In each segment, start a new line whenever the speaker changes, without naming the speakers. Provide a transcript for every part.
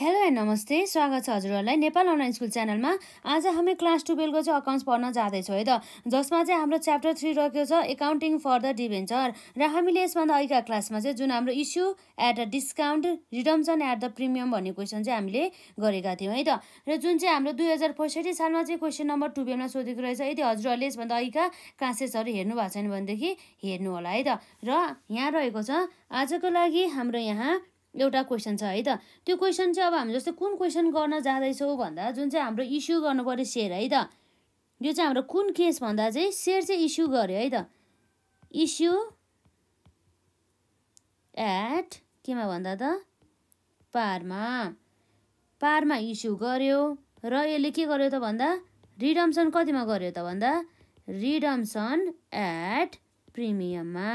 Hello and नमस्ते स्वागत छ हजुरहरूलाई नेपाल अनलाइन स्कुल च्यानलमा आज हामी क्लास टुवेल्भको चाहिँ अकाउन्ट्स पढ्न जाँदैछौँ है त जसमा चाहिँ हाम्रो च्याप्टर थ्री रहेको छ एकाउन्टिङ फर द डिभेन्चर र हामीले यसभन्दा अघिका क्लासमा चाहिँ जुन हाम्रो issue at a discount redemption at the premium भन्ने क्वेसन चाहिँ हामीले गरेका थियौँ है त र जुन चाहिँ हाम्रो दुई हजार पैँसठी सालमा चाहिँ क्वेसन नम्बर टुवेल्भमा सोधेको रहेछ यदि हजुरहरूले यसभन्दा अघिका क्लासेसहरू हेर्नु भएको छैन भनेदेखि हेर्नु होला है त र यहाँ रहेको छ आजको लागि हाम्रो यहाँ एउटा क्वेसन छ है त त्यो क्वेसन चाहिँ अब हामी जस्तै कुन क्वेसन गर्न जाँदैछौँ भन्दा जुन चाहिँ हाम्रो इस्यु गर्नु पऱ्यो सेयर है त यो चाहिँ हाम्रो कुन केस भन्दा चाहिँ सेयर चाहिँ इस्यु गर्यो है त इस्यु एट केमा भन्दा त पारमा पारमा इस्यु गर्यो र यसले के गर्यो त भन्दा रिडम्सन कतिमा गर्यो त भन्दा रिडम्सन एट प्रिमियममा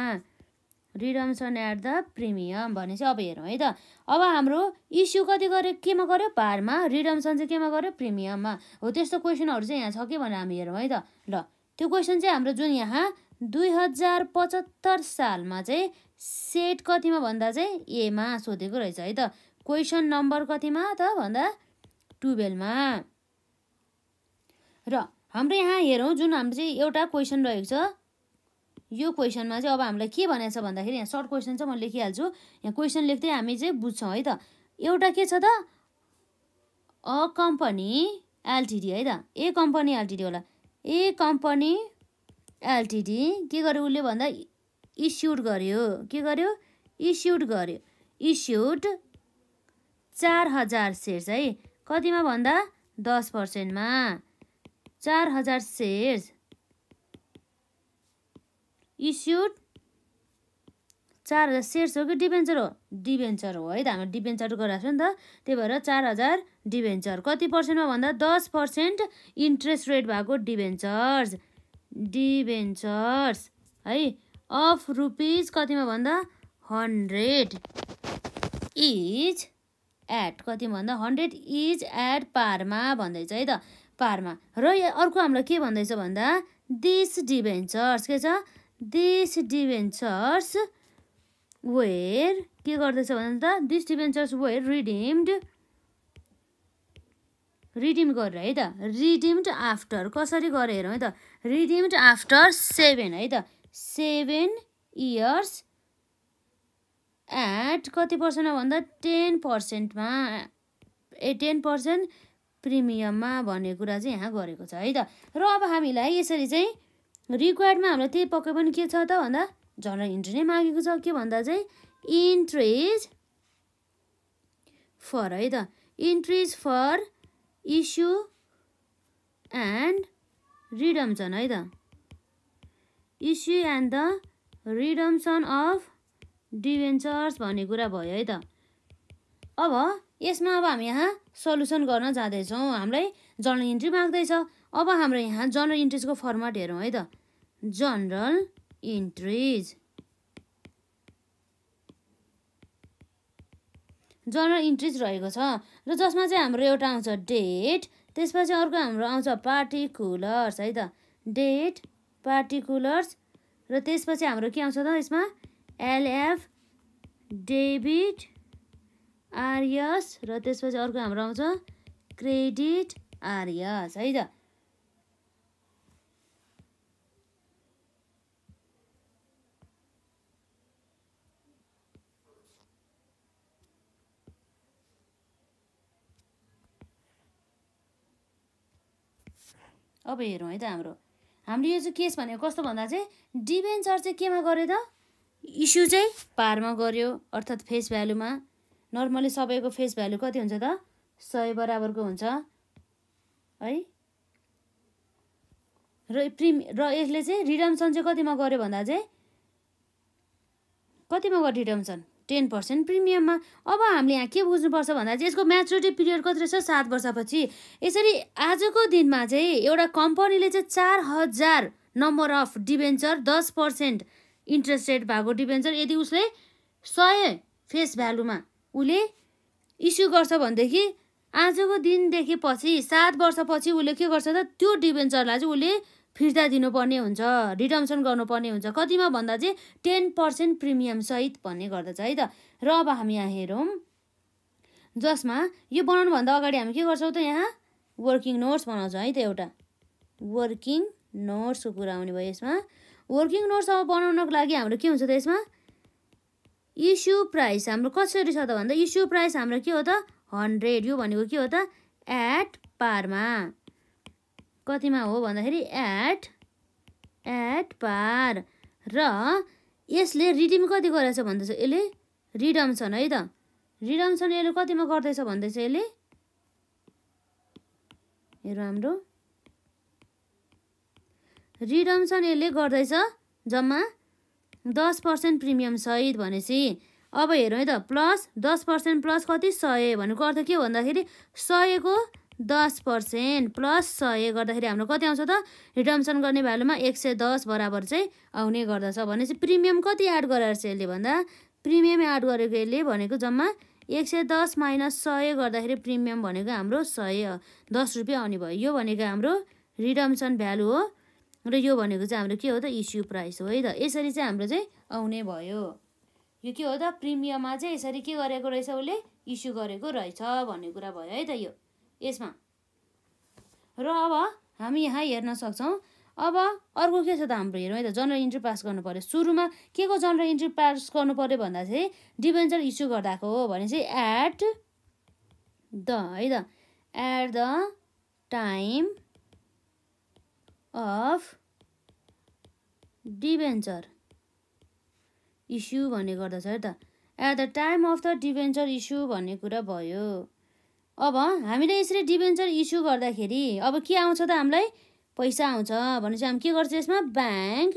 रिडम्सन एट द प्रिमियम भने चाहिँ अब हेरौँ है त अब हाम्रो इस्यु कति गऱ्यो केमा गऱ्यो पारमा रिडम्सन चाहिँ केमा गऱ्यो प्रिमियममा हो त्यस्तो क्वेसनहरू चाहिँ यहाँ छ कि भनेर हामी हेरौँ है त ल त्यो क्वेसन चाहिँ हाम्रो जुन यहाँ दुई हजार पचहत्तर सालमा चाहिँ सेट कतिमा भन्दा चाहिँ एमा सोधेको रहेछ है त क्वेसन नम्बर कतिमा त भन्दा टुवेल्भमा र हाम्रो यहाँ हेरौँ जुन हाम्रो चाहिँ एउटा क्वेसन रहेको छ यो क्वेसनमा चाहिँ अब हामीलाई के भनेको छ भन्दाखेरि यहाँ सर्ट क्वेसन चाहिँ म लेखिहाल्छु यहाँ क्वेसन लेख्दै हामी चाहिँ बुझ्छौँ है त एउटा के छ त अ कम्पनी एलटिडी है त ए कम्पनी एलटिडी होला ए कम्पनी एलटिडी के गर्यो उसले भन्दा इस्युड गर्यो के गर्यो इस्युड गर्यो इस्युड चार हजार सेयर्स है कतिमा भन्दा दस पर्सेन्टमा चार हजार सेयर्स इस्युड चार हजार सेयर्स हो कि डिभेन्चर हो डिभेन्चर हो है त हाम्रो डिभेन्चर गराएको छ नि त त्यही भएर चार हजार डिभेन्चर कति पर्सेन्टमा भन्दा दस पर्सेन्ट इन्ट्रेस्ट रेट भएको डिभेन्चर्स डिभेन्चर्स है अफ रुपिज कतिमा भन्दा हन्ड्रेड इज एट कतिमा भन्दा हन्ड्रेड इज एट पारमा भन्दैछ है त पारमा र अर्को हामीलाई के भन्दैछ भन्दा दिस डिभेन्चर्स के छ दिस डिभेन्चर्स वेयर के गर्दैछ भने त this debentures were redeemed redeem गरेर है त रिडिम्ड आफ्टर कसरी गरेर हेरौँ है त रिडिम्ड आफ्टर सेभेन है त सेभेन इयर्स एट कति पर्सेन्टमा भन्दा टेन पर्सेन्टमा ए टेन पर्सेन्ट प्रिमियममा भन्ने कुरा चाहिँ यहाँ गरेको छ है त र अब हामीलाई यसरी चाहिँ रिक्वायर्डमा हामीलाई त्यही पक्कै पनि के छ त भन्दा जनरल इन्ट्री नै मागेको छ के भन्दा चाहिँ इन्ट्रिज फर है त entries for issue and redemption है त issue and the redemption of debentures भन्ने कुरा भयो है त अब यसमा अब हामी यहाँ सल्युसन गर्न जाँदैछौँ हामीलाई जर्नल इन्ट्री माग्दैछ अब हाम्रो यहाँ जनरल इन्ट्रिजको फर्मेट हेरौँ है त जनरल इन्ट्रिज जनरल इन्ट्रिज रहेको छ र जसमा चाहिँ हाम्रो एउटा आउँछ डेट त्यसपछि अर्को हाम्रो आउँछ पार्टिकुलर्स है त डेट पार्टिकुलर्स र त्यसपछि हाम्रो के आउँछ त यसमा एलएफ डेबिट आरएस र त्यसपछि अर्को हाम्रो आउँछ क्रेडिट आरएस है त अब हेरौँ है त हाम्रो हाम्रो यो चाहिँ केस भनेको कस्तो भन्दा चाहिँ डिभेन्चर चाहिँ केमा गऱ्यो त इस्यु चाहिँ पारमा गऱ्यो अर्थात् फेस भ्यालुमा नर्मली सबैको फेस भ्यालु कति हुन्छ त सय बराबरको हुन्छ है र प्रिम र यसले चाहिँ रिडम्सन चाहिँ कतिमा गऱ्यो भन्दा चाहिँ कतिमा गयो रिडम्सन टेन पर्सेन्ट प्रिमियममा अब हामीले यहाँ के बुझ्नुपर्छ भन्दा चाहिँ यसको म्याचुरिटी पिरियड कति रहेछ सात वर्षपछि यसरी आजको दिनमा चाहिँ एउटा कम्पनीले चाहिँ चार हजार नम्बर अफ डिभेन्चर दस पर्सेन्ट इन्ट्रेस्ट रेट भएको डिभेन्चर यदि उसले सय फेस भ्यालुमा उसले इस्यु गर्छ भनेदेखि आजको दिनदेखि पछि सात वर्षपछि उसले के गर्छ त त्यो डिभेन्चरलाई चाहिँ उसले फिर्ता दिनुपर्ने हुन्छ रिटर्मसन गर्नुपर्ने हुन्छ कतिमा भन्दा चाहिँ टेन पर्सेन्ट प्रिमियमसहित भन्ने गर्दछ है त र अब हामी यहाँ हेरौँ जसमा यो बनाउनुभन्दा अगाडि हामी के गर्छौँ त यहाँ वर्किङ नोट्स बनाउँछौँ है त एउटा वर्किङ नोट्सको कुरा आउने भयो यसमा वर्किङ नोट्स अब बनाउनको लागि हाम्रो के हुन्छ त यसमा इस्यु प्राइस हाम्रो कसरी छ त भन्दा इस्यु प्राइस हाम्रो के हो त हन्ड्रेड यो भनेको के हो त एट पारमा कतिमा हो भन्दाखेरि एट एट पार र यसले रिडिम कति गरेछ भन्दैछ यसले रिडम्सन है त रिडम्सन यसले कतिमा गर्दैछ भन्दैछ यसले हेर हाम्रो रिडम्सन यसले गर्दैछ जम्मा दस पर्सेन्ट प्रिमियम सहित भनेपछि अब हेरौँ है त प्लस दस पर्सेन्ट प्लस कति सय भनेको अर्थ के भन्दाखेरि सयको दस पर्सेन्ट प्लस सय गर्दाखेरि हाम्रो कति आउँछ त रिडम्सन गर्ने भ्यालुमा एक सय दस बराबर चाहिँ आउने गर्दछ भनेपछि प्रिमियम कति एड गरेर चाहिँ यसले भन्दा प्रिमियम एड गरेको यसले भनेको जम्मा एक सय दस माइनस सय गर्दाखेरि प्रिमियम भनेको हाम्रो सय दस रुपियाँ आउने भयो यो भनेको हाम्रो रिडम्सन भ्यालु हो र यो भनेको चाहिँ हाम्रो के हो त इस्यु प्राइस हो है त यसरी चाहिँ हाम्रो चाहिँ आउने भयो यो के हो त प्रिमियममा चाहिँ यसरी के गरेको रहेछ उसले इस्यु गरेको रहेछ भन्ने कुरा भयो है त यो यसमा र अब हामी यहाँ हेर्न सक्छौँ अब अर्को के छ त हाम्रो हेरौँ है त जनरल इन्ट्री पास गर्नु पऱ्यो सुरुमा के को जनरल इन्ट्री पास गर्नु पऱ्यो भन्दा चाहिँ डिभेन्चर इस्यु गर्दाको हो भने चाहिँ एट द है त at the time of debenture issue भन्ने गर्दछ है त at the time of the debenture issue भन्ने कुरा भयो अब हामीले यसरी डिभेन्चर इस्यु गर्दाखेरि अब के आउँछ त हामीलाई पैसा आउँछ भनेपछि हामी के गर्छौँ यसमा ब्याङ्क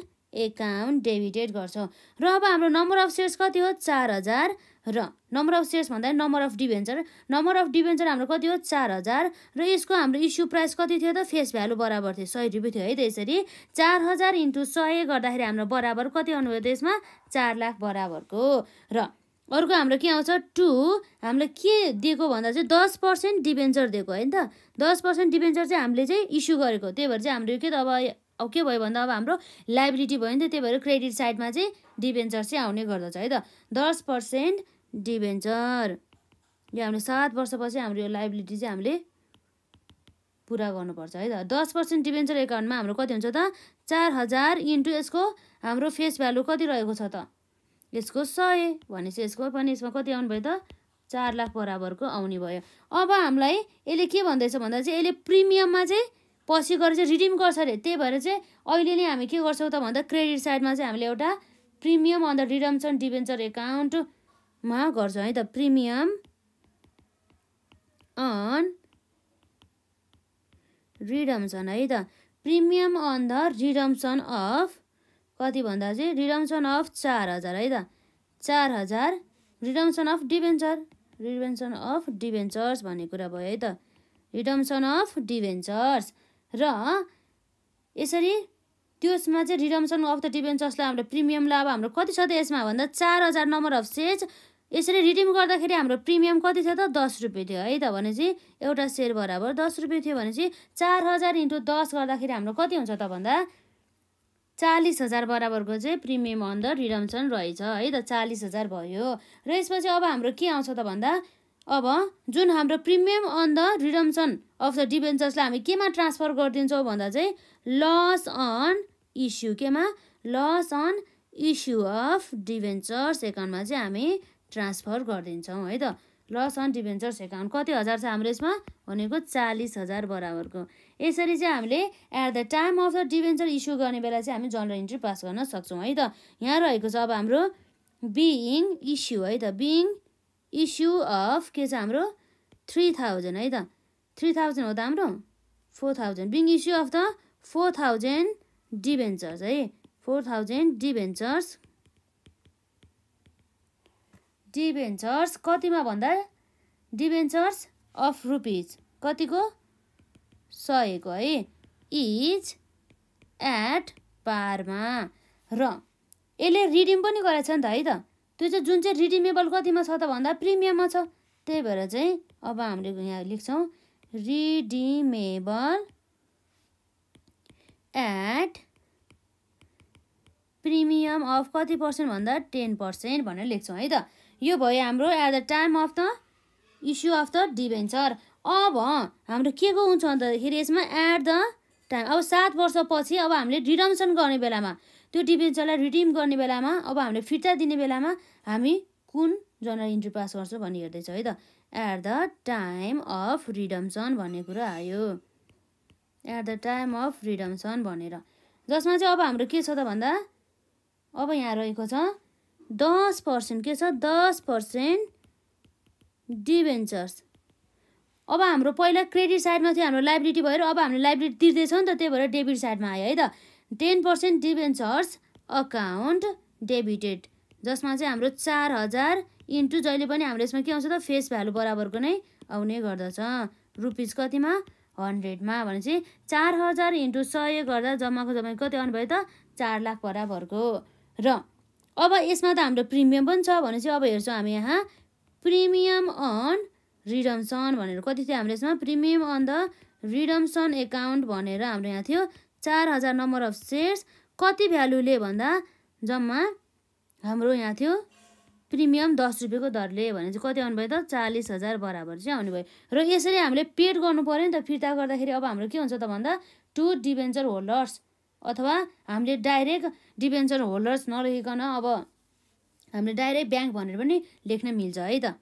एकाउन्ट डेबिटेड गर्छौँ र अब हाम्रो नम्बर अफ सेयर्स कति हो चार हजार र नम्बर अफ सेयर्स भन्दा number of debenture number of debenture हाम्रो कति हो चार हजार र यसको हाम्रो इस्यु प्राइस कति थियो त फेस भ्यालु बराबर थियो सय रुपियाँ थियो है त यसरी चार हजार इन्टु सय गर्दाखेरि हाम्रो बराबर कति आउनुभयो त यसमा चार लाख बराबरको र अर्को हाम्रो के आउँछ टु हामीले के दिएको भन्दा चाहिँ दस पर्सेन्ट डिभेन्चर दिएको है नि त दस पर्सेन्ट डिभेन्चर चाहिँ हामीले चाहिँ इस्यु गरेको त्यही भएर चाहिँ हाम्रो के त अब अब के भयो भन्दा अब हाम्रो लाइबिलिटी भयो नि त त्यही भएर क्रेडिट साइडमा चाहिँ डिभेन्चर चाहिँ आउने गर्दछ है त दस पर्सेन्ट डिभेन्चर यो हामीले सात वर्षपछि हाम्रो यो लाइबिलिटी चाहिँ हामीले पुरा गर्नुपर्छ है त दस पर्सेन्ट डिभेन्चर एकाउन्टमा हाम्रो कति हुन्छ त चार हजार इन्टु यसको हाम्रो फेस भ्यालु कति रहेको छ त यसको सय भनेपछि यसको पनि यसमा कति भयो त चार लाख बराबरको आउने भयो अब हामीलाई यसले के भन्दैछ भन्दा चाहिँ यसले प्रिमियममा चाहिँ पछि गएर चाहिँ रिडिम गर्छ अरे त्यही भएर चाहिँ अहिले नै हामी के गर्छौँ त भन्दा क्रेडिट साइडमा चाहिँ हामीले एउटा प्रिमियम अन्त रिडम्सन डिभेन्चर एकाउन्टमा गर्छौँ है त प्रिमियम अन रिडम्सन है त premium on the redemption of कति भन्दा चाहिँ रिडम्सन अफ चार हजार है त चार हजार redemption of debenture redemption of debentures भन्ने कुरा भयो है त रिडम्सन अफ डिभेन्चर्स र यसरी त्यसमा चाहिँ रिडम्सन अफ द डिभेन्चर्सलाई हाम्रो प्रिमियमलाई अब हाम्रो कति छ त यसमा भन्दा चार हजार नम्बर अफ सेज यसरी रिडिम गर्दाखेरि हाम्रो प्रिमियम कति थियो त दस रुपियाँ थियो है त भने चाहिँ एउटा सेयर बराबर दस रुपियाँ थियो भनेपछि चार हजार इन्टु दस गर्दाखेरि हाम्रो कति हुन्छ त भन्दा चालिस हजार बराबरको चाहिँ प्रिमियम अन द रिडम्सन रहेछ है त चालिस हजार भयो र यसपछि अब हाम्रो के आउँछ त भन्दा अब जुन हाम्रो premium on the redemption of the डिभेन्चर्सलाई हामी केमा ट्रान्सफर गरिदिन्छौँ भन्दा चाहिँ लस अन इस्यु केमा loss on issue of debentures एकाउन्टमा चाहिँ हामी ट्रान्सफर गरिदिन्छौँ है त लस अन डिभेन्चर्स एकाउन्ट कति हजार छ हाम्रो यसमा भनेको चालिस हजार बराबरको यसरी चाहिँ हामीले at the time of the debenture issue गर्ने बेला चाहिँ हामी जनरल इन्ट्री पास गर्न सक्छौँ है त यहाँ रहेको छ अब हाम्रो बिइङ इस्यु है त बिइङ इस्यु अफ के छ हाम्रो थ्री थाउजन्ड है त थ्री थाउजन्ड हो त हाम्रो four thousand being issue of the four thousand debentures है फोर थाउजन्ड डिभेन्चर्स डिभेन्चर्स कतिमा भन्दा डिभेन्चर्स अफ रुपिज कतिको सहयोग है इज एट पारमा र यसले रिडिम पनि गरेछ नि त है त त्यो चाहिँ जुन चाहिँ रिडिमेबल कतिमा छ त भन्दा प्रिमियममा छ त्यही भएर चाहिँ अब हामीले यहाँ लेख्छौँ रिडिमेबल एट प्रिमियम अफ कति पर्सेन्ट भन्दा टेन पर्सेन्ट भनेर लेख्छौँ है त यो भयो हाम्रो at the time of the issue of the debenture अब हाम्रो के को हुन्छ भन्दाखेरि यसमा एट द टाइम अब सात वर्षपछि अब हामीले रिडम्सन गर्ने बेलामा त्यो डिभेन्चरलाई रिडिम गर्ने बेलामा अब हामीले फिर्ता दिने बेलामा हामी कुन जनरल इन्ट्री पास गर्छौँ भन्ने हेर्दैछ है त at the time of redemption भन्ने कुरा आयो at the time of redemption भनेर जसमा चाहिँ अब हाम्रो के छ त भन्दा अब यहाँ रहेको छ दस पर्सेन्ट के छ दस पर्सेन्ट डिभेन्चर्स अब हाम्रो पहिला क्रेडिट साइडमा थियो हाम्रो लाइब्रेरी भएर अब हामीले लाइब्रेरी तिर्दैछ नि त त्यही भएर डेबिट साइडमा आयो है त ten percent debentures account debited जसमा चाहिँ हाम्रो चार हजार इन्टु जहिले पनि हाम्रो यसमा के आउँछ त फेस भ्यालु बराबरको नै आउने गर्दछ रुपिज कतिमा हन्ड्रेडमा भनेपछि चार हजार इन्टु सय गर्दा जम्माको जम्मा कति आउनु भयो त चार लाख बराबरको र अब यसमा त हाम्रो प्रिमियम पनि छ भनेपछि अब हेर्छौँ हामी यहाँ प्रिमियम अन रिडम्सन भनेर कति थियो हाम्रो यसमा premium on the redemption account भनेर हाम्रो यहाँ थियो चार हजार नम्बर अफ सेयर्स कति भ्यालुले भन्दा जम्मा हाम्रो यहाँ थियो प्रिमियम दस रुपियाँको दरले भने चाहिँ कति आउनुभयो त चालिस हजार बराबर चाहिँ आउनुभयो र यसरी हामीले पेड गर्नु पऱ्यो नि त फिर्ता गर्दाखेरि अब हाम्रो के हुन्छ त भन्दा टु डिभेन्चर होल्डर्स अथवा हामीले डाइरेक्ट डिभेन्चर होल्डर्स नलेखिकन अब हामीले डाइरेक्ट ब्याङ्क भनेर पनि लेख्न मिल्छ है त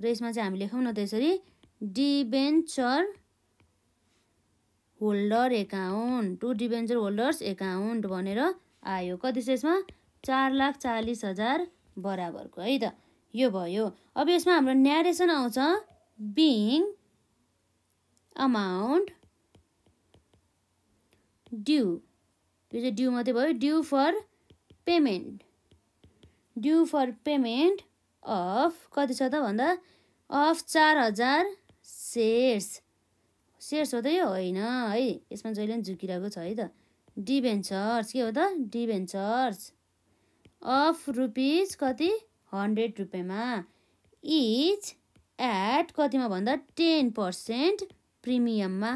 र यसमा चाहिँ हामी लेखौँ न त्यसरी यसरी debenture holder account to debenture holders account भनेर आयो कति छ यसमा चार लाख चालिस हजार बराबरको है त यो भयो अब यसमा हाम्रो न्यारेसन आउँछ बिङ अमाउन्ट ड्यू यो चाहिँ ड्यु मात्रै भयो due for payment due for payment of कति छ त भन्दा अफ चार हजार सेयर्स सेयर्स हो त यो होइन है यसमा जहिले पनि झुकिरहेको छ है त डिभेन्चर्स के हो त डिभेन्चर्स अफ रुपिज कति हन्ड्रेड रुपियाँमा इज एट कतिमा भन्दा टेन पर्सेन्ट प्रिमियममा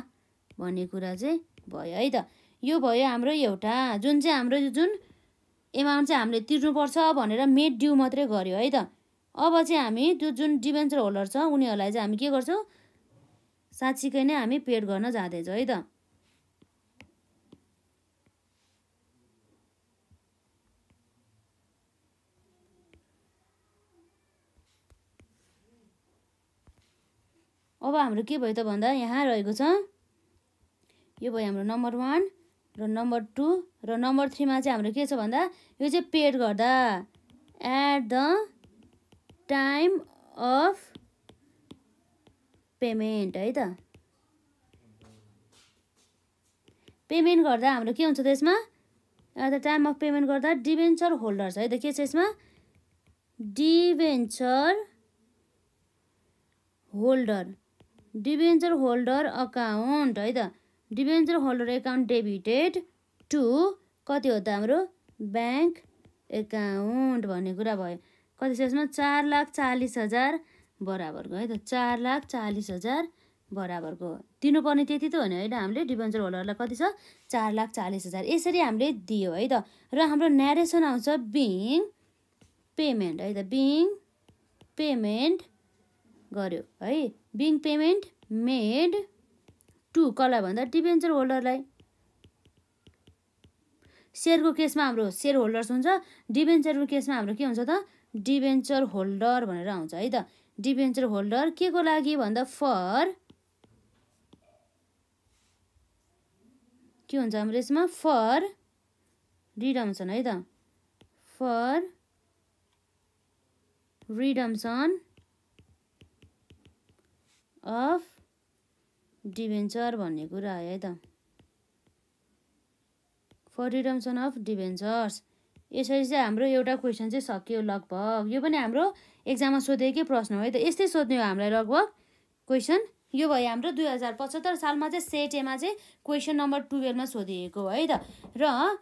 भन्ने कुरा चाहिँ भयो है त यो भयो हाम्रो एउटा जुन चाहिँ हाम्रो जुन एमाउन्ट चाहिँ हामीले तिर्नुपर्छ भनेर मेड ड्यू मात्रै गऱ्यो है त अब चाहिँ हामी त्यो जुन डिभेन्चर होल्डर छ उनीहरूलाई चाहिँ हामी के गर्छौँ साँच्चीकै नै हामी पेड गर्न जाँदैछौँ है त अब हाम्रो के भयो त भन्दा यहाँ रहेको छ यो भयो हाम्रो नम्बर वान र नम्बर टू र नम्बर थ्रीमा चाहिँ हाम्रो के छ भन्दा यो चाहिँ पेड गर्दा at the time of payment है त पेमेन्ट गर्दा हाम्रो के हुन्छ त्यसमा at the time of payment गर्दा डिभेन्चर होल्डर्स है त के छ यसमा debenture holder debenture holder account है त debenture holder account debited to कति हो त हाम्रो ब्याङ्क एकाउन्ट भन्ने कुरा भयो कति यसमा चार लाख चालिस हजार बराबरको है त चार लाख चालिस हजार बराबरको दिनुपर्ने त्यति त हो नि होइन हामीले डिभेन्चर होल्डरलाई कति छ चार लाख चालिस हजार यसरी हामीले दियो है त र हाम्रो नेरेसन आउँछ बिङ पेमेन्ट है त बिङ पेमेन्ट गर्यो है बिङ पेमेन्ट मेड टु कसलाई भन्दा डिभेन्चर होल्डरलाई सेयरको केसमा हाम्रो सेयर होल्डर्स हुन्छ डिभेन्चरको केसमा हाम्रो के हुन्छ त डिभेन्चर होल्डर भनेर आउँछ है त डिभेन्चर होल्डर के को लागि भन्दा फर के हुन्छ हाम्रो यसमा फर रिडम्सन है त फर रिडम्सन अफ डिभेन्चर भन्ने कुरा आयो है त फर रिडम्सन अफ डिभेन्चर्स यसरी चाहिँ हाम्रो एउटा क्वेसन चाहिँ सकियो लगभग यो पनि हाम्रो एक्जाममा सोधेकै प्रश्न हो है त यस्तै सोध्ने हो हामीलाई लगभग क्वेसन यो भयो हाम्रो दुई हजार पचहत्तर सालमा चाहिँ सेटेमा चाहिँ क्वेसन नम्बर टुवेल्भमा सोधिएको है त र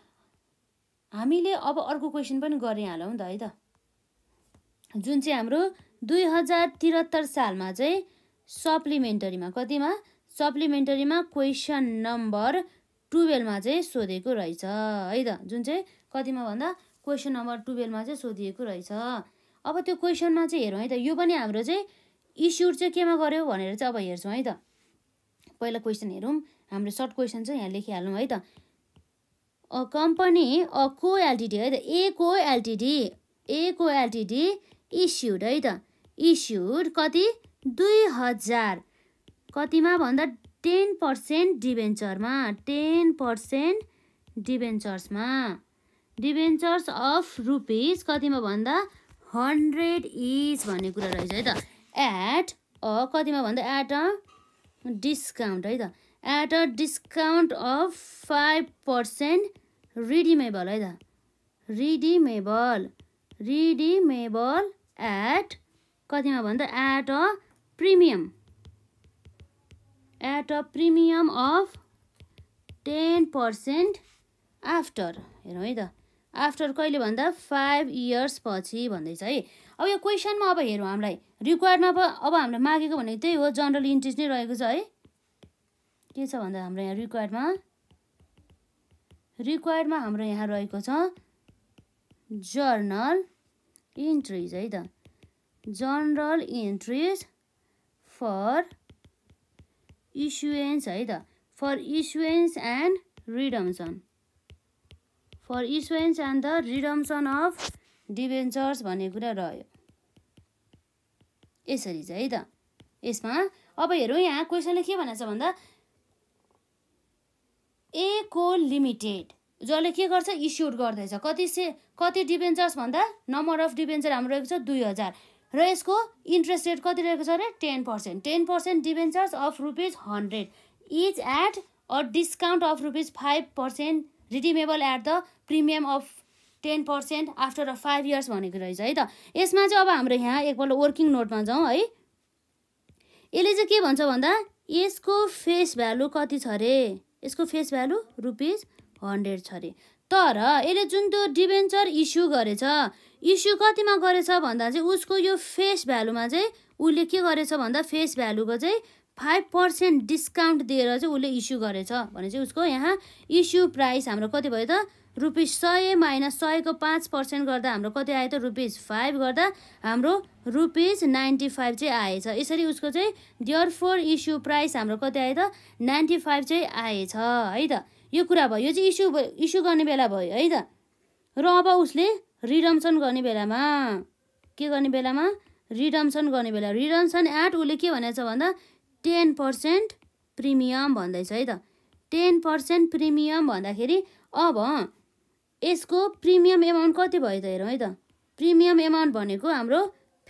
हामीले अब अर्को क्वेसन पनि गरिहालौँ त है त जुन चाहिँ हाम्रो दुई हजार त्रिहत्तर सालमा चाहिँ सप्लिमेन्टरीमा कतिमा सप्लिमेन्टरीमा क्वेसन नम्बर टुवेल्भमा चाहिँ सोधेको रहेछ है त जुन चाहिँ कतिमा भन्दा क्वेसन नम्बर टुवेल्भमा चाहिँ सोधिएको रहेछ अब त्यो क्वेसनमा चाहिँ हेरौँ है त यो पनि हाम्रो चाहिँ इस्युड चाहिँ केमा गऱ्यो भनेर चाहिँ अब हेर्छौँ है त पहिला क्वेसन हेरौँ हाम्रो सर्ट क्वेसन चाहिँ यहाँ लेखिहालौँ है त अ कम्पनी अ को एलटिडी है त ए को एलटिडी ए को एलटिडी इस्युड है त इस्युड कति दुई हजार कतिमा भन्दा टेन पर्सेन्ट डिभेन्चरमा टेन पर्सेन्ट डिभेन्चर्समा डिभेन्चर्स अफ रुपिज कतिमा भन्दा हन्ड्रेड इज भन्ने कुरा रहेछ है त एट अ कतिमा भन्दा एट अ डिस्काउन्ट है त at a discount of five percent redeemable है त रिडिमेबल रिडिमेबल एट कतिमा भन्दा at a premium at a premium of ten percent after हेरौँ है त आफ्टर कहिले भन्दा फाइभ इयर्स पछि भन्दैछ है अब यो क्वेसनमा अब हेरौँ हामीलाई रिक्वायरमा अब अब हामीलाई मागेको भने त्यही हो जनरल इन्ट्रेस नै रहेको छ है के छ भन्दा हाम्रो यहाँ रिक्वायरमा रिक्वायरमा हाम्रो यहाँ रहेको छ जर्नल इन्ट्रिज है त जनरल इन्ट्रिज फर इस्युएन्स है त for issuance and redemption for issuance and the redemption of debentures भन्ने कुरा रह्यो यसरी चाहिँ है त यसमा अब हेरौँ यहाँ क्वेसनले के भनेको छ भन्दा ए को लिमिटेड जसले के गर्छ इस्युड गर्दैछ कति से कति डिभेन्चर्स भन्दा नम्बर अफ डिभेन्चर हाम्रो रहेको छ दुई हजार र यसको इन्ट्रेस्ट रेट कति रहेको छ अरे ten percent ten percent debentures of rupees hundred is at a discount of rupees five percent redeemable at the premium of ten percent after a five years भनेको रहेछ है त यसमा चाहिँ अब हाम्रो यहाँ एकपल्ट वर्किङ नोटमा जाउँ है यसले चाहिँ के भन्छ भन्दा यसको फेस भ्यालु कति छ अरे यसको फेस भ्यालु रुपिज हन्ड्रेड छ अरे तर यसले जुन त्यो डिभेन्चर इस्यु गरेछ इस्यु कतिमा गरेछ भन्दा चाहिँ उसको यो फेस भ्यालुमा चाहिँ उसले के गरेछ भन्दा फेस भ्यालुको चाहिँ फाइभ पर्सेन्ट डिस्काउन्ट दिएर चाहिँ उसले इस्यु गरेछ भने चाहिँ उसको यहाँ इस्यु प्राइस हाम्रो कति भयो त रुपिस सय माइनस सयको पाँच पर्सेन्ट गर्दा हाम्रो कति आयो त रुपिस फाइभ गर्दा हाम्रो रुपिस नाइन्टी फाइभ चाहिँ आएछ यसरी उसको चाहिँ डियर फोर इस्यु प्राइस हाम्रो कति आयो त नाइन्टी फाइभ चाहिँ आएछ है त यो कुरा भयो यो चाहिँ इस्यु इस्यु गर्ने बेला भयो है त र अब उसले रिडम्सन गर्ने बेलामा के गर्ने बेलामा रिडम्सन गर्ने बेला रिडम्सन एट उसले के भनेको छ भन्दा टेन पर्सेन्ट प्रिमियम भन्दैछ है त टेन पर्सेन्ट प्रिमियम भन्दाखेरि अब यसको प्रिमियम एमाउन्ट कति भयो त हेरौँ है त प्रिमियम एमाउन्ट भनेको हाम्रो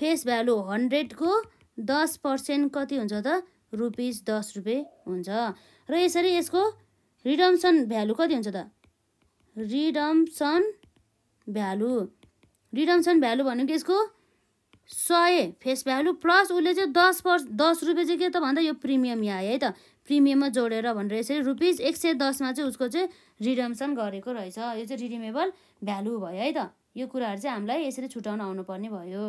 फेस भ्यालु हन्ड्रेडको दस पर्सेन्ट कति हुन्छ त रुपिस दस रुपियाँ हुन्छ र यसरी यसको रिडम्सन भ्यालु कति हुन्छ त रिडम्सन भ्यालु रिडम्सन भ्यालु भनेको यसको सय फेस भ्यालु प्लस उसले चाहिँ दस पर्स दस रुपियाँ चाहिँ के त भन्दा यो प्रिमियम यहाँ है त प्रिमियममा जोडेर भनेर यसरी रुपिज एक सय दसमा चाहिँ उसको चाहिँ रिडम्सन गरेको रहेछ यो चाहिँ रिडिमेबल भ्यालु भयो है त यो कुराहरू चाहिँ हामीलाई यसरी छुट्याउन आउनुपर्ने भयो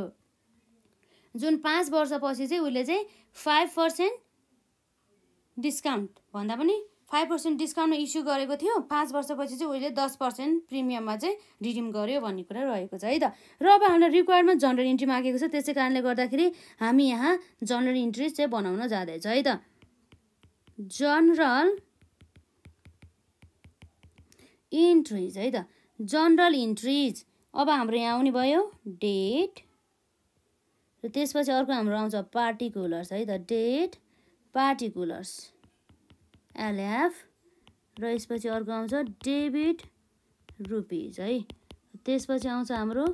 जुन पाँच वर्षपछि चाहिँ उसले चाहिँ फाइभ पर्सेन्ट डिस्काउन्ट भन्दा पनि फाइभ पर्सेन्ट डिस्काउन्टमा इस्यु गरेको थियो पाँच वर्षपछि चाहिँ उसले दस पर्सेन्ट प्रिमियममा चाहिँ रिडिम गर्यो भन्ने कुरा रहेको छ है त र अब हामीलाई रिक्वायरमेन्ट जनरल इन्ट्री मागेको छ त्यसै कारणले गर्दाखेरि हामी यहाँ जनरल इन्ट्री चाहिँ बनाउन जाँदैछ है त जनरल इन्ट्रिज है त जनरल इन्ट्रिज अब हाम्रो यहाँ आउने भयो डेट र त्यसपछि अर्को हाम्रो आउँछ पार्टिकुलर्स है त डेट पार्टिकुलर्स एलएफ र यसपछि अर्को आउँछ डेबिट रुपिज है त्यसपछि आउँछ हाम्रो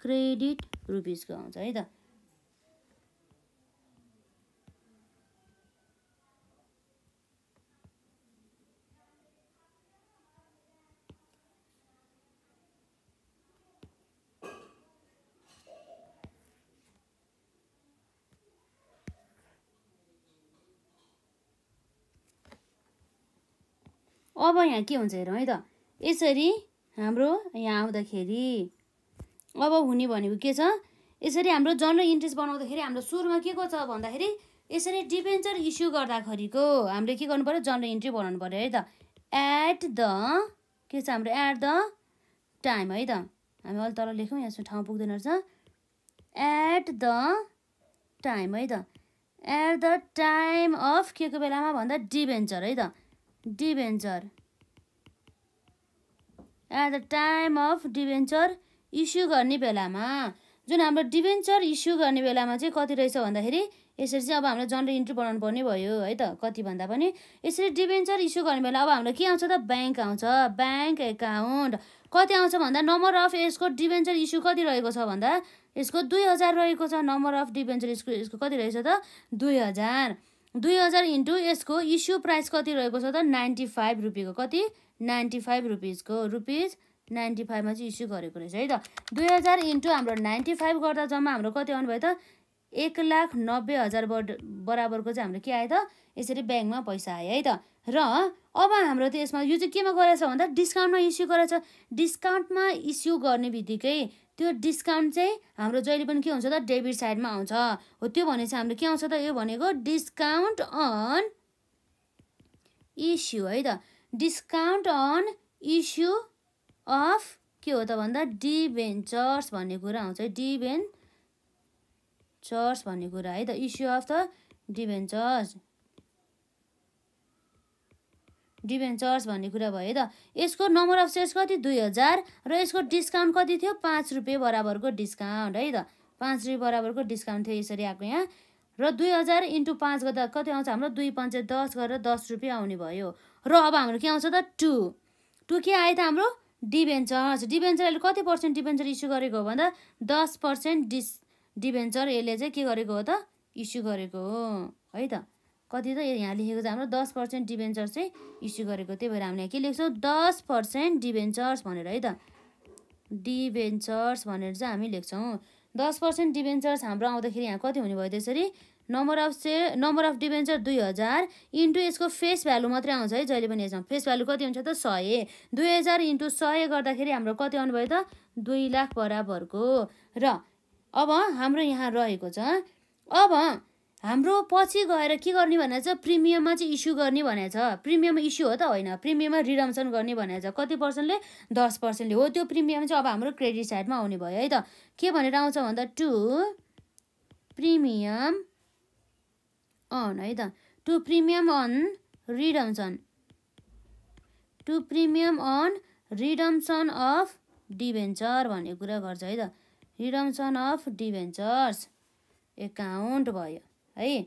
क्रेडिट रुपिजको आउँछ है त अब यहाँ के हुन्छ हेरौँ है त यसरी हाम्रो यहाँ आउँदाखेरि अब हुने भनेको के छ यसरी हाम्रो जनरल इन्ट्रेस्ट बनाउँदाखेरि हाम्रो सुरुमा के को छ भन्दाखेरि यसरी डिभेन्चर इस्यु गर्दाखेरिको हामीले के गर्नु पऱ्यो जनरल इन्ट्री बनाउनु पऱ्यो है त एट द के छ हाम्रो एट द टाइम है त हामी अलि तल लेखौँ यहाँ ठाउँ पुग्दैन रहेछ एट द टाइम है त एट द टाइम अफ के को बेलामा भन्दा डिभेन्चर है त debenture at the time of debenture issue गर्ने बेलामा जुन हाम्रो डिभेन्चर इस्यु गर्ने बेलामा चाहिँ कति रहेछ भन्दाखेरि यसरी चाहिँ अब हामीले जनरल इन्ट्री बनाउनु पर्ने भयो है त कति भन्दा पनि यसरी डिभेन्चर इस्यु गर्ने बेला अब हामीलाई के आउँछ त ब्याङ्क आउँछ ब्याङ्क एकाउन्ट कति आउँछ भन्दा नम्बर अफ यसको डिभेन्चर इस्यु कति रहेको छ भन्दा यसको दुई हजार रहेको छ नम्बर अफ डिभेन्चर यसको यसको कति रहेछ त दुई हजार दुई हजार इन्टु यसको इस्यु प्राइस कति रहेको छ त नाइन्टी फाइभ रुपियाँको कति नाइन्टी फाइभ रुपिजको रुपिज नाइन्टी फाइभमा चाहिँ इस्यु गरेको रहेछ है त दुई हजार इन्टु हाम्रो नाइन्टी फाइभ गर्दा जम्मा हाम्रो कति आउनु भयो त एक लाख नब्बे हजार बड बराबरको चाहिँ हाम्रो के आयो त यसरी ब्याङ्कमा पैसा आयो है त र अब हाम्रो त यसमा यो चाहिँ केमा गरेछ भन्दा डिस्काउन्टमा इस्यु गरेछ डिस्काउन्टमा इस्यु गर्ने बित्तिकै त्यो डिस्काउन्ट चाहिँ हाम्रो जहिले पनि के हुन्छ त डेबिट साइडमा आउँछ हो त्यो भने चाहिँ हाम्रो के आउँछ त यो भनेको डिस्काउन्ट अन इस्यु है त डिस्काउन्ट अन इस्यु अफ के हो त भन्दा डिभेन्चर्स भन्ने कुरा आउँछ है डिभेन्चर्स भन्ने कुरा है त issue of the debentures debentures भन्ने कुरा भयो त यसको नम्बर अफ सेयर्स कति दुई हजार र यसको डिस्काउन्ट कति थियो पाँच रुपियाँ बराबरको डिस्काउन्ट है त पाँच रुपियाँ बराबरको डिस्काउन्ट थियो यसरी आएको यहाँ र दुई हजार इन्टु पाँच गर्दा कति आउँछ हाम्रो दुई पञ्च दस गरेर दस रुपियाँ आउने भयो र अब हाम्रो के आउँछ त टु टु के आयो त हाम्रो डिभेन्चर्स डिभेन्चर यसले कति पर्सेन्ट डिभेन्चर इस्यु गरेको हो भन्दा दस पर्सेन्ट डिस डिभेन्चर यसले चाहिँ के गरेको हो त इस्यु गरेको हो है त कति त यहाँ लेखेको छ हाम्रो दस पर्सेन्ट डिभेन्चर्स चाहिँ इस्यु गरेको त्यही भएर हामीले के लेख्छौँ दस पर्सेन्ट डिभेन्चर्स भनेर है त डिभेन्चर्स भनेर चाहिँ हामी लेख्छौँ दस पर्सेन्ट डिभेन्चर्स हाम्रो आउँदाखेरि यहाँ कति हुने भयो त्यसरी number of say number of debenture दुई हजार इन्टु यसको फेस भ्यालु मात्रै आउँछ है जहिले पनि यसमा फेस भ्यालु कति हुन्छ त सय दुई हजार इन्टु सय गर्दाखेरि हाम्रो कति आउनुभयो त दुई लाख बराबरको र अब हाम्रो यहाँ रहेको छ अब हाम्रो पछि गएर के गर्ने भनेर चाहिँ प्रिमियममा चाहिँ इस्यु गर्ने भनेको छ प्रिमियम इस्यु हो त होइन प्रिमियममा रिडम्सन गर्ने भनेको छ कति पर्सेन्टले दस पर्सेन्टले हो त्यो प्रिमियम चाहिँ अब हाम्रो क्रेडिट साइडमा आउने भयो है त के भनेर आउँछ भन्दा टु प्रिमियम अन है त to premium on redemption to premium on redemption of debenture भन्ने कुरा गर्छ है त रिडम्सन अफ डिभेन्चर्स एकाउन्ट भयो है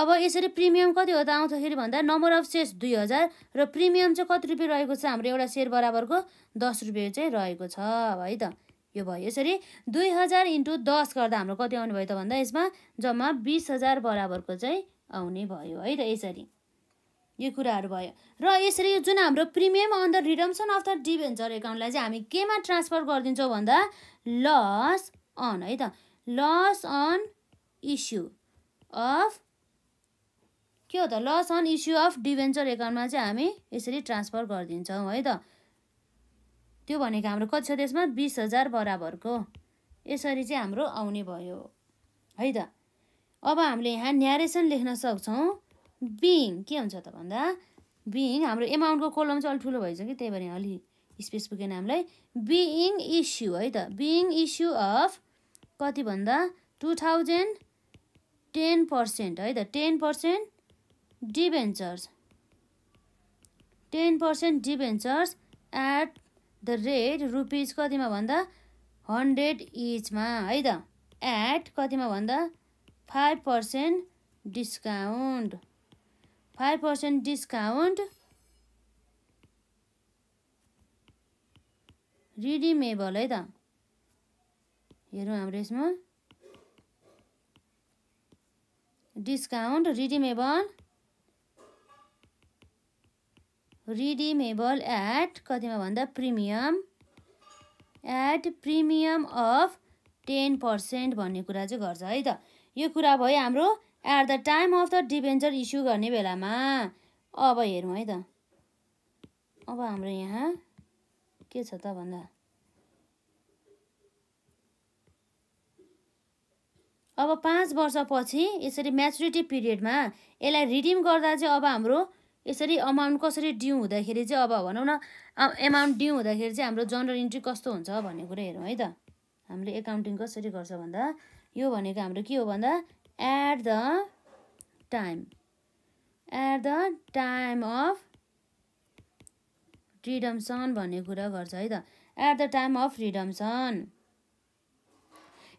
अब यसरी प्रिमियम कति हो त आउँदाखेरि भन्दा नम्बर अफ सेयर्स दुई हजार र प्रिमियम चाहिँ कति रुपियाँ रहेको छ हाम्रो एउटा सेयर बराबरको दस रुपियाँ चाहिँ रहेको छ है त यो भयो यसरी दुई हजार इन्टु दस गर्दा हाम्रो कति आउने भयो त भन्दा यसमा जम्मा बिस हजार बराबरको चाहिँ आउने भयो है त यसरी यो कुराहरू भयो र यसरी जुन हाम्रो premium on the redemption of the debenture एकाउन्टलाई चाहिँ हामी केमा ट्रान्सफर गरिदिन्छौँ भन्दा लस अन है त लस अन इस्यु अफ के हो त loss on issue of debenture एकाउन्टमा चाहिँ हामी यसरी ट्रान्सफर गरिदिन्छौँ है त त्यो भनेको हाम्रो कति छ त्यसमा बिस हजार बराबरको यसरी चाहिँ हाम्रो आउने भयो है त अब हामीले यहाँ न्यारेसन लेख्न सक्छौँ बिङ के हुन्छ त भन्दा बिङ हाम्रो एमाउन्टको कोलम चाहिँ अलिक ठुलो भइसक्यो त्यही भएर अलि स्पेस पुगेन हामीलाई बिइङ इस्यु है त बिइङ इस्यु अफ कति भन्दा टु थाउजन्ड टेन पर्सेन्ट है त ten percent debentures ten percent debentures at the rate rupees कतिमा भन्दा हन्ड्रेड इचमा है त एट कतिमा भन्दा five percent discount five percent discount redeemable है त हेरौँ हाम्रो यसमा डिस्काउन्ट रिडिमेबल रिडिमेबल एट कतिमा भन्दा premium at premium of ten percent भन्ने कुरा चाहिँ गर्छ है त यो कुरा भयो हाम्रो at the time of the debenture issue गर्ने बेलामा अब हेरौँ है त अब हाम्रो यहाँ के छ त भन्दा अब पाँच वर्षपछि यसरी म्याचुरिटी पिरियडमा यसलाई रिडिम गर्दा चाहिँ अब हाम्रो यसरी अमाउन्ट कसरी ड्यु हुँदाखेरि चाहिँ अब भनौँ न एमाउन्ट ड्यु हुँदाखेरि चाहिँ हाम्रो जनरल इन्ट्री कस्तो हुन्छ भन्ने कुरा हेरौँ है त हामीले एकाउन्टिङ कसरी गर्छ भन्दा यो भनेको हाम्रो के हो भन्दा at the time at the time of redemption भन्ने कुरा गर्छ है त at the time of redemption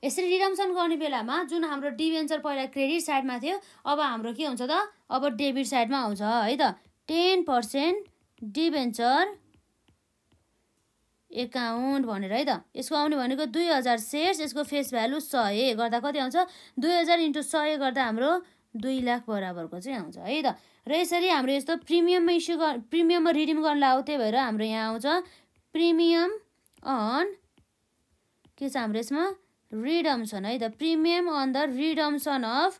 यसरी रिडम्सन गर्ने बेलामा जुन हाम्रो डिभेन्चर पहिला क्रेडिट साइडमा थियो अब हाम्रो के हुन्छ त अब डेबिट साइडमा आउँछ है त टेन पर्सेन्ट डिभेन्चर एकाउन्ट भनेर है त यसको आउने भनेको दुई हजार सेयर्स यसको फेस भ्यालु सय गर्दा कति आउँछ दुई हजार इन्टु सय गर्दा हाम्रो दुई लाख बराबरको चाहिँ आउँछ है त र यसरी हाम्रो यस्तो प्रिमियममा इस्यु गर् प्रिमियममा रिडिम गर्न आऊ त्यही भएर हाम्रो यहाँ आउँछ प्रिमियम अन के छ हाम्रो यसमा रिडम्सन है त premium on the redemption of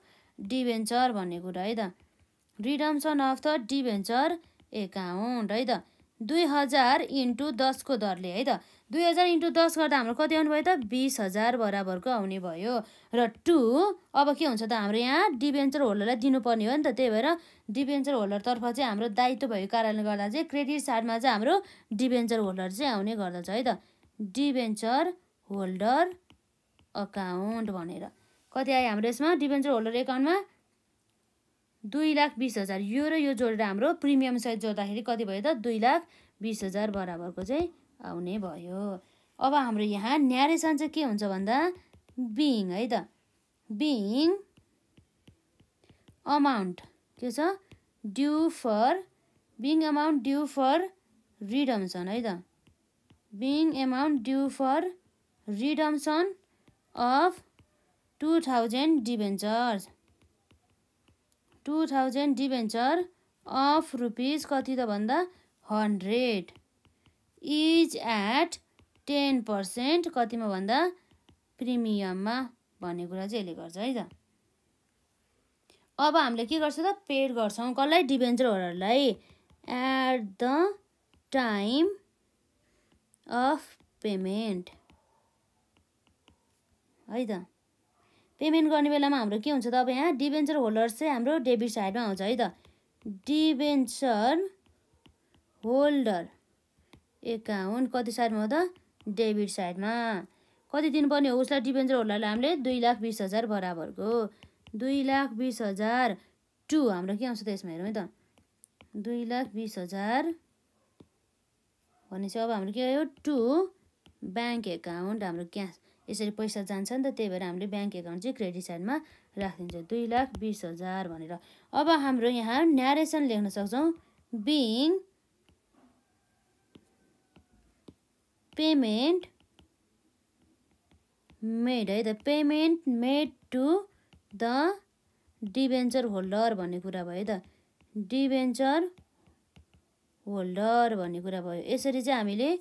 debenture भन्ने कुरा है त redemption of the debenture account है त दुई हजार इन्टु दसको दरले है त दुई हजार इन्टु दस गर्दा हाम्रो कति आउनु भयो त बिस हजार बराबरको आउने भयो र टु अब के हुन्छ त हाम्रो यहाँ डिभेन्चर होल्डरलाई दिनुपर्ने हो नि त त्यही भएर डिभेन्चर होल्डरतर्फ चाहिँ हाम्रो दायित्व भएको कारणले गर्दा चाहिँ क्रेडिट साइडमा चाहिँ हाम्रो डिभेन्चर होल्डर चाहिँ आउने गर्दछ है त डिभेन्चर होल्डर अकाउन्ट भनेर कति आयो हाम्रो यसमा डिभेन्चर होल्डर एकाउन्टमा दुई लाख बिस हजार यो र यो जोडेर हाम्रो प्रिमियम सहित जोड्दाखेरि कति भयो त दुई लाख बिस हजार बराबरको चाहिँ आउने भयो अब हाम्रो यहाँ न्यारेसन चाहिँ के हुन्छ भन्दा बिइङ है त बिइङ अमाउन्ट के छ due for being amount due for redemption है त being amount due for redemption of two thousand debenture two thousand debenture of rupees कति त भन्दा hundred is at ten percent कतिमा भन्दा प्रिमियममा भन्ने कुरा चाहिँ यसले गर्छ है त अब हामीले के गर्छौँ त पेड गर्छौँ कसलाई debenture at the time of payment है त पेमेन्ट गर्ने बेलामा हाम्रो के हुन्छ त अब यहाँ डिभेन्चर होल्डर्स चाहिँ हाम्रो डेबिट साइडमा आउँछ है त डिभेन्चर होल्डर एकाउन्ट कति साइडमा हो त डेबिट साइडमा कति दिनुपर्ने हो उसलाई डिभेन्चर होल्डरलाई हामीले दुई लाख बिस हजार बराबरको दुई लाख बिस हजार टु हाम्रो के आउँछ त यसमा हेरौँ है त दुई लाख बिस हजार भनेपछि अब हाम्रो के आयो टु ब्याङ्क एकाउन्ट हाम्रो क्यास यसरी पैसा जान्छ नि त त्यही भएर हामीले ब्याङ्क एकाउन्ट चाहिँ क्रेडिट साइडमा राखिदिन्छ दुई लाख बिस हजार भनेर अब हाम्रो यहाँ न्यारेसन लेख्न सक्छौँ बिङ पेमेन्ट मेड है the payment made to the debenture holder भन्ने कुरा भयो त डिभेन्चर होल्डर भन्ने कुरा भयो यसरी चाहिँ हामीले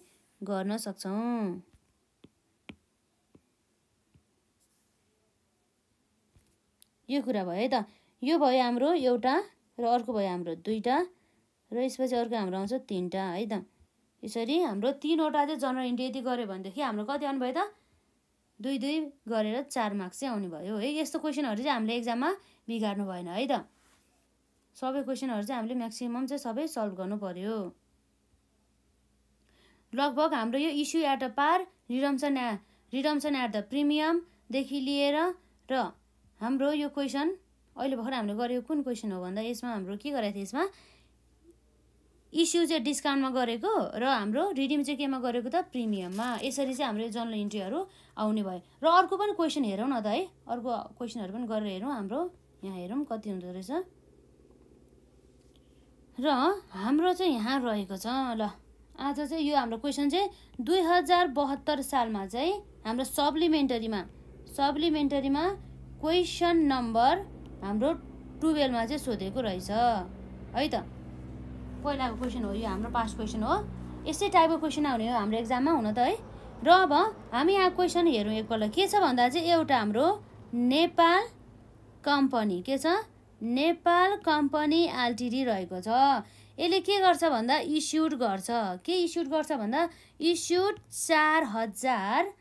गर्न सक्छौँ यो कुरा भयो है त यो भयो हाम्रो एउटा र अर्को भयो हाम्रो दुईवटा र यसपछि अर्को हाम्रो आउँछ तिनवटा है त यसरी हाम्रो तिनवटा चाहिँ जनरल इन्ट्री यदि गऱ्यो भनेदेखि हाम्रो कति आउनु भयो त दुई दुई गरेर चार मार्क्स चाहिँ आउने भयो है यस्तो क्वेसनहरू चाहिँ हामीले एक्जाममा बिगार्नु भएन है त सबै क्वेसनहरू चाहिँ हामीले म्याक्सिमम् चाहिँ सबै सल्भ गर्नु पऱ्यो लगभग हाम्रो यो issue at a par redemption redemption at the प्रिमियमदेखि लिएर र हाम्रो यो क्वेसन अहिले भर्खर हामीले गरेको कुन क्वेसन हो भन्दा यसमा हाम्रो के गराएको थियो यसमा इस्यु चाहिँ डिस्काउन्टमा गरेको र हाम्रो रिडिम चाहिँ केमा गरेको त प्रिमियममा यसरी चाहिँ हाम्रो जर्नल इन्ट्रीहरू आउने भयो र अर्को पनि क्वेसन हेरौँ न त है अर्को क्वेसनहरू पनि गरेर हेरौँ हाम्रो यहाँ हेरौँ कति हुँदो रहेछ र हाम्रो चाहिँ यहाँ रहेको छ ल आज चाहिँ यो हाम्रो क्वेसन चाहिँ दुई हजार बहत्तर सालमा चाहिँ हाम्रो सप्लिमेन्टरीमा सप्लिमेन्टरीमा क्वेसन नम्बर हाम्रो टुवेल्भमा चाहिँ सोधेको रहेछ है त पहिलाको क्वेसन हो यो हाम्रो पास्ट क्वेसन हो यस्तै टाइपको क्वेसन आउने हो हाम्रो एक्जाममा हुन त है र अब हामी यहाँ क्वेसन हेरौँ एकपल्ट के छ भन्दा चाहिँ एउटा हाम्रो नेपाल कम्पनी के छ नेपाल कम्पनी एलटिडी रहेको छ यसले के गर्छ भन्दा इस्युड गर्छ के इस्युड गर्छ भन्दा इस्युड चार हजार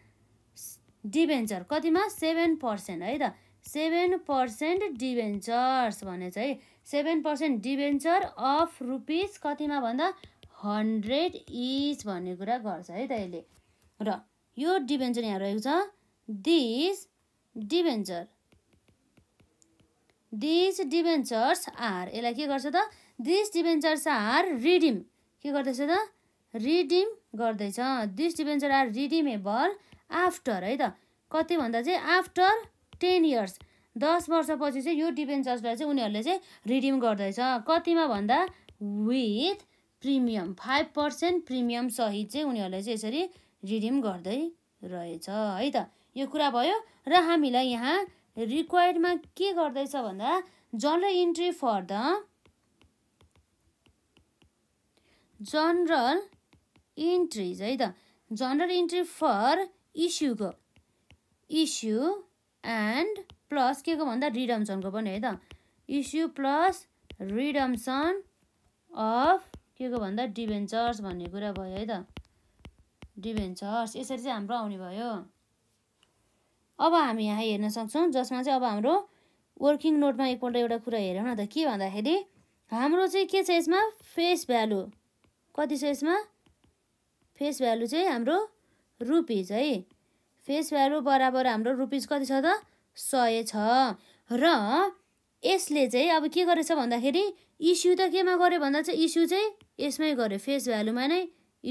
डिभेन्चर कतिमा सेभेन पर्सेन्ट है त सेभेन पर्सेन्ट डिभेन्चर्स भने चाहिँ seven percent debenture of rupees कतिमा भन्दा हन्ड्रेड इच भन्ने कुरा गर्छ है त यसले र यो डिभेन्चर यहाँ रहेको छ this debenture this debentures are यसलाई के गर्छ त दिस डिभेन्चर्स आर रिडिम के गर्दैछ त रिडिम गर्दैछ this debenture are redeemable after है त कति भन्दा चाहिँ आफ्टर टेन इयर्स दस वर्षपछि चाहिँ यो डिभेन्चर्सलाई चाहिँ उनीहरूले चाहिँ रिडिम गर्दैछ कतिमा भन्दा with premium five percent premium सहित चाहिँ उनीहरूले चाहिँ यसरी रिडिम गर्दै रहेछ है त यो कुरा भयो र हामीलाई यहाँ रिक्वायर्डमा के गर्दैछ भन्दा general entry for the general entries है त जनरल इन्ट्री फर इस्युको इस्यु एन्ड प्लस के को भन्दा रिडम्सनको पनि है त इस्यु प्लस रिडम्सन अफ के को भन्दा डिभेन्चर्स भन्ने कुरा भयो है त डिभेन्चर्स यसरी चाहिँ हाम्रो आउने भयो अब हामी यहाँ हेर्न सक्छौँ जसमा चाहिँ अब हाम्रो वर्किङ नोटमा एकपल्ट एउटा कुरा हेरौँ न त के भन्दाखेरि हाम्रो चाहिँ के छ यसमा फेस भ्यालु कति छ यसमा फेस भ्यालु चाहिँ हाम्रो रुपिज है फेस भ्यालु बराबर हाम्रो रुपिज कति छ त सय छ र यसले चाहिँ अब के गरेछ भन्दाखेरि इस्यु त केमा गऱ्यो भन्दा चाहिँ इस्यु चाहिँ यसमै गर्यो फेस भ्यालुमा नै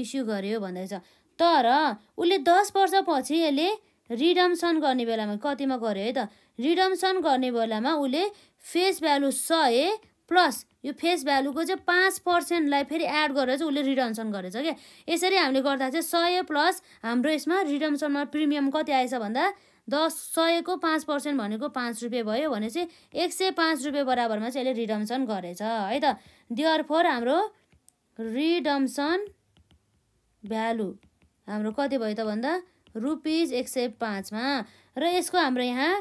इस्यु गर्यो भन्दैछ तर उसले दस वर्षपछि यसले रिडम्सन गर्ने बेलामा कतिमा गऱ्यो है त रिडम्सन गर्ने बेलामा उसले फेस भ्यालु सय प्लस यो फेस भ्यालुको चाहिँ पाँच पर्सेन्टलाई फेरि एड गरेर चाहिँ उसले रिडम्सन गरेछ क्या यसरी हामीले गर्दा चाहिँ सय प्लस हाम्रो यसमा रिडम्सनमा प्रिमियम कति आएछ भन्दा दस सयको पाँच पर्सेन्ट भनेको पाँच रुपियाँ भयो भने चाहिँ एक सय पाँच रुपियाँ बराबरमा चाहिँ यसले रिडम्सन गरेछ है त दियर फोर हाम्रो रिडम्सन भ्यालु हाम्रो कति भयो त भन्दा रुपिज एक सय पाँचमा र यसको हाम्रो यहाँ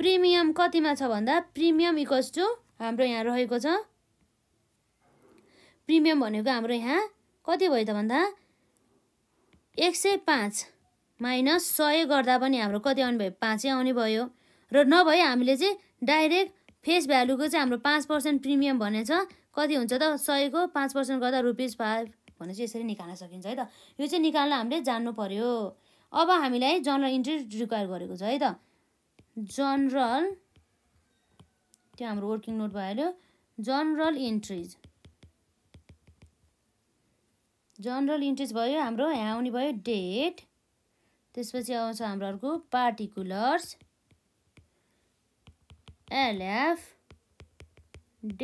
प्रिमियम कतिमा छ भन्दा प्रिमियम इक्वल्स टु हाम्रो यहाँ रहेको छ प्रिमियम भनेको हाम्रो यहाँ कति भयो त भन्दा एक सय पाँच माइनस सय गर्दा पनि हाम्रो कति आउने भयो पाँचै आउने भयो र नभए हामीले चाहिँ डाइरेक्ट फेस भ्यालुको चाहिँ हाम्रो पाँच पर्सेन्ट प्रिमियम भनेछ कति हुन्छ त सयको पाँच पर्सेन्ट गर्दा रुपिज फाइभ भने चाहिँ यसरी निकाल्न सकिन्छ है त यो चाहिँ निकाल्न हामीले जान्नु पऱ्यो अब हामीलाई जनरल इन्ट्री रिक्वायर गरेको छ है त जनरल त्यो हाम्रो वर्किङ नोट भइहाल्यो जनरल इन्ट्रिज जनरल इन्ट्रिज भयो हाम्रो यहाँ आउने भयो डेट त्यसपछि आउँछ हाम्रो अर्को पार्टिकुलर्स एलएफ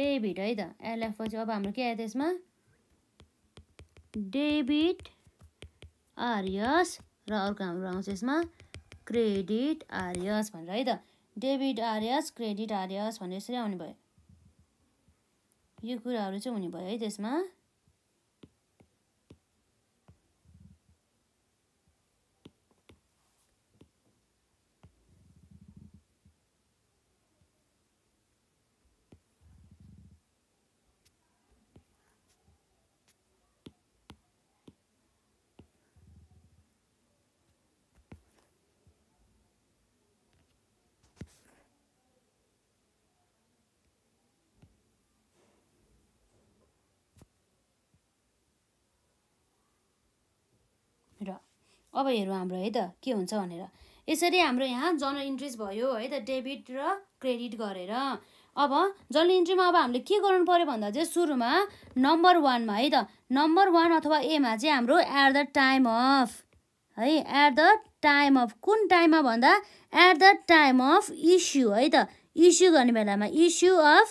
डेबिट है त एलएफ पछि अब हाम्रो के आयो त्यसमा डेबिट आरियस र अर्को हाम्रो आउँछ यसमा क्रेडिट आरियस भनेर है त डेबिट आर्यस क्रेडिट आर्यस भनेर यसरी आउने भयो यो कुराहरू चाहिँ हुने भयो है त्यसमा अब हेरौँ हाम्रो है त के हुन्छ भनेर यसरी हाम्रो यहाँ जनरल इन्ट्रेस्ट भयो है त डेबिट र क्रेडिट गरेर अब जनरल इन्ट्रीमा अब हामीले के गर्नु पऱ्यो भन्दा चाहिँ सुरुमा नम्बर वानमा है त नम्बर वान अथवा एमा चाहिँ हाम्रो एट द टाइम अफ है एट द टाइम अफ कुन टाइममा भन्दा at the time of issue है त इस्यु गर्ने बेलामा issue of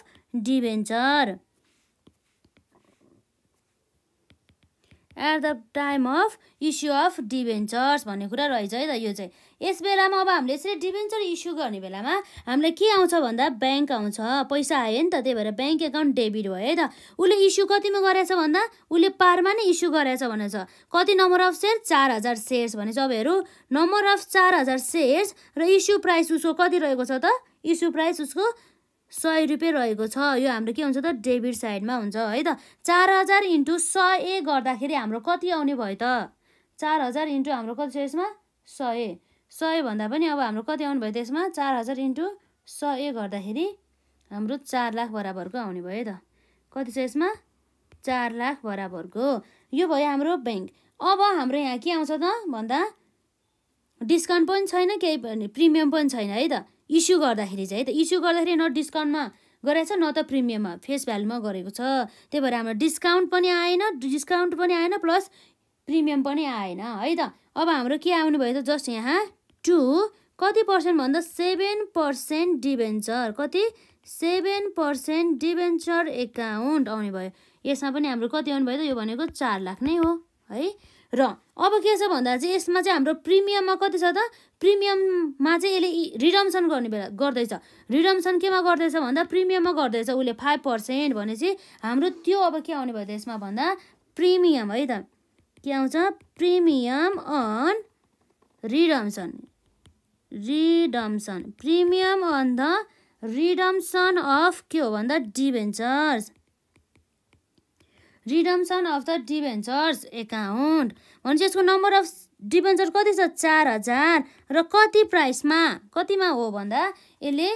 debenture at the time of issue of debentures भन्ने कुरा रहेछ है त यो चाहिँ यस बेलामा अब हामीले यसरी डिभेन्चर इस्यु गर्ने बेलामा हामीलाई के आउँछ भन्दा ब्याङ्क आउँछ पैसा आयो नि त त्यही भएर ब्याङ्क एकाउन्ट डेबिट भयो है त उसले इस्यु कतिमा गरेछ भन्दा उसले पारमा नै इस्यु गरेछ भनेछ कति नम्बर अफ सेयर चार हजार सेयर्स भने चाहिँ अब हेरौँ नम्बर अफ चार हजार सेयर्स र इस्यु प्राइस उसको कति रहेको छ त इस्यु प्राइस उसको सय रुपियाँ रहेको छ यो हाम्रो के हुन्छ त डेबिट साइडमा हुन्छ है त चार हजार इन्टु सय गर्दाखेरि हाम्रो कति आउने भयो त चार हजार इन्टु हाम्रो कति छ यसमा सय सय भन्दा पनि अब हाम्रो कति आउनु भयो त यसमा चार हजार इन्टु सय गर्दाखेरि हाम्रो चार लाख बराबरको आउने भयो है त कति छ यसमा चार लाख बराबरको यो भयो हाम्रो ब्याङ्क अब हाम्रो यहाँ के आउँछ त भन्दा डिस्काउन्ट पनि छैन केही पनि प्रिमियम पनि छैन है त इस्यु गर्दाखेरि चाहिँ है त इस्यु गर्दाखेरि न डिस्काउन्टमा गरेको छ न त प्रिमियममा फेस भ्यालुमा गरेको छ त्यही भएर हाम्रो डिस्काउन्ट पनि आएन डिस्काउन्ट पनि आएन प्लस प्रिमियम पनि आएन है त अब हाम्रो के आउनुभयो त जस्ट यहाँ टु कति पर्सेन्ट भन्दा सेभेन पर्सेन्ट डिभेन्चर कति सेभेन पर्सेन्ट डिभेन्चर एकाउन्ट आउने भयो यसमा पनि हाम्रो कति आउनुभयो त यो भनेको चार लाख नै हो है र अब के छ भन्दा चाहिँ यसमा चाहिँ हाम्रो प्रिमियममा कति छ त प्रिमियममा चाहिँ यसले रिडम्सन गर्ने बेला गर्दैछ रिडम्सन केमा गर्दैछ भन्दा प्रिमियममा गर्दैछ उसले फाइभ पर्सेन्ट भनेपछि हाम्रो त्यो अब के आउने भयो त यसमा भन्दा प्रिमियम है त के आउँछ premium on redemption redemption premium on the redemption of के हो भन्दा debentures redemption of the debentures account भनेपछि यसको नम्बर अफ डिभेन्चर कति छ चार हजार र कति प्राइसमा कतिमा हो भन्दा यसले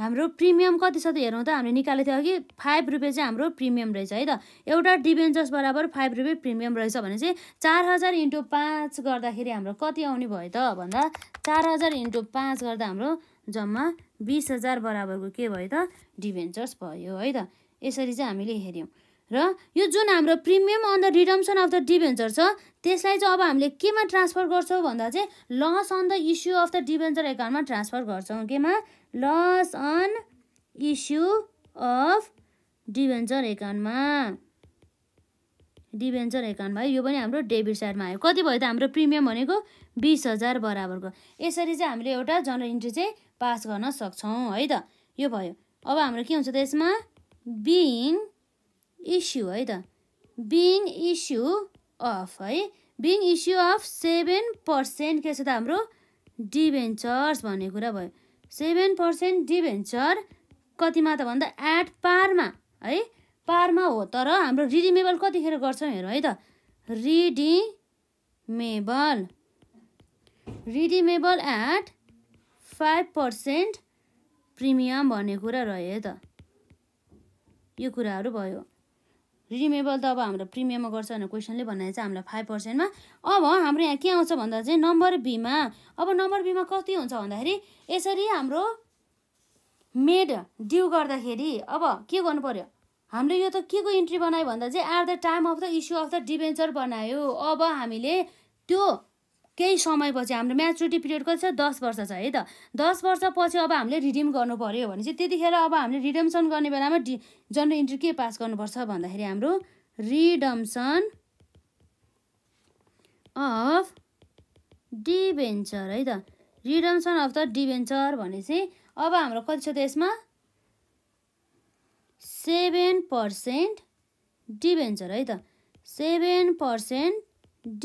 हाम्रो प्रिमियम कति छ त हेरौँ त हामीले निकालेको थियो अघि फाइभ रुपियाँ चाहिँ हाम्रो प्रिमियम रहेछ है त एउटा डिभेन्चर्स बराबर फाइभ रुपियाँ प्रिमियम रहेछ भने चाहिँ चार हजार इन्टु पाँच गर्दाखेरि हाम्रो कति आउने भयो त भन्दा चार हजार इन्टु पाँच गर्दा हाम्रो जम्मा बिस हजार बराबरको के भयो त डिभेन्चर्स भयो है त यसरी चाहिँ हामीले हेऱ्यौँ र यो जुन हाम्रो premium on the redemption of the debenture छ त्यसलाई चाहिँ अब हामीले केमा ट्रान्सफर गर्छौँ भन्दा चाहिँ loss on the issue of the debenture एकाउन्टमा ट्रान्सफर गर्छौँ केमा loss on issue of debenture एकाउन्टमा डिभेन्चर एकाउन्ट भयो यो पनि हाम्रो डेबिट साइडमा आयो कति भयो त हाम्रो प्रिमियम भनेको बिस हजार बराबरको यसरी चाहिँ हामीले एउटा जनरल इन्ट्री चाहिँ पास गर्न सक्छौँ है त यो भयो अब हाम्रो के हुन्छ त यसमा बिङ इस्यु है त बिङ इस्यु अफ है being issue of seven percent के छ त हाम्रो डिभेन्चर्स भन्ने कुरा भयो सेभेन पर्सेन्ट डिभेन्चर कतिमा त भन्दा एट पारमा है पारमा हो तर हाम्रो रिडिमेबल कतिखेर गर्छौँ हेरौँ है त redeemable redeemable at five percent premium भन्ने कुरा रह्यो है त यो कुराहरू भयो रिन्युएबल त अब हाम्रो प्रिमियममा गर्छ भनेर क्वेसनले भन्नाले चाहिँ हामीलाई फाइभ पर्सेन्टमा अब हाम्रो यहाँ के आउँछ भन्दा चाहिँ नम्बर बीमा अब नम्बर बीमा कति हुन्छ भन्दाखेरि यसरी हाम्रो मेड ड्यु गर्दाखेरि अब के गर्नु पऱ्यो हामीले यो त के को इन्ट्री बनायो भन्दा चाहिँ at the time of the issue of the debenture बनायो अब हामीले त्यो केही समयपछि हाम्रो म्याचुरिटी पिरियड कति छ दस वर्ष छ है त दस वर्षपछि अब हामीले रिडिम गर्नु पऱ्यो भने चाहिँ त्यतिखेर अब हामीले रिडम्सन गर्ने बेलामा डि जनरल इन्ट्री के पास गर्नुपर्छ भन्दाखेरि हाम्रो रिडम्सन अफ डिभेन्चर है त रिडम्सन अफ द डिभेन्चर भने चाहिँ अब हाम्रो कति छ त यसमा सेभेन पर्सेन्ट डिभेन्चर है त सेभेन पर्सेन्ट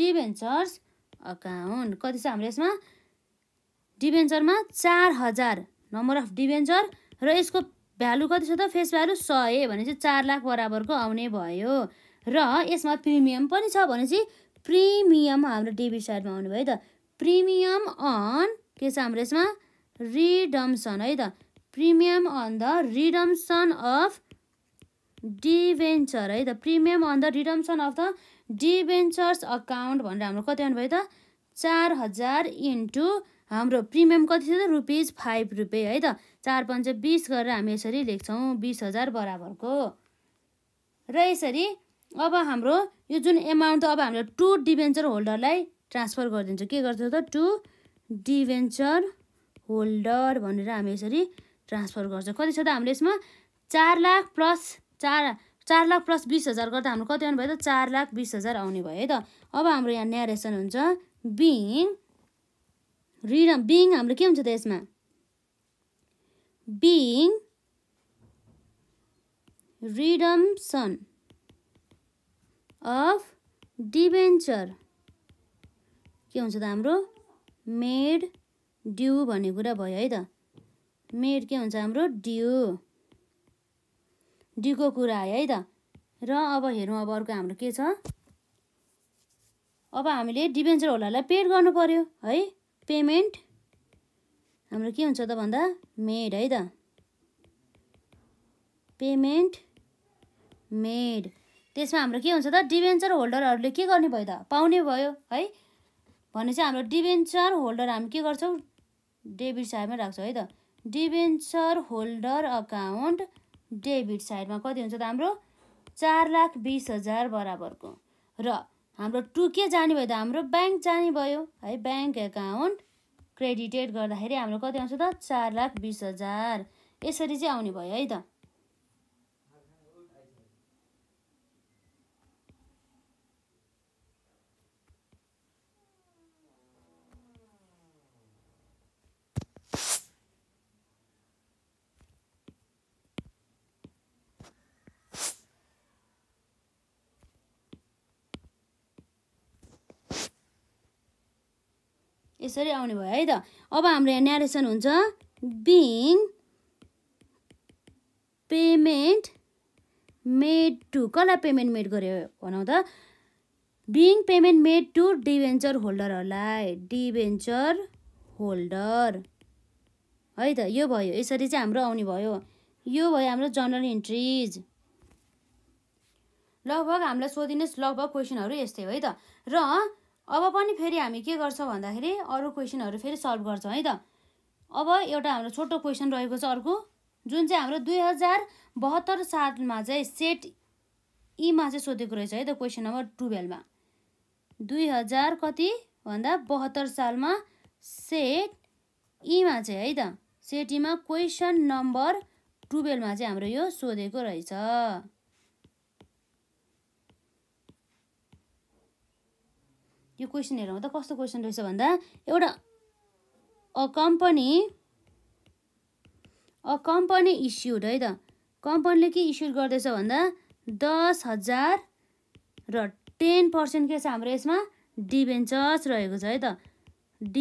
डिभेन्चर्स अकाउन्ट कति छ हाम्रो यसमा डिभेन्चरमा चार हजार नम्बर अफ डिभेन्चर र यसको भ्यालु कति छ त फेस भ्यालु सय भनेपछि चार लाख बराबरको आउने भयो र यसमा प्रिमियम पनि छ भनेपछि प्रिमियम हाम्रो डेबिट साइडमा आउने भयो है त प्रिमियम अन के छ हाम्रो यसमा रिडम्सन है त premium on the redemption of debenture है त premium on the redemption of the debentures account भनेर हाम्रो कति आउनुभयो त चार हजार इन्टु हाम्रो प्रिमियम कति थियो त रुपिज फाइभ रुपियाँ है त चार पन्च बिस गरेर हामी यसरी लेख्छौँ बिस हजार बराबरको र यसरी अब हाम्रो यो जुन एमाउन्ट अब हामीले टु डिभेन्चर होल्डरलाई ट्रान्सफर गरिदिन्छौँ के गर्छ त टु डिभेन्चर होल्डर भनेर हामी यसरी ट्रान्सफर गर्छौँ कति छ त हामीले यसमा चार लाख प्लस चार चार लाख प्लस बिस हजार गर्दा हाम्रो कति आउनु भयो त चार लाख बिस हजार आउने भयो है त अब हाम्रो यहाँ न्यारेसन हुन्छ बिङ रिड बिङ हाम्रो के हुन्छ त यसमा बिङ रिडम्सन अफ डिभेन्चर के हुन्छ त हाम्रो मेड ड्यु भन्ने कुरा भयो है त मेड के हुन्छ हाम्रो ड्यु डीको कुरा आयो है त र अब हेरौँ अब अर्को हाम्रो के छ अब हामीले डिभेन्चर होल्डरलाई पेड गर्नु पऱ्यो है पेमेन्ट हाम्रो के हुन्छ त भन्दा मेड है त पेमेन्ट मेड त्यसमा हाम्रो के हुन्छ त डिभेन्चर होल्डरहरूले के गर्ने भयो त पाउने भयो है भने चाहिँ हाम्रो डिभेन्चर होल्डर हामी के गर्छौँ डेबिट साइडमा राख्छौँ है त डिभेन्चर होल्डर अकाउन्ट डेबिट साइडमा कति हुन्छ त हाम्रो चार लाख बिस हजार बराबरको र हाम्रो टु के जाने भयो त हाम्रो ब्याङ्क जाने भयो है ब्याङ्क एकाउन्ट क्रेडिटेड गर्दाखेरि हाम्रो कति आउँछ त चार लाख बिस हजार यसरी चाहिँ आउने भयो है त यसरी आउने भयो है त अब हाम्रो यहाँ न्यारेसन हुन्छ बिङ पेमेन्ट मेड टु कसलाई पेमेन्ट मेड गर्यो भनौँ त being payment made to debenture होल्डरहरूलाई डिभेन्चर होल्डर है त यो भयो यसरी चाहिँ हाम्रो आउने भयो यो भयो हाम्रो जनरल इन्ट्रिज लगभग हामीलाई सोधिनुहोस् लगभग क्वेसनहरू यस्तै हो है त र अब पनि फेरि हामी के गर्छौँ भन्दाखेरि अरू क्वेसनहरू फेरि सल्भ गर्छौँ है त अब एउटा हाम्रो छोटो क्वेसन रहेको छ अर्को जुन चाहिँ हाम्रो दुई हजार बहत्तर सालमा चाहिँ सेट ईमा चाहिँ सोधेको रहेछ है त क्वेसन नम्बर टुवेल्भमा दुई हजार कति भन्दा बहत्तर सालमा सेट ईमा चाहिँ है त सेट ईमा क्वेसन नम्बर टुवेल्भमा चाहिँ हाम्रो यो सोधेको रहेछ यो क्वेसन हेरौँ त कस्तो क्वेसन रहेछ भन्दा एउटा अ कम्पनी अ कम्पनी इस्युड है त कम्पनीले के इस्युड गर्दैछ भन्दा दस हजार र टेन पर्सेन्ट के छ हाम्रो यसमा डिभेन्चर्स रहेको छ है त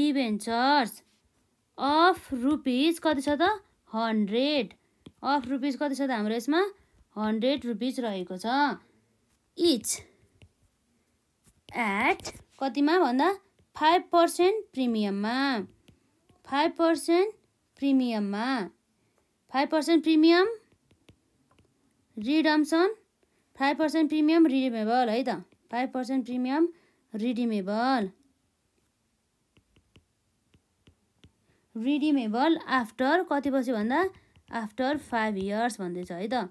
डिभेन्चर्स अफ रुपिज कति छ त हन्ड्रेड अफ रुपिज कति छ त हाम्रो यसमा हन्ड्रेड रुपिज रहेको छ इच एट कतिमा भन्दा फाइभ पर्सेन्ट प्रिमियममा फाइभ पर्सेन्ट प्रिमियममा five percent premium redemption five percent premium redeemable है त five percent premium redeemable redeemable after कति पछि भन्दा आफ्टर फाइभ इयर्स भन्दैछ है त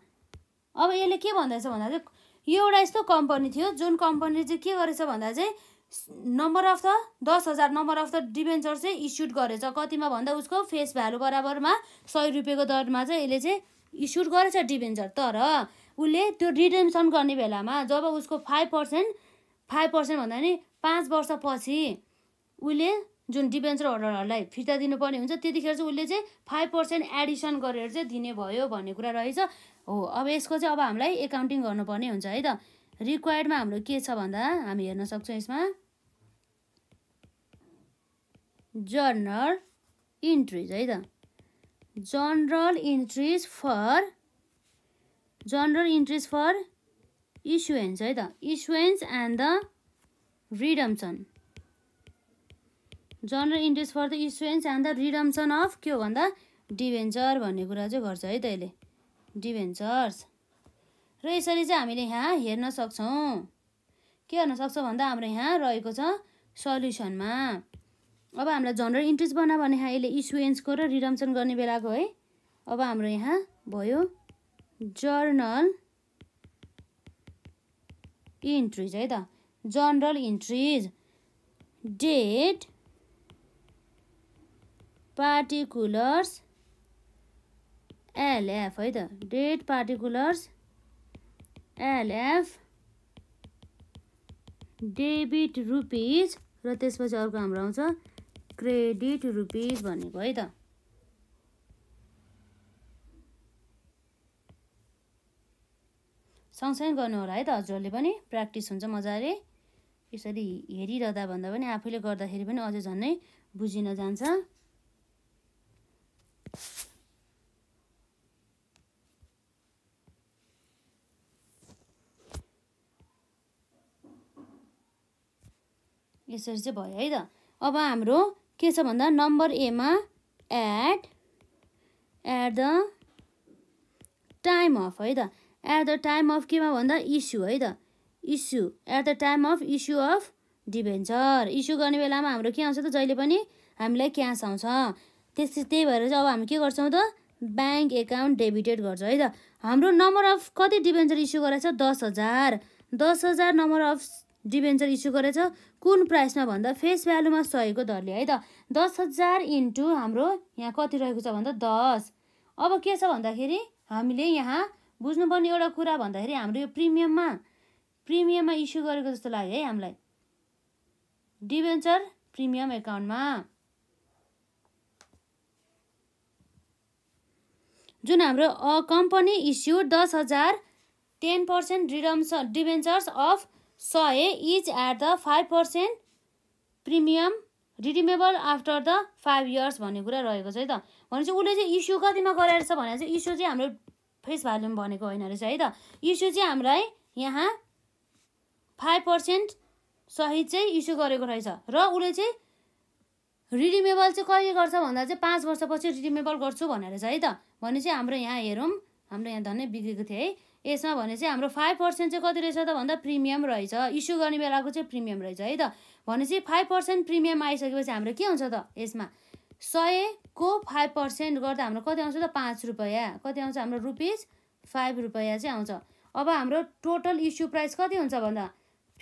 अब यसले के भन्दैछ भन्दा चाहिँ यो एउटा यस्तो कम्पनी थियो जुन कम्पनीले चाहिँ के गरेछ भन्दा चाहिँ नम्बर अफ द दस हजार नम्बर अफ द डिभेन्चर चाहिँ इस्युड गरेछ कतिमा भन्दा उसको फेस भ्यालु बराबरमा सय रुपियाँको दरमा चाहिँ यसले चाहिँ इस्युड गरेछ डिभेन्चर तर उसले त्यो रिडेम्सन गर्ने बेलामा जब उसको फाइभ पर्सेन्ट फाइभ पर्सेन्ट भन्दा नि पाँच वर्षपछि उसले जुन डिभेन्चर होल्डरहरूलाई फिर्ता दिनुपर्ने हुन्छ त्यतिखेर चाहिँ उसले चाहिँ फाइभ पर्सेन्ट एडिसन गरेर चाहिँ दिने भयो भन्ने कुरा रहेछ हो अब यसको चाहिँ अब हामीलाई एकाउन्टिङ गर्नुपर्ने हुन्छ है त रिक्वायर्डमा हाम्रो के छ भन्दा हामी हेर्न सक्छौँ यसमा जर्नल इन्ट्रिज है त general entries for general entries for issuance है त issuance and the redemption general interest for the issuance and the redemption of के हो भन्दा डिभेन्चर भन्ने कुरा चाहिँ गर्छ है त यसले डिभेन्चर्स र यसरी चाहिँ हामीले यहाँ हेर्न सक्छौँ के हेर्न सक्छौँ भन्दा हाम्रो यहाँ रहेको छ सल्युसनमा अब हामीलाई जनरल इन्ट्रेस्ट बना भने यहाँ यसले इस्युएन्सको र रिडम्सन गर्ने बेलाको है अब हाम्रो यहाँ भयो जर्नल इन्ट्रिज है त general entries date particulars LF है त date particulars LF debit rupees र त्यसपछि अर्को हाम्रो आउँछ क्रेडिट रुपिज भनेको है त सँगसँगै गर्नु होला है त हजुरहरूले पनि प्र्याक्टिस हुन्छ मजाले यसरी हेरिरहँदा भन्दा पनि आफैले गर्दाखेरि पनि अझै झन्नै बुझिन जान्छ यसरी चाहिँ भयो है त अब हाम्रो के छ भन्दा नम्बर एमा at at the time of है त एट द टाइम अफ केमा भन्दा इस्यु है त issue at the time of issue of debenture issue गर्ने बेलामा हाम्रो के आउँछ त जहिले पनि हामीलाई क्यास आउँछ त्यस त्यही भएर चाहिँ अब हामी के गर्छौँ त ब्याङ्क एकाउन्ट डेबिटेड गर्छ है त हाम्रो नम्बर अफ कति डिभेन्चर इस्यु गराएको छ दस हजार दस हजार नम्बर अफ डिभेन्चर इस्यु गरेछ कुन प्राइसमा भन्दा फेस भ्यालुमा सयको दरले है त दस हजार इन्टु हाम्रो यहाँ कति रहेको छ भन्दा दस अब के छ भन्दाखेरि हामीले यहाँ बुझ्नुपर्ने एउटा कुरा भन्दाखेरि हाम्रो यो प्रिमियममा प्रिमियममा इस्यु गरेको जस्तो लाग्यो है हामीलाई डिभेन्चर प्रिमियम एकाउन्टमा जुन हाम्रो अ कम्पनी इस्यु दस हजार ten percent redeemable debentures of सय is at the five percent premium redeemable after the five years भन्ने कुरा रहेको छ है त भनेपछि उसले चाहिँ इस्यु कतिमा गराएर छ भने चाहिँ इस्यु चाहिँ हाम्रो फेस भ्याल्युमा भनेको होइन रहेछ है त इस्यु चाहिँ हामीलाई यहाँ फाइभ पर्सेन्ट सहित चाहिँ इस्यु गरेको रहेछ र उसले चाहिँ रिडिमेबल चाहिँ कहिले गर्छ भन्दा चाहिँ पाँच वर्षपछि रिडिमेबल गर्छु भनेर छ है त भने चाहिँ हाम्रो यहाँ हेरौँ हाम्रो यहाँ धनै बिग्रेको थियो है यसमा भने चाहिँ हाम्रो फाइभ पर्सेन्ट चाहिँ कति रहेछ त भन्दा प्रिमियम रहेछ इस्यु गर्ने बेलाको चाहिँ प्रिमियम रहेछ है त भनेपछि फाइभ पर्सेन्ट प्रिमियम आइसकेपछि हाम्रो के हुन्छ त यसमा सयको फाइभ पर्सेन्ट गर्दा हाम्रो कति आउँछ त पाँच रुपियाँ कति आउँछ हाम्रो रुपिज फाइभ रुपियाँ चाहिँ आउँछ अब हाम्रो टोटल इस्यु प्राइस कति हुन्छ भन्दा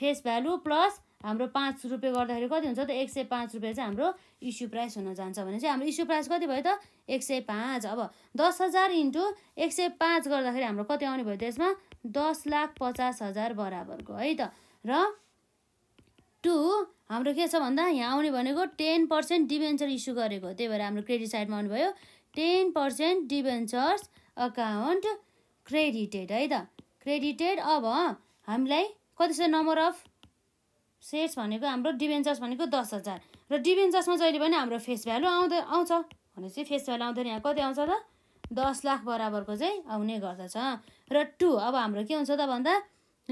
फेस भ्यालु प्लस हाम्रो पाँच रुपियाँ गर्दाखेरि कति हुन्छ त एक सय पाँच रुपियाँ चाहिँ हाम्रो इस्यु प्राइस हुन जान्छ भने चाहिँ हाम्रो इस्यु प्राइस कति भयो त एक सय पाँच अब दस हजार इन्टु एक सय पाँच गर्दाखेरि हाम्रो कति आउने भयो त यसमा दस लाख पचास हजार बराबरको है त र टु हाम्रो के छ भन्दा यहाँ आउने भनेको टेन पर्सेन्ट डिभेन्चर इस्यु गरेको त्यही भएर हाम्रो क्रेडिट साइडमा आउनुभयो ten percent debentures account credited है त क्रेडिटेड अब हामीलाई कति छ नम्बर अफ सेयर्स भनेको हाम्रो डिभेन्चर्स भनेको दस हजार र डिभेन्चर्समा जहिले पनि हाम्रो फेस भ्यालु आउँदै आउँछ भनेपछि फेस भ्यालु आउँदैन यहाँ कति आउँछ त दस लाख बराबरको चाहिँ आउने गर्दछ र टु अब हाम्रो के हुन्छ त भन्दा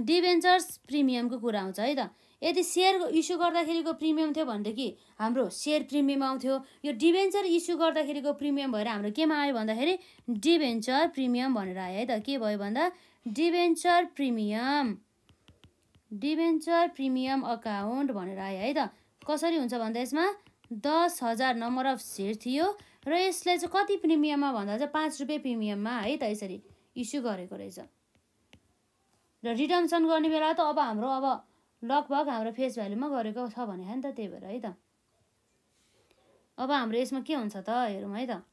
डिभेन्चर्स प्रिमियमको कुरा आउँछ है त यदि सेयर इस्यु गर्दाखेरिको प्रिमियम थियो भनेदेखि हाम्रो सेयर प्रिमियम आउँथ्यो यो डिभेन्चर इस्यु गर्दाखेरिको प्रिमियम भएर हाम्रो केमा आयो भन्दाखेरि डिभेन्चर प्रिमियम भनेर आयो है त के भयो भन्दा debenture premium debenture premium account भनेर आयो है त कसरी हुन्छ भन्दा यसमा दस हजार नम्बर अफ सेयर थियो र यसलाई चाहिँ कति प्रिमियममा भन्दा चाहिँ पाँच रुपियाँ प्रिमियममा है त यसरी इस्यु गरेको रहेछ र रिटर्मसन गर्ने बेला त अब हाम्रो अब लगभग हाम्रो फेस भ्याल्युमा गरेको छ भने नि त त्यही भएर है त अब हाम्रो यसमा के हुन्छ त हेरौँ है त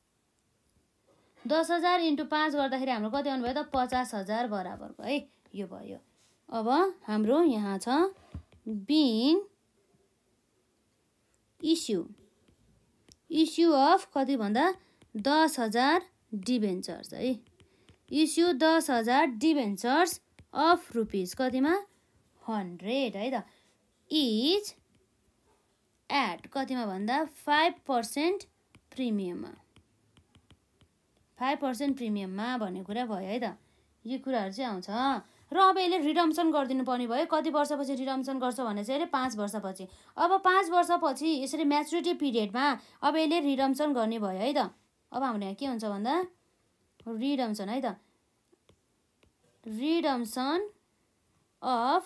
दस हजार इन्टु पाँच गर्दाखेरि हाम्रो कति आउनुभयो त पचास हजार बराबरको है यो भयो अब हाम्रो यहाँ छ बिङ इस्यु इस्यु अफ कति भन्दा दस हजार डिभेन्चर्स है इस्यु दस हजार डिभेन्चर्स अफ रुपिज कतिमा हन्ड्रेड है त इज एट कतिमा भन्दा फाइभ पर्सेन्ट प्रिमियममा फाइभ पर्सेन्ट प्रिमियममा भन्ने कुरा भयो है त यो कुराहरू चाहिँ आउँछ र अब यसले रिडम्सन गरिदिनु पर्ने भयो कति वर्षपछि रिडम्सन गर्छ भने चाहिँ अरे पाँच वर्षपछि अब पाँच वर्षपछि यसरी म्याच्युरिटी पिरियडमा अब यसले रिडम्सन गर्ने भयो है त अब हाम्रो यहाँ के हुन्छ भन्दा रिडम्सन है त रिडम्सन अफ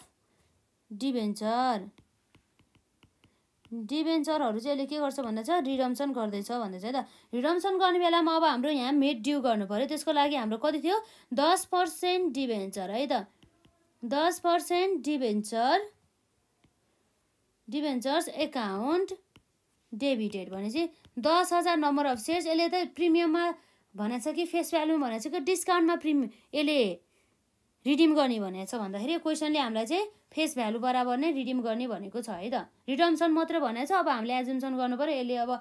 डिभेन्चर डिभेन्चरहरू चाहिँ यसले के गर्छ भन्दा चाहिँ रिडम्सन गर्दैछ भन्दा चाहिँ त रिडम्सन गर्ने बेलामा अब हाम्रो यहाँ मेड ड्यु गर्नु पऱ्यो त्यसको लागि हाम्रो कति थियो दस पर्सेन्ट डिभेन्चर है त दस percent debenture debentures account debited भनेपछि दस हजार नम्बर अफ सेयर्स यसले त प्रिमियममा छ कि फेस भ्याल्युमा छ कि डिस्काउन्टमा प्रिमियम यसले रिडिम गर्ने भनेको छ भन्दाखेरि क्वेसनले हामीलाई चाहिँ फेस भ्यालु बराबर नै रिडिम गर्ने भनेको छ है त रिटर्मसन मात्र भनेको छ अब हामीले एजुम्सन गर्नु पऱ्यो यसले अब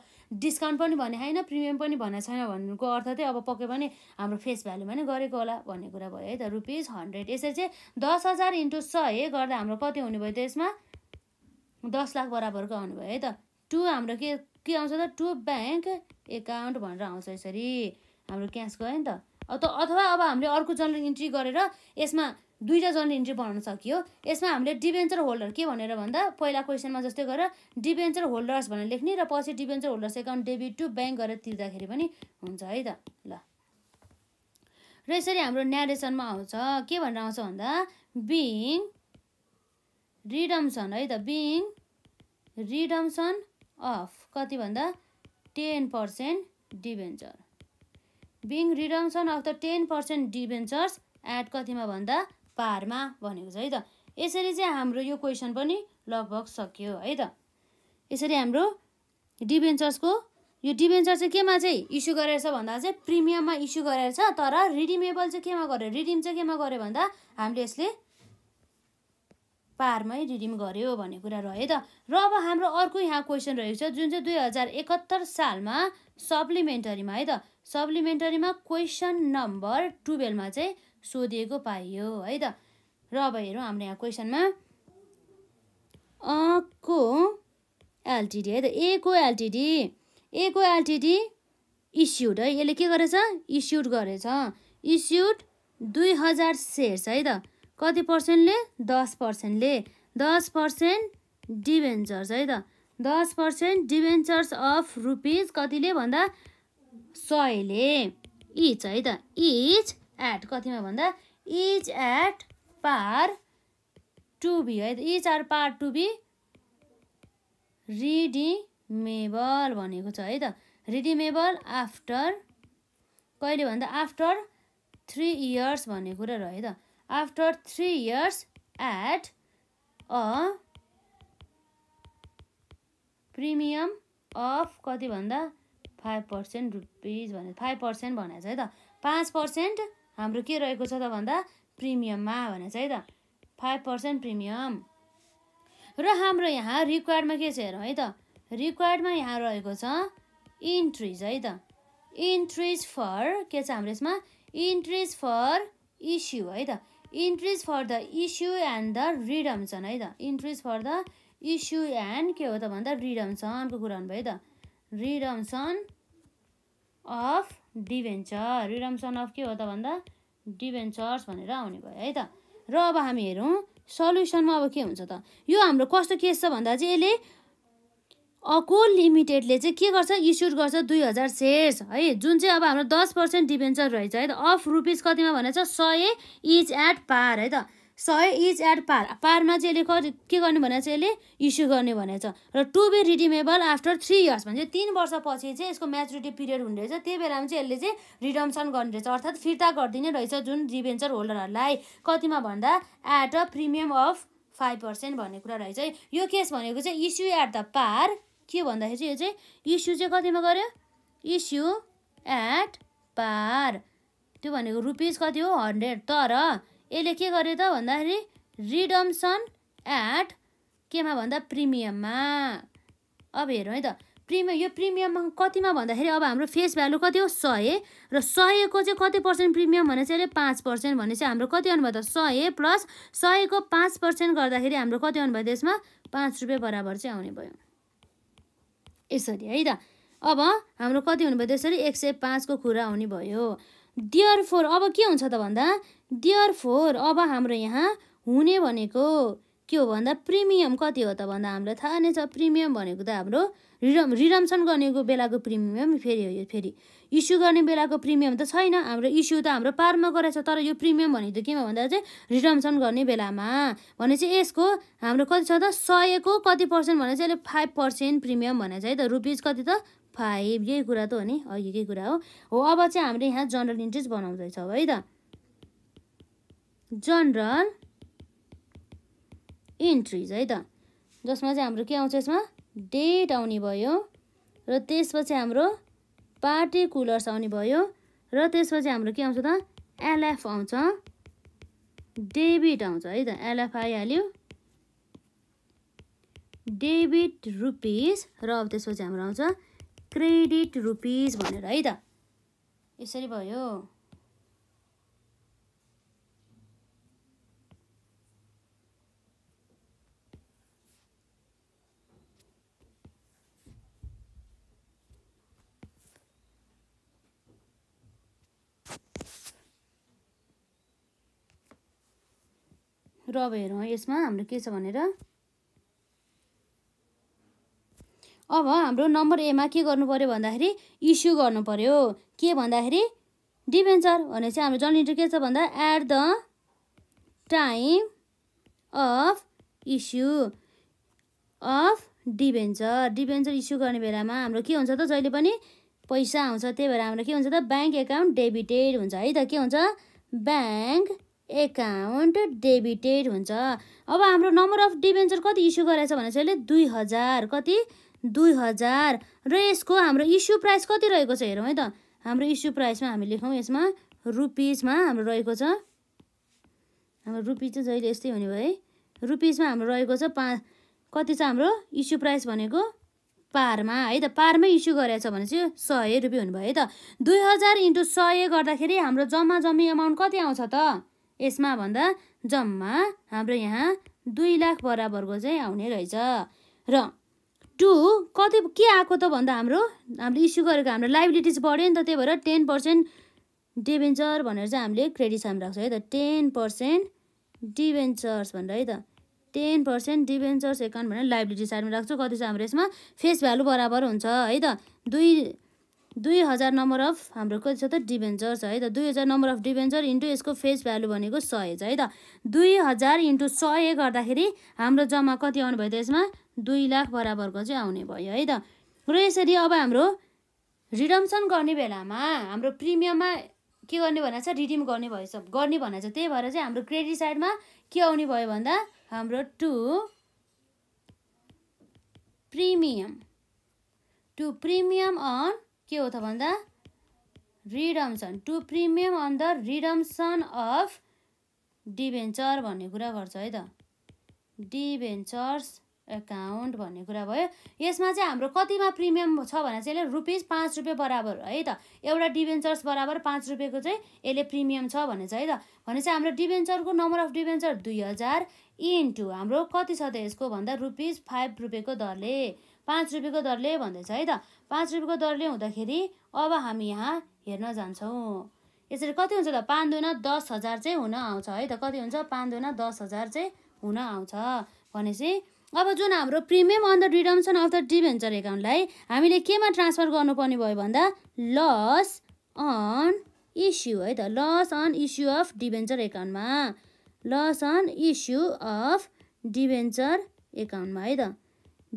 डिस्काउन्ट पनि भने होइन प्रिमियम पनि भनेको छैन भन्नुको अर्थ चाहिँ अब पक्कै पनि हाम्रो फेस भ्यालुमा नै गरेको होला भन्ने कुरा भयो है त रुपिज हन्ड्रेड यसरी चाहिँ दस हजार इन्टु सय गर्दा हाम्रो कति हुने भयो त यसमा दस लाख बराबरको आउनुभयो है त टु हाम्रो के के आउँछ त टु ब्याङ्क एकाउन्ट भनेर आउँछ यसरी हाम्रो क्यास गयो नि त अथवा अब हामीले अर्को जनरल इन्ट्री गरेर यसमा दुईवटा जनरल इन्ट्री बनाउन सकियो यसमा हामीले डिभेन्चर होल्डर के भनेर भन्दा पहिला क्वेसनमा जस्तै गरेर डिभेन्चर होल्डर्स भनेर लेख्ने र पछि debenture holders account debit to bank गरेर तिर्दाखेरि पनि हुन्छ है त ल र यसरी हाम्रो न्यारेसनमा आउँछ के भनेर आउँछ भन्दा बिङ रिडम्सन है त बिङ रिडम्सन अफ कति भन्दा ten percent debenture being redemption of the ten percent debentures at कतिमा भन्दा पारमा भनेको छ है त यसरी चाहिँ हाम्रो यो क्वेसन पनि लगभग सकियो है त यसरी हाम्रो डिभेन्चर्सको यो डिभेन्चर चाहिँ केमा चाहिँ इस्यु गरेर छ भन्दा चाहिँ प्रिमियममा इस्यु गरेर छ तर रिडिमेबल चाहिँ केमा गर्यो रिडिम चाहिँ केमा गर्यो भन्दा हामीले यसले पारमै रिडिम गर्यो भन्ने कुरा रह्यो त र अब हाम्रो अर्को यहाँ क्वेसन रहेको छ जुन चाहिँ दुई हजार एकहत्तर सालमा सप्लिमेन्टरीमा है त सप्लिमेन्टरीमा क्वेसन नम्बर टुवेल्भमा चाहिँ सोधिएको पाइयो है त र अब हेरौँ हाम्रो यहाँ क्वेसनमा अको एलटिडी है त ए को एलटिडी ए को एलटिडी इस्युड है यसले के गरेछ इस्युड गरेछ इस्युड दुई हजार सेयर्स है त कति पर्सेन्टले दस पर्सेन्टले दस पर्सेन्ट डिभेन्चर्स है त दस पर्सेन्ट डिभेन्चर्स अफ रुपिज कतिले भन्दा सयले इच है त इच एट कतिमा भन्दा each at par to be है त each are par to be redeemable भनेको छ है त रिडिमेबल आफ्टर कहिले भन्दा आफ्टर थ्री इयर्स भन्ने कुरा रह्यो त after three years at a premium of कति भन्दा फाइभ पर्सेन्ट रुपिज भने फाइभ पर्सेन्ट भनेको छ है त पाँच पर्सेन्ट हाम्रो के रहेको छ त भन्दा प्रिमियममा भनेको छ है त फाइभ पर्सेन्ट प्रिमियम र हाम्रो यहाँ रिक्वायर्डमा के छ हेरौँ है त रिक्वायर्डमा यहाँ रहेको छ इन्ट्रिज है त इन्ट्रिज फर के छ हाम्रो यसमा इन्ट्रिज फर इस्यु है त entries for the issue and the redemption है त entries for the issue and के हो त भन्दा रिडम्सनको कुरा हुनुभयो त redemption of debenture redemption of के हो त भन्दा डिभेन्चर्स भनेर आउने भयो है त र अब हामी हेरौँ सल्युसनमा अब के हुन्छ त यो हाम्रो कस्तो केस छ भन्दा चाहिँ यसले अको लिमिटेडले चाहिँ के गर्छ इस्यु गर्छ दुई हजार सेयर्स है जुन चाहिँ अब हाम्रो दस पर्सेन्ट डिभेन्चर रहेछ है त अफ रुपिस कतिमा भनेछ सय इज एट पार है त सय इज एट पार पारमा चाहिँ यसले के गर्ने भने चाहिँ यसले इस्यु गर्ने भनेछ र to be redeemable after three years भने चाहिँ तिन वर्षपछि चाहिँ यसको म्याचुरिटी पिरियड हुने रहेछ त्यही बेलामा चाहिँ यसले चाहिँ रिडम्सन गर्ने रहेछ अर्थात् फिर्ता गरिदिने रहेछ जुन डिभेन्चर होल्डरहरूलाई कतिमा भन्दा at a premium of five percent भन्ने कुरा रहेछ है यो केस भनेको चाहिँ इस्यु एट द पार के भन्दाखेरि चाहिँ यो चाहिँ इस्यु चाहिँ कतिमा गऱ्यो इस्यु एट पार त्यो भनेको रुपिज कति हो हन्ड्रेड तर यसले के गर्यो त भन्दाखेरि रिडम्सन एट केमा भन्दा प्रिमियममा अब हेरौँ है त प्रिमियम यो प्रिमियममा कतिमा भन्दाखेरि अब हाम्रो फेस भ्यालु कति हो सय र सयको चाहिँ कति पर्सेन्ट प्रिमियम भने चाहिँ यसले पाँच पर्सेन्ट भने चाहिँ हाम्रो कति अनुभयो त सय प्लस सयको पाँच पर्सेन्ट गर्दाखेरि हाम्रो कति आउनुभयो त्यसमा पाँच रुपियाँ बराबर चाहिँ आउने भयो यसरी है त अब हाम्रो कति हुनुभयो त्यसरी एक सय पाँचको कुरा आउने भयो डियर फोर अब के हुन्छ त भन्दा डियर फोर अब हाम्रो यहाँ हुने भनेको के हो भन्दा प्रिमियम कति हो त भन्दा हामीलाई थाहा नै छ प्रिमियम भनेको त हाम्रो रिडम रिडम्सन गर्नेको बेलाको प्रिमियम फेरि हो यो फेरि इस्यु गर्ने बेलाको प्रिमियम त छैन हाम्रो इस्यु त हाम्रो पारमा छ तर यो प्रिमियम भनेको केमा भन्दा चाहिँ रिडम्सन गर्ने बेलामा भने चाहिँ यसको हाम्रो कति छ त सयको कति पर्सेन्ट भने चाहिँ अहिले फाइभ पर्सेन्ट प्रिमियम भने चाहिँ त रुपिज कति त फाइभ यही कुरा त हो नि अघिकै कुरा हो हो अब चाहिँ हामीले यहाँ जनरल इन्ट्रेस्ट बनाउँदैछौँ है त जनरल इन्ट्रिज है त जसमा चाहिँ हाम्रो के आउँछ यसमा डेट आउने भयो र त्यसपछि हाम्रो पार्टिकुलर्स आउने भयो र त्यसपछि हाम्रो के आउँछ त एलएफ आउँछ डेबिट आउँछ है त एलएफ आइहाल्यो डेबिट रुपिज र अब त्यसपछि हाम्रो आउँछ क्रेडिट रुपिज भनेर है त यसरी भयो र अब हेरौँ यसमा हाम्रो के छ भनेर अब हाम्रो नम्बर एमा के गर्नु पऱ्यो भन्दाखेरि इस्यु गर्नु पऱ्यो के भन्दाखेरि डिभेन्चर भने चाहिँ हाम्रो जर्निटर के छ भन्दा at the time of issue of debenture debenture issue गर्ने बेलामा हाम्रो के हुन्छ त जहिले पनि पैसा आउँछ त्यही भएर हाम्रो के हुन्छ त ब्याङ्क एकाउन्ट डेबिटेड हुन्छ है त के हुन्छ ब्याङ्क एकाउन्ट डेबिटेड हुन्छ अब हाम्रो नम्बर अफ डिभेन्चर कति इस्यु गराएछ भने चाहिँ अहिले दुई हजार कति दुई हजार र यसको हाम्रो इस्यु प्राइस कति रहेको छ हेरौँ है त हाम्रो इस्यु प्राइसमा हामी लेखौँ यसमा रुपिजमा हाम्रो रहेको छ हाम्रो रुपिज चाहिँ जहिले यस्तै हुने भयो है रुपिजमा हाम्रो रहेको छ पा कति छ हाम्रो इस्यु प्राइस भनेको पारमा है त पारमै इस्यु गरेछ भने चाहिँ सय रुपियाँ हुनुभयो है त दुई हजार इन्टु सय गर्दाखेरि हाम्रो जम्मा जम्मी एमाउन्ट कति आउँछ त यसमा भन्दा जम्मा हाम्रो यहाँ दुई लाख बराबरको चाहिँ आउने रहेछ र टु कति के आएको त भन्दा हाम्रो हामीले इस्यु गरेको हाम्रो लाइबिलिटिज बढ्यो नि त त्यही भएर टेन पर्सेन्ट डिभेन्चर भनेर चाहिँ हामीले क्रेडिट साम राख्छौँ है त टेन पर्सेन्ट डिभेन्चर्स भनेर है त टेन पर्सेन्ट डिभेन्चर्स एकाउन्ट भनेर लाइबिलिटी साइडमा राख्छु कति छ हाम्रो यसमा फेस भ्यालु बराबर हुन्छ है त दुई दुई हजार नम्बर अफ हाम्रो कति छ त डिभेन्चर छ है त दुई हजार नम्बर अफ डिभेन्चर इन्टु यसको फेस भ्यालु भनेको सय छ है त दुई हजार इन्टु सय गर्दाखेरि हाम्रो जम्मा कति आउने भयो त यसमा दुई लाख बराबरको चाहिँ आउने भयो है त र यसरी अब हाम्रो रिडम्सन गर्ने बेलामा हाम्रो प्रिमियममा के गर्ने भने चाहिँ रिडिम गर्ने भयो सब गर्ने भने चाहिँ त्यही भएर चाहिँ हाम्रो क्रेडिट साइडमा के आउने भयो भन्दा हाम्रो to premium to premium on के हो त भन्दा redemption to premium on the redemption of debenture भन्ने कुरा गर्छ है त डिभेन्चर्स एकाउन्ट भन्ने कुरा भयो यसमा चाहिँ हाम्रो कतिमा प्रिमियम छ भने चाहिँ यसले रुपिस पाँच रुपियाँ बराबर है त एउटा डिभेन्चर्स बराबर पाँच रुपियाँको चाहिँ यसले प्रिमियम छ भने चाहिँ है त भने चाहिँ हाम्रो डिभेन्चरको नम्बर अफ डिभेन्चर दुई हजार इन्टु हाम्रो कति छ त यसको भन्दा रुपिस फाइभ रुपियाँको दरले पाँच रुपियाँको दरले भन्दैछ है त पाँच रुपियाँको दरले हुँदाखेरि अब हामी यहाँ हेर्न जान्छौँ यसरी कति हुन्छ त पाँच दुना दस हजार चाहिँ हुन आउँछ है त कति हुन्छ पाँच दुना दस हजार चाहिँ हुन आउँछ भनेपछि अब जुन हाम्रो premium on the redemption of the debenture एकाउन्टलाई हामीले केमा ट्रान्सफर गर्नुपर्ने भयो भन्दा लस अन इस्यु है त loss on issue of debenture एकाउन्टमा loss on issue of debenture एकाउन्टमा है त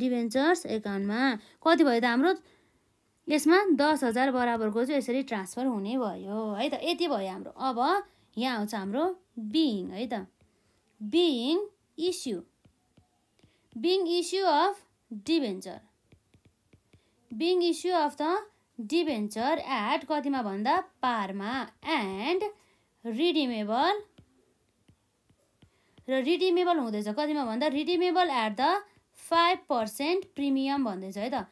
डिभेन्चर्स एकाउन्टमा कति भयो त हाम्रो यसमा दस हजार बराबरको चाहिँ यसरी ट्रान्सफर हुने भयो है त यति भयो हाम्रो अब यहाँ आउँछ हाम्रो बिइङ है त being issue being issue of debenture being issue of the debenture at कतिमा भन्दा पारमा एन्ड रिडिमेबल र रिडिमेबल हुँदैछ कतिमा भन्दा redeemable at the five percent premium भन्दैछ है त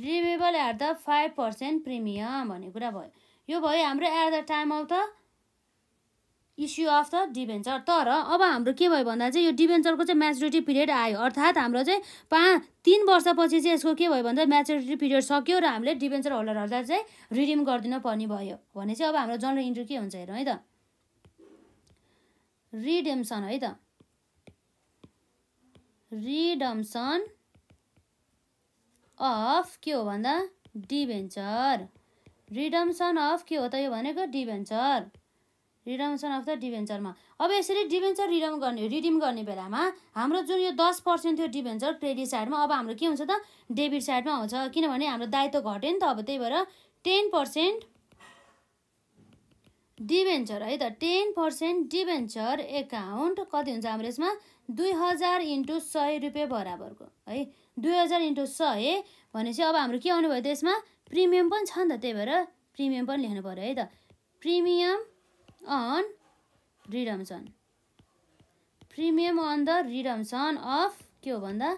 redeemable at the five percent premium भन्ने कुरा भयो यो भयो हाम्रो at the time of the issue of the debenture तर अब हाम्रो के भयो भन्दा चाहिँ यो डिभेन्चरको चाहिँ म्याच्युरिटी पिरियड आयो अर्थात् हाम्रो चाहिँ पाँच तिन वर्षपछि चाहिँ यसको के भयो भन्दा म्याच्युरिटी पिरियड सक्यो र हामीले डिभेन्चर होल्डरहरूलाई चाहिँ रिडिम गरिदिनु पर्ने भयो भने चाहिँ अब हाम्रो जनरल इन्ट्री के हुन्छ हेरौँ है त रिडेम्सन है त रिडम्सन अफ के हो भन्दा डिभेन्चर रिडम्सन अफ के हो त यो भनेको डिभेन्चर रिडम्सन अफ द डिभेन्चरमा अब यसरी डिभेन्चर रिडम गर्ने रिडिम गर्ने बेलामा हाम्रो जुन यो दस पर्सेन्ट थियो डिभेन्चर क्रेडिट साइडमा अब हाम्रो के हुन्छ त डेबिट साइडमा आउँछ किनभने हाम्रो दायित्व घट्यो नि त अब त्यही भएर टेन पर्सेन्ट डिभेन्चर है त टेन पर्सेन्ट डिभेन्चर एकाउन्ट कति हुन्छ हाम्रो यसमा दुई हजार इन्टु सय रुपियाँ बराबरको है दुई हजार इन्टु सय भनेपछि अब हाम्रो के आउनु त यसमा प्रिमियम पनि छ नि त त्यही भएर प्रिमियम पनि लेख्नु पऱ्यो है त premium on redemption premium on the redemption of के हो भन्दा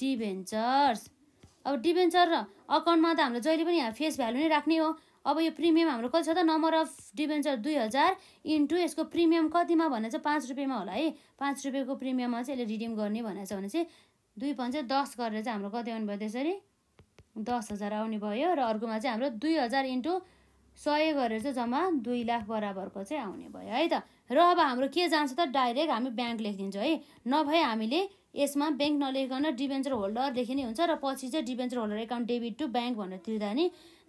डिभेन्चर्स अब डिभेन्चर र अकाउन्टमा त हाम्रो जहिले पनि यहाँ फेस भ्यालु नै राख्ने हो अब यो प्रिमियम हाम्रो कति छ त नम्बर अफ डिभेन्चर दुई हजार इन्टु यसको प्रिमियम कतिमा भनेर चाहिँ पाँच रुपियाँमा होला है पाँच रुपियाँको प्रिमियममा चाहिँ यसले रिडिम गर्ने भनेर छ भने चाहिँ दुई पञ्च दस गरेर चाहिँ हाम्रो कति आउनु भयो त्यसरी दस हजार आउने भयो र अर्कोमा चाहिँ हाम्रो दुई हजार इन्टु सय गरेर चाहिँ जम्मा दुई लाख बराबरको चाहिँ आउने भयो है त र अब हाम्रो के जान्छ त डाइरेक्ट हामी ब्याङ्क लेखिदिन्छौँ है नभए हामीले यसमा ब्याङ्क नलेखिकन डिभेन्चर होल्डरदेखि नै हुन्छ र पछि चाहिँ debenture holder account debit to bank भनेर तिर्दा नि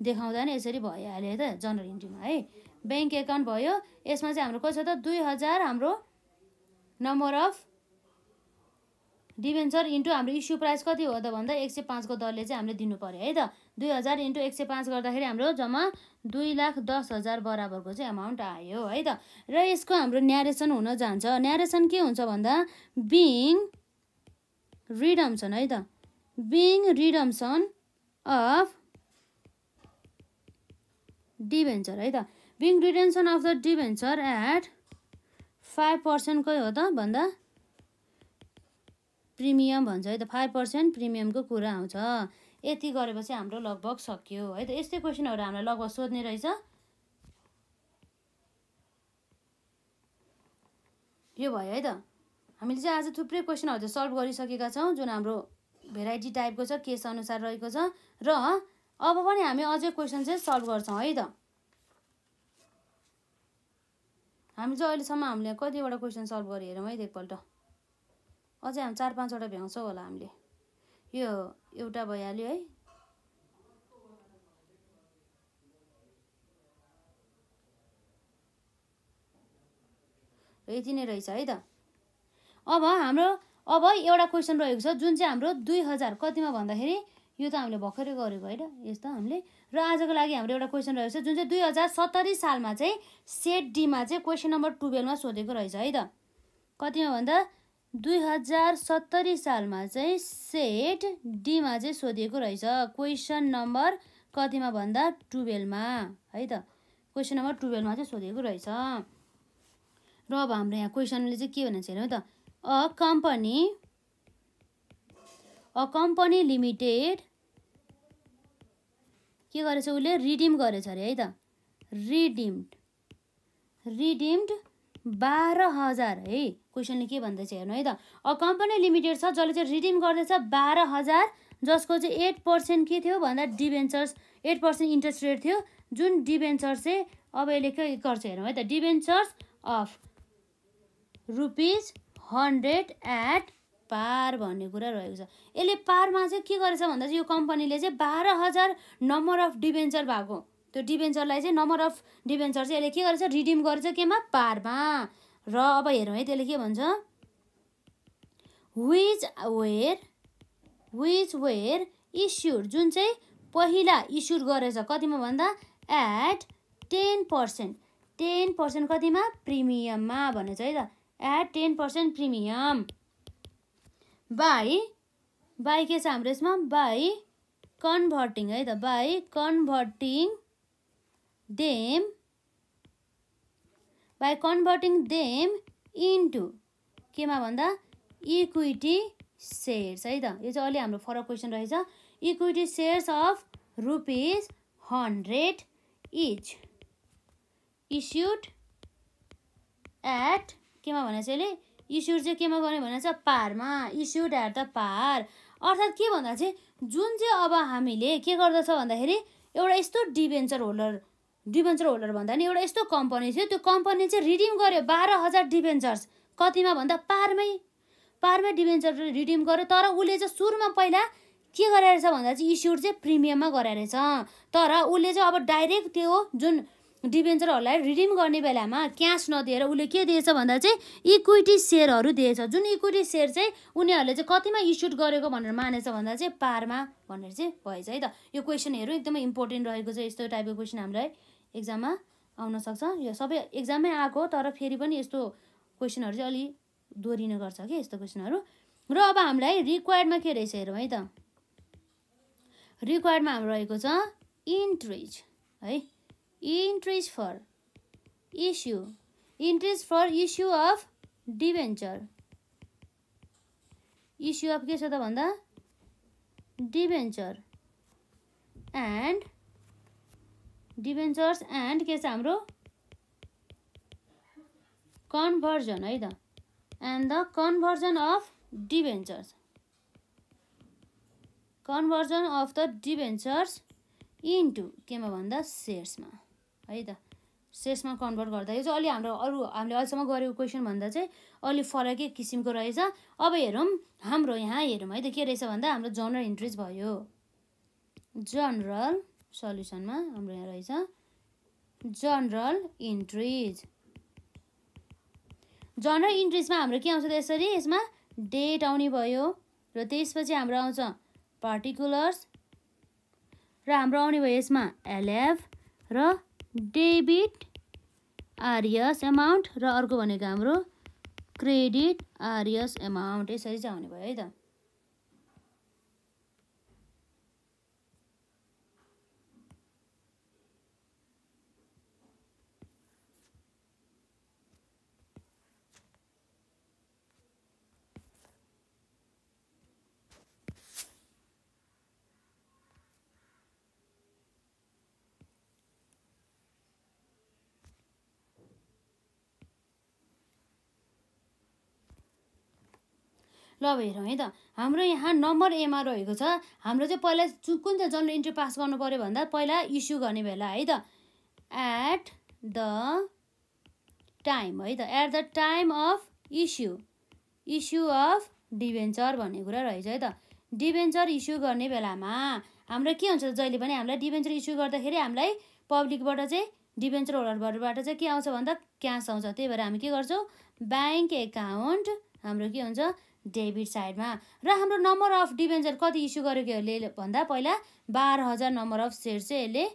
देखाउँदा नि यसरी भइहाल्यो है त जनरल इन्ट्रीमा है ब्याङ्क एकाउन्ट भयो यसमा चाहिँ हाम्रो कस्तो छ त दुई हजार हाम्रो नम्बर अफ डिभेन्चर इन्टु हाम्रो इस्यु प्राइस कति हो त भन्दा एक सय पाँचको दरले चाहिँ हामीले दिनु पऱ्यो है त दुई हजार इन्टु एक सय पाँच गर्दाखेरि हाम्रो जम्मा दुई लाख दस हजार बराबरको चाहिँ अमाउन्ट आयो है त र यसको हाम्रो न्यारेसन हुन जान्छ न्यारेसन के हुन्छ भन्दा बिङ रिडम्सन है त बिङ रिडम्सन अफ डिभेन्चर है त being redemption of the debenture at five पर्सेन्टकै हो त भन्दा प्रिमियम भन्छ है त फाइभ पर्सेन्ट प्रिमियमको कुरा आउँछ यति गरेपछि हाम्रो लगभग सकियो है त यस्तै क्वेसनहरू हामीलाई लगभग सोध्ने रहेछ यो भयो है त हामीले चाहिँ आज थुप्रै क्वेसनहरू चाहिँ सल्भ गरिसकेका छौँ जुन हाम्रो भेराइटी टाइपको छ केस अनुसार रहेको छ र अब पनि हामी अझै क्वेसन चाहिँ सल्भ गर्छौँ है त हामी चाहिँ अहिलेसम्म हामीले कतिवटा क्वेसन सल्भ गरेर हेरौँ है एकपल्ट अझै हामी चार पाँचवटा भ्याउँछौँ होला हामीले यो एउटा भइहाल्यो है यति नै रहेछ है त अब हाम्रो अब एउटा क्वेसन रहेको छ जुन चाहिँ हाम्रो दुई हजार कतिमा भन्दाखेरि यो त हामीले भर्खरै गरेको होइन यस्तो हामीले र आजको लागि हाम्रो एउटा क्वेसन रहेको छ जुन चाहिँ दुई हजार सत्तरी सालमा चाहिँ सेट डीमा चाहिँ क्वेसन नम्बर टुवेल्भमा सोधेको रहेछ है त कतिमा भन्दा दुई हजार सत्तरी सालमा चाहिँ सेट डीमा चाहिँ सोधिएको रहेछ क्वेसन नम्बर कतिमा भन्दा टुवेल्भमा है त क्वेसन नम्बर टुवेल्भमा चाहिँ सोधिएको रहेछ र अब हाम्रो यहाँ क्वेसनले चाहिँ के भनेको छ हेरौँ त a company a company limited के गरेछ उसले रिडिम गरेछ अरे है त रिडिम्ड रिडिम्ड बाह्र हजार है क्वेसनले के भन्दैछ हेर्नु है त अ कम्पनी लिमिटेड छ जसले चाहिँ रिडिम गर्दैछ बाह्र हजार जसको चाहिँ एट पर्सेन्ट के थियो भन्दा debentures eight percent interest rate थियो जुन डिभेन्चर्स चाहिँ अब यसले के गर्छ हेर्नु है त debentures of rupees hundred at par भन्ने कुरा रहेको छ यसले पारमा चाहिँ के गरेछ भन्दा चाहिँ यो कम्पनीले चाहिँ बाह्र हजार नम्बर अफ डिभेन्चर भएको त्यो डिभेन्चरलाई चाहिँ नम्बर अफ डिभेन्चर चाहिँ यसले के गरेछ रिडिम गरेछ केमा पारमा र अब हेरौँ है त्यसले के भन्छ which were which were issued जुन चाहिँ पहिला इस्युड गरेछ कतिमा भन्दा at ten percent ten percent कतिमा प्रिमियममा भनेछ है त at ten percent premium by by के छ हाम्रो यसमा बाई कन्भर्टिङ है त by converting them by converting them into केमा भन्दा इक्विटी सेयर्स है त यो चाहिँ अलि हाम्रो फरक क्वेसन रहेछ equity shares of rupees hundred each issued at केमा भनेछ यसले इस्युड चाहिँ केमा गर्ने भनेछ पारमा इस्युड एट द पार अर्थात् के भन्दा चाहिँ जुन चाहिँ अब हामीले के गर्दछ भन्दाखेरि एउटा यस्तो डिभेन्चर होल्डर डिभेन्चर होल्डर भन्दा नि एउटा यस्तो कम्पनी थियो त्यो कम्पनी चाहिँ रिडिम गर्यो बाह्र हजार डिभेन्चर्स कतिमा भन्दा पारमै पारमै डिभेन्चर रिडिम गर्यो तर उसले चाहिँ सुरुमा पहिला के रहेछ भन्दा चाहिँ इस्युड चाहिँ प्रिमियममा गराइरहेछ तर उसले चाहिँ अब डाइरेक्ट त्यो जुन डिभेन्चरहरूलाई रिडिम गर्ने बेलामा क्यास नदिएर उसले के दिएछ भन्दा चाहिँ इक्विटी सेयरहरू दिएछ जुन इक्विटी सेयर चाहिँ उनीहरूले चाहिँ कतिमा इस्युट गरेको भनेर मानेछ भन्दा चाहिँ पारमा भनेर चाहिँ भएछ है त यो क्वेसनहरू एकदमै इम्पोर्टेन्ट रहेको छ यस्तो टाइपको क्वेसन हामीलाई एक्जाममा सक्छ यो सबै एक्जाममै आएको तर फेरि पनि यस्तो क्वेसनहरू चाहिँ अलि दोहोरिने गर्छ कि यस्तो क्वेसनहरू र अब हामीलाई रिक्वायर्डमा के रहेछ हेरौँ है त रिक्वायर्डमा हाम्रो रहेको छ इन्ट्रिज है entries for issue entries for issue of debenture issue of के छ त भन्दा डिभेन्चर एन्ड डिभेन्चर्स एन्ड के छ हाम्रो कन्भर्जन है त and the conversion of debentures conversion of the debentures into केमा भन्दा सेयर्समा है त सेयर्समा कन्भर्ट गर्दाखेरि चाहिँ अलि हाम्रो अरू हामीले अहिलेसम्म गरेको क्वेसन भन्दा चाहिँ अलि फरकै किसिमको रहेछ अब हेरौँ हाम्रो यहाँ हेरौँ है त के रहेछ भन्दा हाम्रो जनरल इन्ट्रेस्ट भयो जनरल सल्युसनमा हाम्रो यहाँ रहेछ जनरल इन्ट्रिज जनरल इन्ट्रिजमा हाम्रो के आउँछ त यसरी यसमा डेट आउने भयो र त्यसपछि हाम्रो आउँछ पार्टिकुलर्स र हाम्रो आउने भयो यसमा एलएफ र डेबिट आरियस एमाउन्ट र अर्को भनेको हाम्रो क्रेडिट आरियस एमाउन्ट यसरी चाहिँ आउने भयो है त ल हेरौँ है त हाम्रो यहाँ नम्बर एमा रहेको छ हाम्रो चाहिँ पहिला कुन चाहिँ जनरल इन्ट्री पास गर्नु पऱ्यो भन्दा पहिला इस्यु गर्ने बेला है त एट द टाइम है त at the time of issue issue of debenture भन्ने कुरा रहेछ है त डिभेन्चर इस्यु गर्ने बेलामा हाम्रो के हुन्छ जहिले पनि हामीलाई डिभेन्चर इस्यु गर्दाखेरि हामीलाई पब्लिकबाट चाहिँ डिभेन्चर होल्डरबाट चाहिँ के आउँछ भन्दा क्यास आउँछ त्यही भएर हामी के गर्छौँ ब्याङ्क एकाउन्ट हाम्रो के हुन्छ डेबिट साइडमा र हाम्रो नम्बर अफ डिभेन्चर कति इस्यु गरेको यसले भन्दा पहिला बाह्र हजार नम्बर अफ सेयर चाहिँ यसले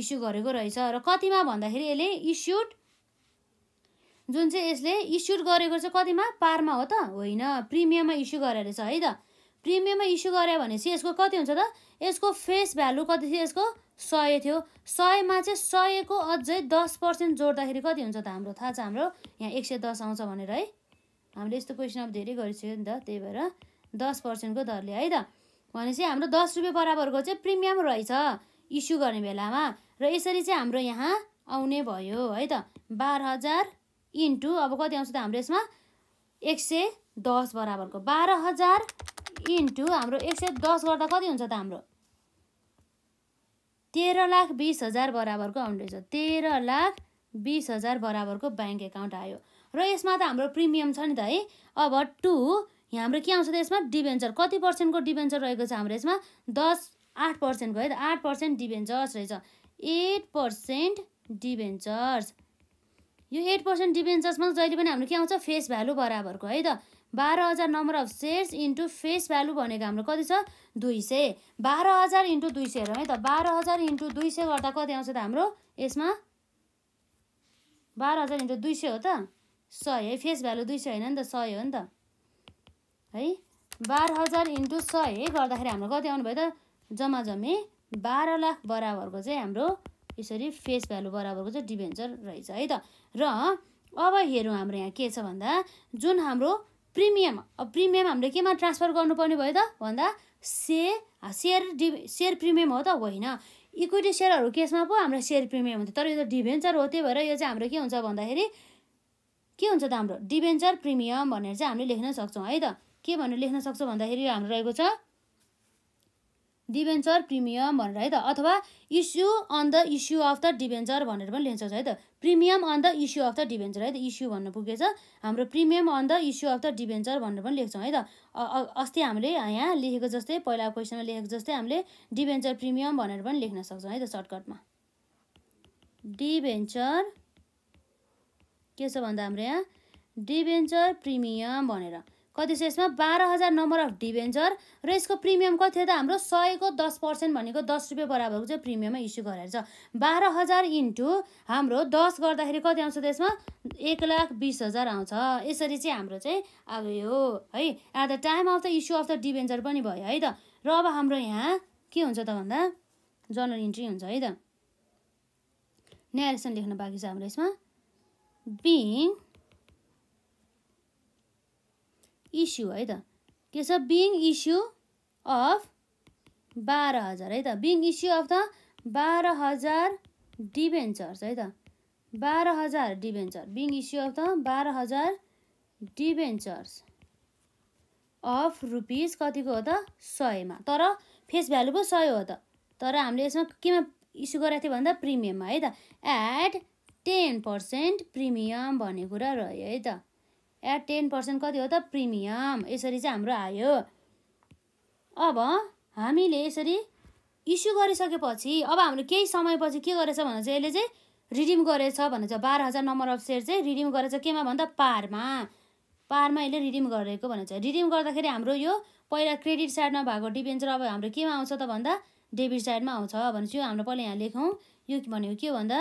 इस्यु गरेको रहेछ र कतिमा भन्दाखेरि यसले इस्युड जुन चाहिँ यसले इस्युड गरेको चाहिँ कतिमा पारमा हो त होइन प्रिमियममा इस्यु गरेर रहेछ है त प्रिमियममा इस्यु गऱ्यो चाहिँ यसको कति हुन्छ त यसको फेस भ्यालु कति थियो यसको सय थियो सयमा चाहिँ सयको अझै दस पर्सेन्ट जोड्दाखेरि कति हुन्छ त हाम्रो थाहा छ हाम्रो यहाँ एक सय दस आउँछ भनेर है हामीले यस्तो क्वेसन अब धेरै गरिसक्यो नि त त्यही भएर दस पर्सेन्टको दरले है त भनेपछि हाम्रो दस रुपियाँ बराबरको चाहिँ प्रिमियम रहेछ इस्यु गर्ने बेलामा र यसरी चाहिँ हाम्रो यहाँ आउने भयो है त बाह्र हजार इन्टु अब कति आउँछ त हाम्रो यसमा एक सय दस बराबरको बाह्र हजार इन्टु हाम्रो एक सय दस गर्दा कति हुन्छ त हाम्रो तेह्र लाख बिस हजार बराबरको आउँदैछ तेह्र लाख बिस हजार बराबरको ब्याङ्क एकाउन्ट आयो र यसमा त हाम्रो प्रिमियम छ नि त है अब टु यहाँ हाम्रो के आउँछ त यसमा डिभेन्चर कति पर्सेन्टको डिभेन्चर रहेको छ हाम्रो यसमा दस आठ पर्सेन्टको है त आठ पर्सेन्ट डिभेन्चर्स रहेछ एट पर्सेन्ट डिभेन्चर्स यो एट पर्सेन्ट डिभेन्चर्समा जहिले पनि हाम्रो के आउँछ फेस भ्यालु बराबरको है त बाह्र हजार number of shares into face value भनेको हाम्रो कति छ दुई सय बाह्र हजार इन्टु दुई सय है त बाह्र हजार इन्टु दुई सय गर्दा कति आउँछ त हाम्रो यसमा बाह्र हजार इन्टु दुई सय हो त सय है फेस भ्यालु दुई सय होइन नि त सय हो नि त है बाह्र हजार इन्टु सय गर्दाखेरि हाम्रो कति आउनुभयो त जम्मा जम्मी बाह्र लाख बराबरको चाहिँ हाम्रो यसरी फेस भ्यालु बराबरको चाहिँ डिभेन्चर रहेछ है त र अब हेरौँ हाम्रो यहाँ के छ भन्दा जुन हाम्रो प्रिमियम अब प्रिमियम हामीले केमा ट्रान्सफर गर्नुपर्ने भयो त भन्दा से सेयर डि सेयर प्रिमियम हो त होइन इक्विटी सेयरहरू केसमा पो हाम्रो सेयर प्रिमियम हुन्छ तर यो त डिभेन्चर हो त्यही भएर यो चाहिँ हाम्रो के हुन्छ भन्दाखेरि के हुन्छ त हाम्रो डिभेन्चर प्रिमियम भनेर चाहिँ हामीले लेख्न सक्छौँ है त के भनेर लेख्न सक्छौँ भन्दाखेरि हाम्रो रहेको छ डिभेन्चर प्रिमियम भनेर है त अथवा issue on the issue of the debenture भनेर पनि लेख्न सक्छ है त premium on the issue of the debenture है त इस्यु भन्नु पुगेछ हाम्रो premium on the issue of the debenture भनेर पनि लेख्छौँ है त अस्ति हामीले यहाँ लेखेको जस्तै पहिला क्वेसनमा लेखेको जस्तै हामीले डिभेन्चर प्रिमियम भनेर पनि लेख्न सक्छौँ है त सर्टकटमा डिभेन्चर के छ भन्दा हाम्रो यहाँ डिभेन्चर प्रिमियम भनेर कति छ यसमा बाह्र हजार नम्बर अफ डिभेन्चर र यसको प्रिमियम कति थियो त हाम्रो सयको दस पर्सेन्ट भनेको दस रुपियाँ बराबरको चाहिँ प्रिमियममा इस्यु गरेर छ बाह्र हजार इन्टु हाम्रो दस गर्दाखेरि कति आउँछ त्यसमा यसमा एक लाख बिस हजार आउँछ यसरी चाहिँ हाम्रो चाहिँ अब यो है at the time of the issue of the debenture पनि भयो है त र अब हाम्रो यहाँ के हुन्छ त भन्दा जर्नल इन्ट्री हुन्छ है त न्यारेसन लेख्न बाँकी छ हाम्रो यसमा बिङ इस्यु है त के छ बिङ इस्यु अफ बाह्र हजार है त बिङ इस्यु अफ द बाह्र हजार डिभेन्चर्स है त बाह्र हजार debenture being issue of the बाह्र हजार डिभेन्चर्स अफ रुपिज कतिको हो त सयमा तर फेस भ्यालु पो सय हो त तर हामीले यसमा केमा इस्यु गरेको थियो भन्दा प्रिमियममा है त एट टेन पर्सेन्ट प्रिमियम भन्ने कुरा रह्यो है त एट टेन पर्सेन्ट कति हो त प्रिमियम यसरी चाहिँ हाम्रो आयो अब हामीले यसरी इस्यु गरिसकेपछि अब हाम्रो केही समयपछि के गरेछ भने चाहिँ यसले चाहिँ रिडिम गरेछ भने चाहिँ बाह्र हजार नम्बर अफ सेयर चाहिँ रिडिम गरेछ केमा भन्दा पारमा पारमा यसले रिडिम गरेको भने चाहिँ रिडिम गर्दाखेरि हाम्रो यो पहिला क्रेडिट साइडमा भएको डिपेन्सर अब हाम्रो केमा आउँछ त भन्दा डेबिट साइडमा आउँछ भने चाहिँ यो हाम्रो पहिला यहाँ लेखौँ यो भनेको के भन्दा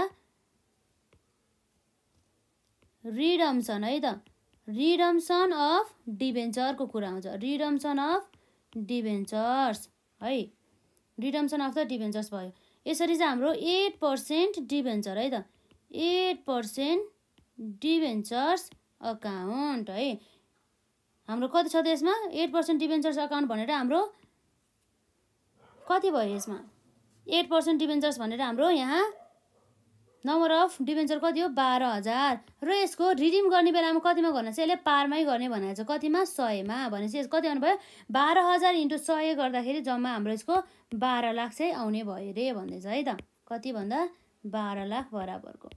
रिडम्सन है त रिडम्सन अफ डिभेन्चरको कुरा आउँछ रिडम्सन अफ डिभेन्चर्स है रिडम्सन अफ द डिभेन्चर्स भयो यसरी चाहिँ हाम्रो एट पर्सेन्ट डिभेन्चर है त एट पर्सेन्ट डिभेन्चर्स अकाउन्ट है हाम्रो कति छ त यसमा एट पर्सेन्ट डिभेन्चर्स अकाउन्ट भनेर हाम्रो कति भयो यसमा एट पर्सेन्ट डिभेन्चर्स भनेर हाम्रो यहाँ नम्बर अफ डिभेन्चर कति हो बाह्र हजार र यसको रिडिम गर्ने बेलामा कतिमा गर्न चाहिँ यसले पारमै गर्ने भनेको छ कतिमा सयमा भनेपछि यसको कति आउनु भयो बाह्र हजार इन्टु सय गर्दाखेरि जम्मा हाम्रो यसको बाह्र लाख चाहिँ आउने भयो अरे भन्दैछ है त कति भन्दा बाह्र लाख बराबरको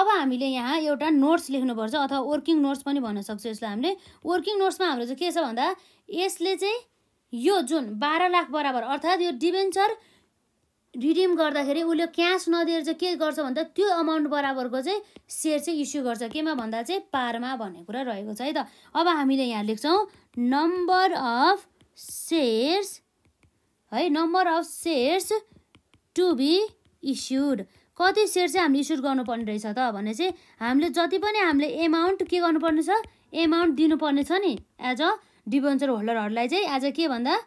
अब हामीले यहाँ एउटा नोट्स लेख्नुपर्छ अथवा वर्किङ नोट्स पनि भन्न सक्छौँ यसलाई हामीले वर्किङ नोट्समा हाम्रो चाहिँ के छ भन्दा यसले चाहिँ यो जुन बाह्र लाख बराबर अर्थात् यो डिभेन्चर रिडिम गर्दाखेरि उसले क्यास नदिएर चाहिँ के गर्छ भन्दा त्यो अमाउन्ट बराबरको चाहिँ सेयर चाहिँ इस्यु गर्छ केमा भन्दा चाहिँ पारमा भन्ने कुरा रहेको छ है त अब हामीले यहाँ लेख्छौँ नम्बर अफ सेयर्स है number of shares to be issued कति सेयर चाहिँ हामीले इस्युड गर्नुपर्ने रहेछ त भने चाहिँ हामीले जति पनि हामीले एमाउन्ट के गर्नुपर्ने छ एमाउन्ट दिनुपर्ने छ नि एज अ डिभेन्चर होल्डरहरूलाई चाहिँ एज अ के भन्दा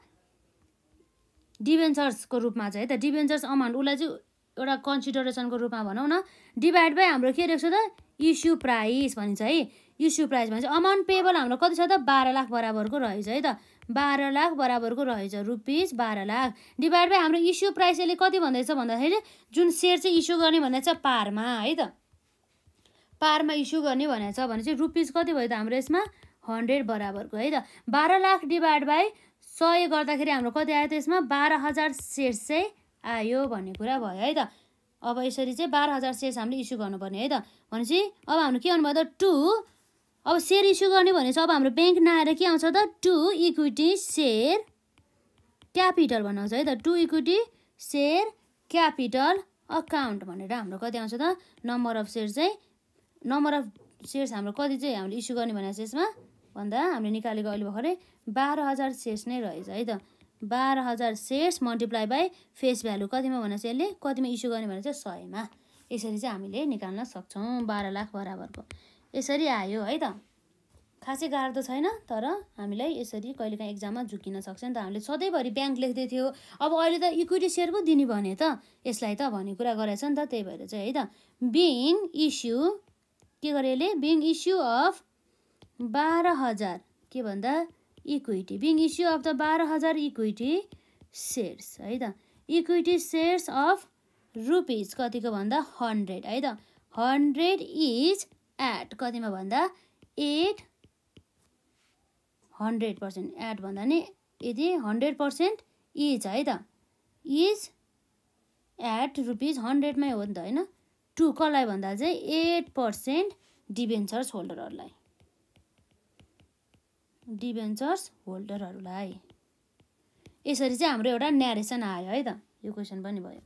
डिभेन्चर्सको रूपमा चाहिँ है त डिभेन्चर्स अमाउन्ट उसलाई चाहिँ एउटा कन्सिडरेसनको रूपमा भनौँ न डिभाइड बाई हाम्रो के रहेको छ त इस्यु प्राइस भनिन्छ है इस्यु प्राइस भन्छ अमाउन्ट पेबल हाम्रो कति छ त बाह्र लाख बराबरको रहेछ है त बाह्र लाख बराबरको रहेछ रुपिस बाह्र लाख डिभाइड बाई हाम्रो इस्यु प्राइस यसले कति भन्दैछ भन्दाखेरि जुन सेयर चाहिँ इस्यु गर्ने भन्दैछ पारमा है त पारमा इस्यु गर्ने भनेको छ भने चाहिँ रुपिस कति भयो त हाम्रो यसमा हन्ड्रेड बराबरको है त बाह्र लाख डिभाइड बाई सय गर्दाखेरि हाम्रो कति आयो त यसमा बाह्र हजार सेयर्स चाहिँ आयो भन्ने कुरा भयो है त अब यसरी चाहिँ बाह्र हजार सेयर्स हामीले इस्यु गर्नुपर्ने है त भनेपछि अब हाम्रो के गर्नुभयो त टु अब सेयर इस्यु गर्ने भनेपछि अब हाम्रो ब्याङ्क नआएर के आउँछ त टु इक्विटी सेयर क्यापिटल भन्नु आउँछ है त to equity share capital account भनेर हाम्रो कति आउँछ त नम्बर अफ सेयर चाहिँ नम्बर अफ सेयर्स हाम्रो कति चाहिँ हामीले इस्यु गर्ने भनेको यसमा भन्दा हामीले निकालेको अहिले भर्खरै बाह्र हजार शेष नै रहेछ है त बाह्र हजार शेष मल्टिप्लाई बाई फेस भ्यालु कतिमा भने चाहिँ यसले कतिमा इस्यु गर्ने भने चाहिँ सयमा यसरी चाहिँ हामीले निकाल्न सक्छौँ बाह्र लाख बराबरको यसरी आयो है त खासै गाह्रो त छैन तर हामीलाई यसरी कहिलेकाहीँ एक्जाममा झुकिन सक्छ नि त हामीले सधैँभरि ब्याङ्क लेख्दै थियो अब अहिले त इक्विटी सेयर पो दिने भने त यसलाई त भन्ने कुरा गरेछ नि त त्यही भएर चाहिँ है त बिङ इस्यु के गरे यसले बिङ इस्यु अफ बाह्र हजार के भन्दा equity being issue of the बाह्र हजार इक्विटी सेयर्स है त इक्विटी सेयर्स अफ रुपिज कतिको भन्दा हन्ड्रेड है त हन्ड्रेड इज एट कतिमा भन्दा एट हन्ड्रेड पर्सेन्ट एट भन्दा नि यदि हन्ड्रेड पर्सेन्ट इज है त इज एट रुपिज हन्ड्रेडमै हो नि त होइन टु कसलाई भन्दा चाहिँ एट पर्सेन्ट डिभेन्चर्स होल्डरहरूलाई डिभेन्चर्स होल्डरहरूलाई यसरी चाहिँ हाम्रो एउटा न्यारेसन आयो है त यो क्वेसन पनि भयो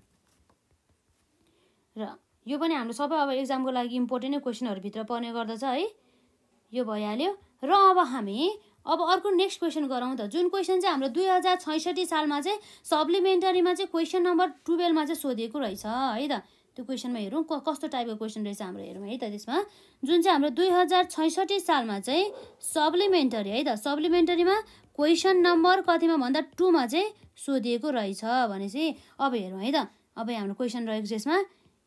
र यो पनि हाम्रो सबै अब एक्जामको लागि इम्पोर्टेन्ट क्वेसनहरूभित्र पर्ने गर्दछ है यो भइहाल्यो र अब हामी अब अर्को नेक्स्ट क्वेसन गरौँ त जुन क्वेसन चाहिँ हाम्रो दुई हजार छैसठी सालमा चाहिँ सप्लिमेन्टरीमा चाहिँ क्वेसन नम्बर टुवेल्भमा चाहिँ सोधिएको रहेछ है त त्यो क्वेसनमा हेरौँ क कस्तो टाइपको क्वेसन रहेछ हाम्रो हेरौँ है त त्यसमा जुन चाहिँ हाम्रो दुई हजार छैसठी सालमा चाहिँ सप्लिमेन्टरी है त सप्लिमेन्टरीमा क्वेसन नम्बर कतिमा भन्दा टूमा चाहिँ सोधिएको रहेछ भनेपछि अब हेरौँ है त अब हाम्रो क्वेसन रहेको छ यसमा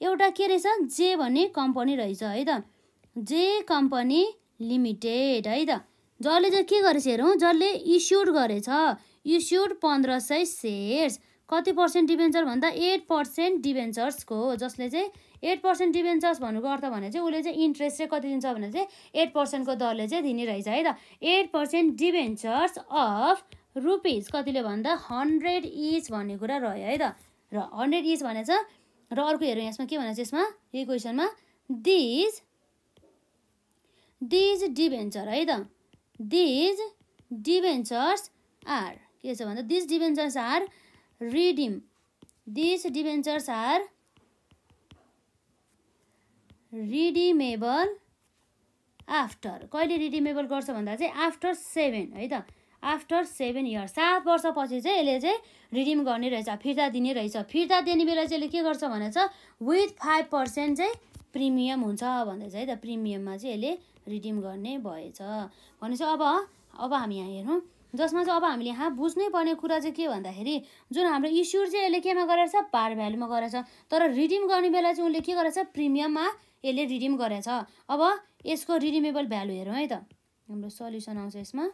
एउटा के रहेछ जे भन्ने कम्पनी रहेछ है त जे कम्पनी लिमिटेड है त जसले चाहिँ के गरेछ हेरौँ जसले इस्युड गरेछ इस्युड पन्ध्र सय सेयर्स कति पर्सेन्ट डिभेन्चर भन्दा एट पर्सेन्ट डिभेन्चर्सको हो जसले चाहिँ एट पर्सेन्ट डिभेन्चर्स भन्नुको अर्थ भने चाहिँ उसले चाहिँ इन्ट्रेस्ट चाहिँ कति दिन्छ भने चाहिँ एट पर्सेन्टको दरले चाहिँ दिने रहेछ है त eight percent debentures of rupees कतिले भन्दा हन्ड्रेड इज भन्ने कुरा रह्यो है त र हन्ड्रेड इच भनेछ र अर्को हेरौँ यसमा के भनेछ यसमा यही क्वेसनमा दिज दिज डिभेन्चर है त दिज डिभेन्चर्स आर के छ भन्दा these debentures are redeem. These debentures are redeemable after कहिले रिडिमेबल गर्छ भन्दा चाहिँ आफ्टर सेभेन है त आफ्टर सेभेन इयर सात वर्षपछि चाहिँ यसले चाहिँ रिडिम गर्ने रहेछ फिर्ता दिने रहेछ फिर्ता दिने बेला चाहिँ यसले के गर्छ भने चाहिँ विथ फाइभ पर्सेन्ट चाहिँ प्रिमियम हुन्छ भन्दैछ है त प्रिमियममा चाहिँ यसले रिडिम गर्ने भएछ भनेपछि अब अब हामी यहाँ हेरौँ जसमा चाहिँ अब हामीले यहाँ बुझ्नै पर्ने कुरा चाहिँ के भन्दाखेरि जुन हाम्रो इस्युर चाहिँ यसले केमा गरेछ पार भ्यालुमा गरेछ तर रिडिम गर्ने बेला चाहिँ उसले के गरेछ प्रिमियममा यसले रिडिम गरेछ अब यसको रिडिमेबल भ्यालु हेरौँ है त हाम्रो सल्युसन आउँछ यसमा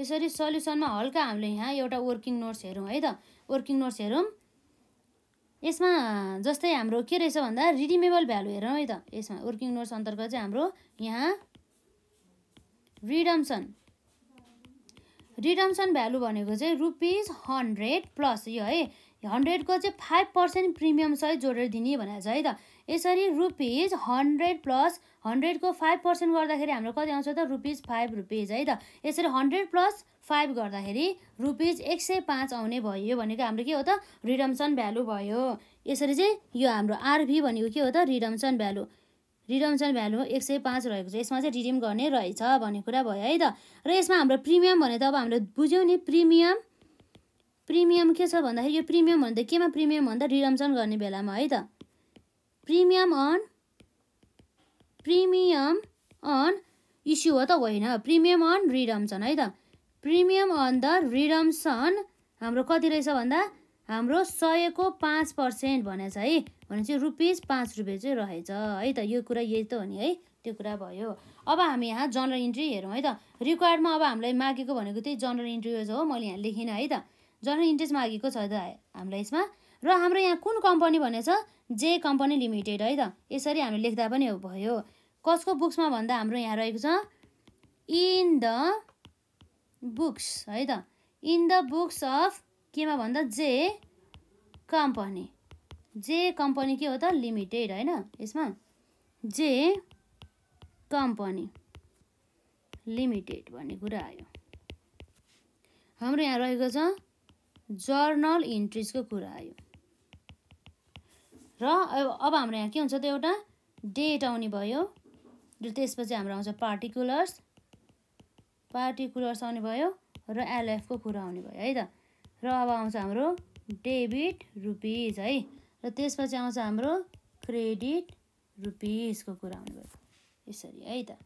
यसरी सल्युसनमा हल्का हामीले यहाँ एउटा वर्किङ नोट्स हेरौँ है त वर्किङ नोट्स हेरौँ यसमा जस्तै हाम्रो के रहेछ भन्दा रिडिमेबल भ्यालु हेरौँ है त यसमा वर्किङ नोट्स अन्तर्गत चाहिँ हाम्रो यहाँ रिडम्सन रिडम्सन भ्यालु भनेको चाहिँ रुपिज हन्ड्रेड प्लस यो है हन्ड्रेडको चाहिँ फाइभ पर्सेन्ट प्रिमियम सहित जोडेर दिने भनेको छ है त यसरी रुपिज हन्ड्रेड प्लस हन्ड्रेडको फाइभ पर्सेन्ट गर्दाखेरि हाम्रो कति आउँछ त रुपिज फाइभ रुपिज है त यसरी हन्ड्रेड प्लस फाइभ गर्दाखेरि रुपिज एक सय पाँच आउने भयो भनेको हाम्रो के हो त रिडम्सन भ्यालु भयो यसरी चाहिँ यो हाम्रो आरभी भनेको के हो त रिडम्सन भ्यालु रिडम्सन भ्यालु एक सय पाँच रहेको छ यसमा चाहिँ रिडिम गर्ने रहेछ भन्ने कुरा भयो है त र यसमा हाम्रो प्रिमियम भने त अब हामीले बुझ्यौँ नि प्रिमियम प्रिमियम के छ भन्दाखेरि यो प्रिमियम भने त केमा प्रिमियम भन्दा रिडम्सन गर्ने बेलामा है त premium on premium on issue हो त होइन प्रिमियम अन रिडम्सन है त प्रिमियम अन द रिडम्सन हाम्रो कति रहेछ भन्दा हाम्रो सयको पाँच पर्सेन्ट भनेछ है भने चाहिँ रुपिस पाँच रुपियाँ चाहिँ रहेछ है त यो कुरा यही त हो नि है त्यो कुरा भयो अब हामी यहाँ जनरल इन्ट्री हेरौँ है त रिक्वायर्डमा अब हामीलाई मागेको भनेको त्यही जनरल इन्ट्री हो मैले यहाँ लेखिनँ है त जनरल इन्ट्रेस मागेको छ त हामीलाई यसमा र हाम्रो यहाँ कुन कम्पनी भने छ जे कम्पनी लिमिटेड है त यसरी हामीले लेख्दा पनि भयो कसको बुक्समा भन्दा हाम्रो यहाँ रहेको छ इन द बुक्स है त इन द बुक्स अफ केमा भन्दा जे कम्पनी जे कम्पनी के हो त लिमिटेड होइन यसमा जे कम्पनी लिमिटेड भन्ने कुरा आयो हाम्रो यहाँ रहेको छ जर्नल इन्ट्रिजको कुरा आयो र अब हाम्रो यहाँ के हुन्छ त एउटा डेट आउने भयो र त्यसपछि हाम्रो आउँछ पार्टिकुलर्स पार्टिकुलर्स आउने भयो र एलएफको कुरा आउने भयो है त र अब आउँछ हाम्रो डेबिट रुपिज है त्यसपछि आउँछ हाम्रो क्रेडिट रुपिसको कुरा आउने भयो यसरी है त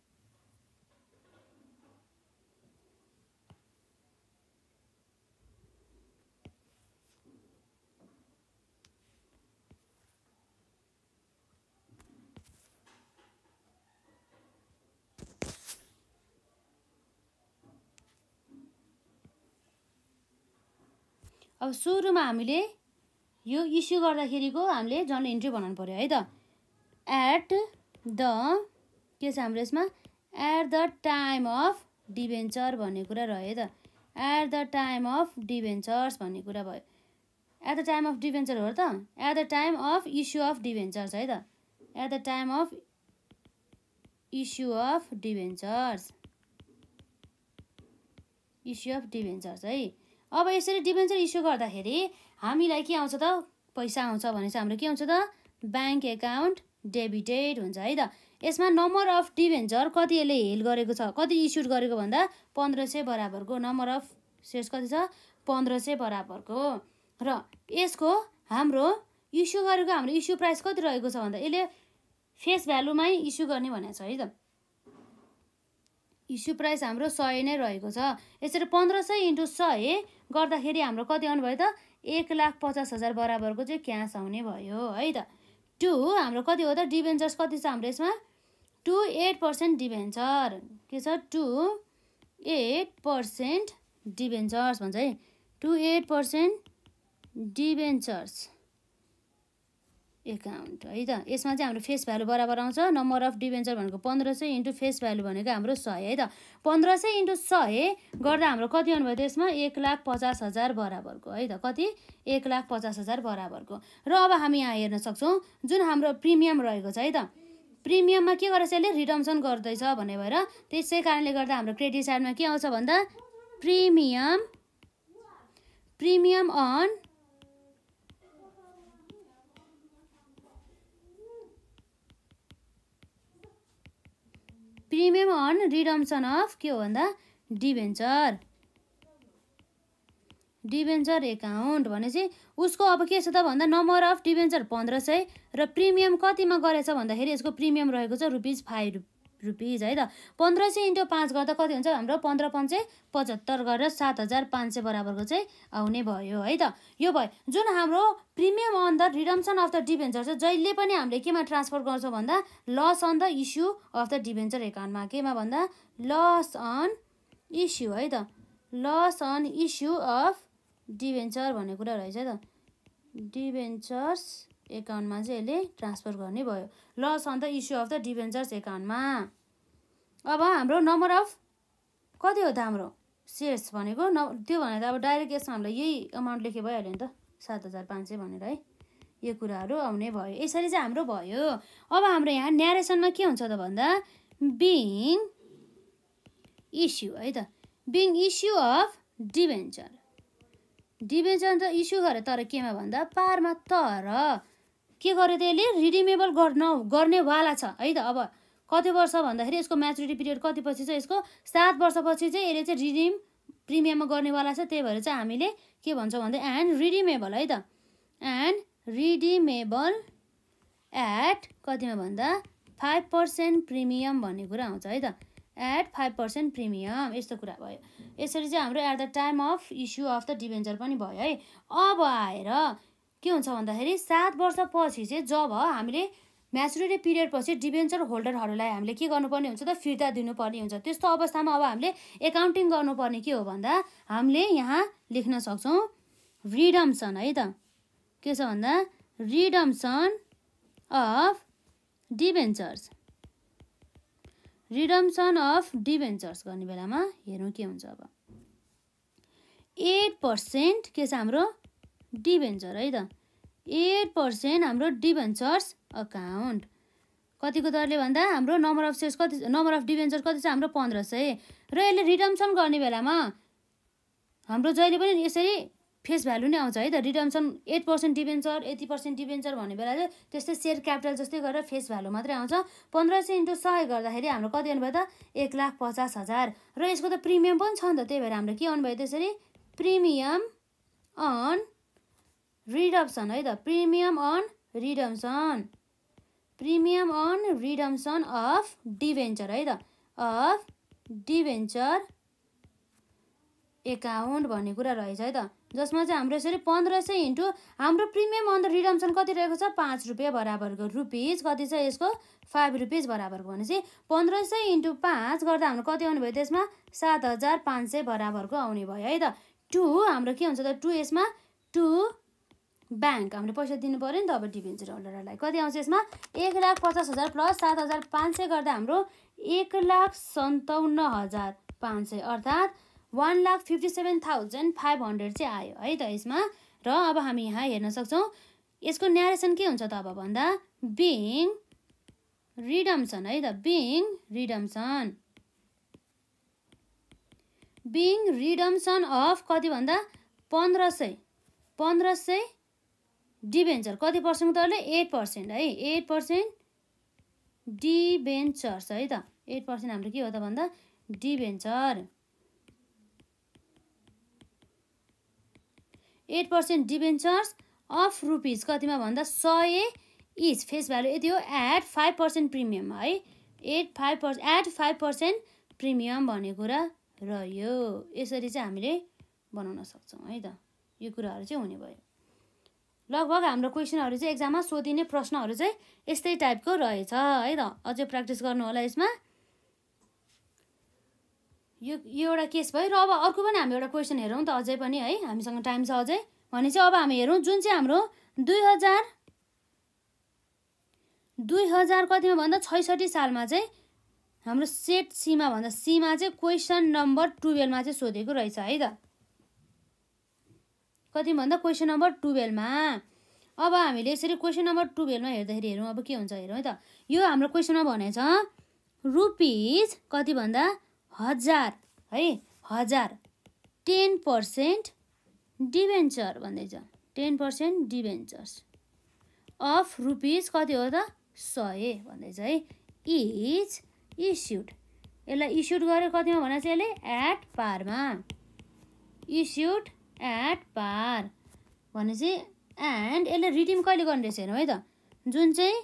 अब सुरुमा हामीले यो इस्यु गर्दाखेरिको हामीले जर्नल इन्ट्री बनाउनु पऱ्यो है त एट द के छ हाम्रो यसमा at the time of debenture भन्ने कुरा रह्यो है त at the time of debentures भन्ने कुरा भयो at the time of debenture हो त at the time of issue of debentures है त at the time of issue of debentures issue of debentures है अब यसरी डिभेन्चर इस्यु गर्दाखेरि हामीलाई के आउँछ त पैसा आउँछ भने चाहिँ हाम्रो के आउँछ त ब्याङ्क एकाउन्ट डेबिटेड हुन्छ है त यसमा नम्बर अफ डिभेन्चर कति यसले हेल गरेको छ कति इस्युड गरेको भन्दा पन्ध्र सय बराबरको नम्बर अफ सेयर्स कति छ पन्ध्र सय बराबरको र यसको हाम्रो इस्यु गरेको हाम्रो इस्यु प्राइस कति रहेको छ भन्दा यसले फेस भ्यालुमै इस्यु गर्ने भनेको छ है त इस्यु प्राइस हाम्रो सय नै रहेको छ यसरी पन्ध्र सय इन्टु सय गर्दाखेरि हाम्रो कति आउनुभयो त एक लाख पचास हजार बराबरको चाहिँ क्यास आउने भयो है त टु हाम्रो कति हो त डिभेन्चर्स कति छ हाम्रो यसमा टु एट पर्सेन्ट डिभेन्चर के छ टु एट पर्सेन्ट डिभेन्चर्स भन्छ है to eight percent debentures account है त यसमा चाहिँ हाम्रो फेस भ्यालु बराबर आउँछ नम्बर अफ डिभेन्चर भनेको पन्ध्र सय इन्टु फेस भ्यालु भनेको हाम्रो सय है त पन्ध्र सय इन्टु सय गर्दा हाम्रो कति आउनुभयो त्यसमा एक लाख पचास हजार बराबरको है त कति एक लाख पचास हजार बराबरको र अब हामी यहाँ हेर्न सक्छौँ जुन हाम्रो प्रिमियम रहेको छ है त प्रिमियममा के गरेर यसले रिडम्सन गर्दैछ भन्ने भएर त्यसै कारणले गर्दा हाम्रो क्रेडिट साइडमा के आउँछ भन्दा premium premium on premium on redemption of के हो भन्दा डिभेन्चर डिभेन्चर एकाउन्ट भनेपछि उसको अब के छ त भन्दा नम्बर अफ डिभेन्चर पन्ध्र सय र प्रिमियम कतिमा गरेछ भन्दाखेरि यसको प्रिमियम रहेको छ रुपिज फाइभ रुपिज है त पन्ध्र सय इन्टु पाँच गर्दा कति हुन्छ हाम्रो पन्ध्र पञ्चे पचहत्तर गरेर सात हजार पाँच सय बराबरको चाहिँ आउने भयो है त यो भयो जुन हाम्रो premium on the redemption of the debenture छ जहिले पनि हामीले केमा ट्रान्सफर गर्छौँ भन्दा loss on the issue of the debenture एकाउन्टमा केमा भन्दा लस अन इस्यु है त loss on issue of debenture भन्ने कुरा रहेछ है त डिभेन्चर्स एकाउन्टमा चाहिँ यसले ट्रान्सफर गर्ने भयो loss on the issue of the debentures एकाउन्टमा अब हाम्रो नम्बर अफ कति हो त हाम्रो सेयर्स भनेको न त्यो भनेर अब डाइरेक्ट यसमा हामीलाई यही अमाउन्ट लेखे भइहाल्यो नि त सात हजार पाँच सय भनेर है यो कुराहरू आउने भयो यसरी चाहिँ हाम्रो भयो अब हाम्रो यहाँ न्यारेसनमा के हुन्छ त भन्दा बिङ इस्यु है त being issue of debenture debenture त इस्यु गरेँ तर केमा भन्दा पारमा तर के गर्यो त यसले रिडिमेबल गर्न गर्नेवाला छ है त अब कति वर्ष भन्दाखेरि यसको म्याचुरिटी पिरियड कति पछि छ यसको सात वर्षपछि चाहिँ यसले चाहिँ रिडिम प्रिमियममा गर्नेवाला छ त्यही भएर चाहिँ हामीले के भन्छौँ भन्दा एन्ड रिडिमेबल है त एन्ड रिडिमेबल एट कतिमा भन्दा फाइभ पर्सेन्ट प्रिमियम भन्ने कुरा आउँछ है त एट फाइभ पर्सेन्ट प्रिमियम यस्तो कुरा भयो यसरी चाहिँ हाम्रो at the time of issue of the debenture पनि भयो है अब आएर के हुन्छ भन्दाखेरि सात वर्षपछि चाहिँ जब हामीले म्याचुरिटी पिरियडपछि डिभेन्चर होल्डरहरूलाई हामीले के गर्नुपर्ने हुन्छ त फिर्ता दिनुपर्ने हुन्छ त्यस्तो अवस्थामा अब हामीले एकाउन्टिङ गर्नुपर्ने के हो भन्दा हामीले यहाँ लेख्न सक्छौँ रिडम्सन है त के छ भन्दा redemption of debentures redemption of debentures गर्ने बेलामा हेरौँ के हुन्छ अब एट पर्सेन्ट के छ हाम्रो डिभेन्चर है त एट पर्सेन्ट हाम्रो डिभेन्चर्स अकाउन्ट कतिको दरले भन्दा हाम्रो नम्बर अफ सेयर्स कति नम्बर अफ डिभेन्चर कति छ हाम्रो पन्ध्र सय र यसले रिडम्सन गर्ने बेलामा हाम्रो जहिले पनि यसरी फेस भ्यालु नै आउँछ है त रिडम्सन एट पर्सेन्ट डिभेन्चर यति पर्सेन्ट डिभेन्चर भन्ने बेला चाहिँ त्यस्तै सेयर क्यापिटल जस्तै गरेर फेस भ्यालु मात्रै आउँछ पन्ध्र सय इन्टु सय गर्दाखेरि हाम्रो कति आउनुभयो त एक लाख पचास हजार र यसको त प्रिमियम पनि छ नि त त्यही भएर हाम्रो के आउनुभयो त्यसरी प्रिमियम अन रिडम्सन है त premium on redemption premium on redemption of debenture है त अफ डिभेन्चर एकाउन्ट भन्ने कुरा रहेछ है त जसमा चाहिँ हाम्रो यसरी पन्ध्र सय इन्टु हाम्रो प्रिमियम अन द रिडम्सन कति रहेको छ पाँच रुपियाँ बराबरको रुपिज कति छ यसको फाइभ रुपिज बराबरको भनेपछि पन्ध्र सय इन्टु पाँच गर्दा हाम्रो कति आउने भयो त्यसमा सात हजार पाँच सय बराबरको आउने भयो है त टु हाम्रो के हुन्छ त टु यसमा टु ब्याङ्क हामीले पैसा दिनु पऱ्यो नि त अब डिभेन्चर होल्डरहरूलाई कति आउँछ यसमा एक लाख पचास हजार प्लस सात हजार पाँच सय गर्दा हाम्रो एक लाख सन्ताउन्न हजार पाँच सय अर्थात् one lakh fifty seven thousand five hundred चाहिँ आयो है त यसमा र अब हामी यहाँ हेर्न सक्छौँ यसको न्यारेसन के हुन्छ त अब भन्दा बिङ रिडम्सन है त being redemption being redemption of कति भन्दा पन्ध्र सय पन्ध्र सय डिभेन्चर कति पर्सेन्ट तपाईँले एट पर्सेन्ट है एट पर्सेन्ट डिभेन्चर्स है त एट पर्सेन्ट हाम्रो के हो त भन्दा debenture eight percent debentures of rupees कतिमा भन्दा सय इज फेस भ्यालु यति हो एट फाइभ पर्सेन्ट प्रिमियम है at five percent at five percent premium भन्ने कुरा रह्यो यसरी चाहिँ हामीले बनाउन सक्छौँ है त यो कुराहरू चाहिँ हुने भयो लगभग हाम्रो क्वेसनहरू चाहिँ एक्जाममा सोधिने प्रश्नहरू चाहिँ यस्तै टाइपको रहेछ है त अझै प्र्याक्टिस गर्नु होला यसमा यो यो एउटा केस भयो र अब अर्को पनि हामी एउटा क्वेसन हेरौँ त अझै पनि है हामीसँग टाइम छ अझै भने चाहिँ अब हामी हेरौँ जुन चाहिँ हाम्रो दुई हजार दुई हजार कतिमा भन्दा छैसठी सालमा चाहिँ हाम्रो सेट सीमा भन्दा सीमा चाहिँ क्वेसन नम्बर टुवेल्भमा चाहिँ सोधेको रहेछ है त कति भन्दा क्वेसन नम्बर टुवेल्भमा अब हामीले यसरी क्वेसन नम्बर टुवेल्भमा हेर्दाखेरि हेरौँ अब के हुन्छ हेरौँ है त यो हाम्रो क्वेसनमा भनेछ छ रुपिज कति भन्दा हजार है हजार टेन पर्सेन्ट डिभेन्चर भन्दैछ ten percent debentures of rupees कति हो त सय भन्दैछ है इज इस्युड यसलाई इस्युड गरेर कतिमा भनेको छ यसले एट पारमा इस्युड एट पार भनेपछि एन्ड यसले रिडिम कहिले गर्ने रहेछ हेरौँ है त जुन चाहिँ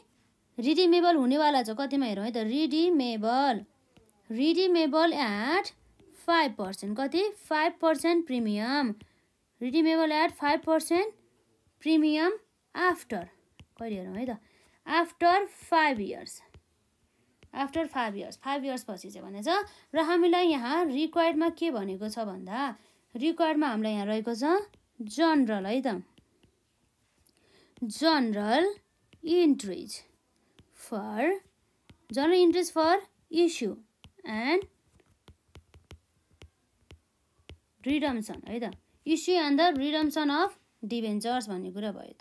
रिडिमेबल हुनेवाला छ कतिमा हेरौँ है त redeemable redeemable at five percent कति five percent premium redeemable at five percent premium after कहिले हेरौँ है त after five years after five years five पछि चाहिँ भनेछ र हामीलाई यहाँ रिक्वायर्डमा के भनेको छ भन्दा रिक्वायरमा हामीलाई यहाँ रहेको छ जनरल है त journal entries for journal entries for issue and redemption है त issue and the redemption of debentures भन्ने कुरा भयो त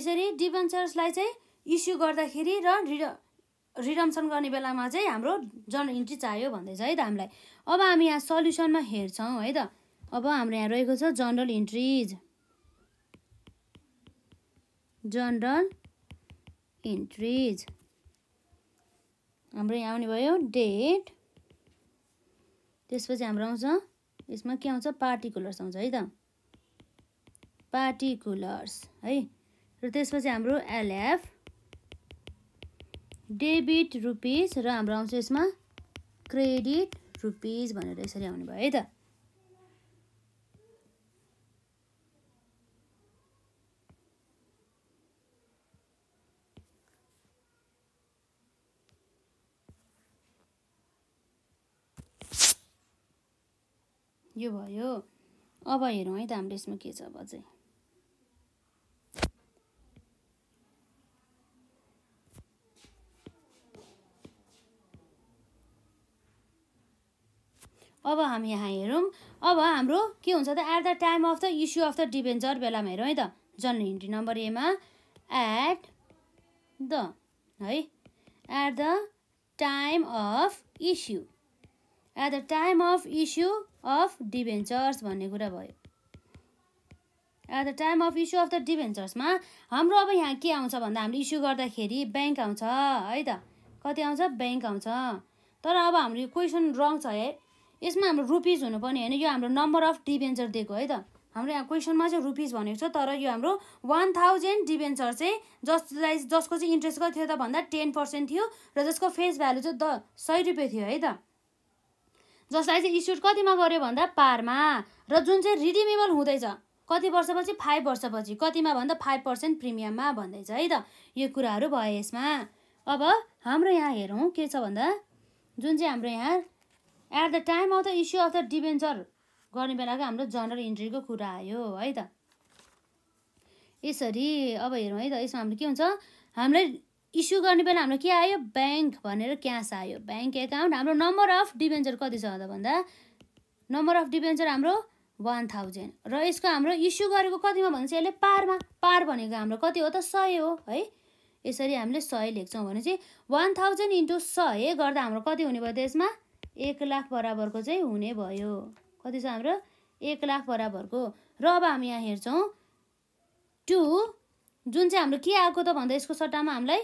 यसरी डिभेन्चर्सलाई चाहिँ इस्यु गर्दाखेरि र रिड रिडम्सन गर्ने बेलामा चाहिँ हाम्रो जनरल इन्ट्री चाहियो भन्दैछ है त हामीलाई अब हामी यहाँ सल्युसनमा हेर्छौँ है त अब हाम्रो यहाँ रहेको छ जनरल इन्ट्रिज जनरल इन्ट्रिज हाम्रो यहाँ आउने भयो डेट त्यसपछि हाम्रो आउँछ यसमा के आउँछ पार्टिकुलर्स आउँछ है त पार्टिकुलर्स है र त्यसपछि हाम्रो एलएफ डेबिट रुपिज र हाम्रो आउँछ यसमा क्रेडिट रुपिज भनेर यसरी आउने भयो है त यो भयो अब हेरौँ है त हाम्रो यसमा के छ अब चाहिँ अब हामी यहाँ हेरौँ अब हाम्रो के हुन्छ त at the time of the issue of the debenture बेलामा हेरौँ है त जन हिन्ट्री नम्बर एमा एट द है at the time of issue at the time of issue of debentures भन्ने कुरा भयो at the time of issue of the डिभेन्चर्समा हाम्रो अब यहाँ के आउँछ भन्दा हामीले इस्यु गर्दाखेरि ब्याङ्क आउँछ है त कति आउँछ ब्याङ्क आउँछ तर अब हाम्रो यो क्वेसन रङ छ है यसमा हाम्रो रुपिज हुनुपर्ने होइन यो हाम्रो नम्बर अफ डिभेन्चर दिएको है त हाम्रो यहाँ क्वेसनमा चाहिँ रुपिज भनेको छ तर यो हाम्रो वान थाउजन्ड डिभेन्चर चाहिँ जसलाई जसको चाहिँ इन्ट्रेस्ट कति थियो त भन्दा टेन पर्सेन्ट थियो र जसको फेस भ्यालु चाहिँ द सय रुपियाँ थियो है त जसलाई चाहिँ इस्युट कतिमा गऱ्यो भन्दा पारमा र जुन चाहिँ रिडिमेबल हुँदैछ कति वर्षपछि फाइभ वर्षपछि कतिमा भन्दा फाइभ पर्सेन्ट प्रिमियममा भन्दैछ है त यो कुराहरू भयो यसमा अब हाम्रो यहाँ हेरौँ के छ भन्दा जुन चाहिँ हाम्रो यहाँ at the time of the issue of the debenture गर्ने बेलाको हाम्रो जनरल इन्ट्रीको कुरा आयो है त यसरी अब हेरौँ है त यसमा हाम्रो के हुन्छ हामीलाई इस्यु गर्ने बेला हाम्रो के आयो ब्याङ्क भनेर क्यास आयो ब्याङ्क एकाउन्ट हाम्रो नम्बर अफ डिभेन्चर कति छ त भन्दा नम्बर अफ डिभेन्चर हाम्रो वान थाउजन्ड र यसको हाम्रो इस्यु गरेको कतिमा भन्छ यसले पारमा पार भनेको हाम्रो कति हो त सय हो है यसरी हामीले सय लेख्छौँ भने चाहिँ वान थाउजन्ड इन्टु सय गर्दा हाम्रो कति हुने भयो त यसमा एक लाख बराबरको चाहिँ हुने भयो कति छ हाम्रो एक लाख बराबरको र अब हामी यहाँ हेर्छौँ टु जुन चाहिँ हाम्रो के आएको त भन्दा यसको सट्टामा हामीलाई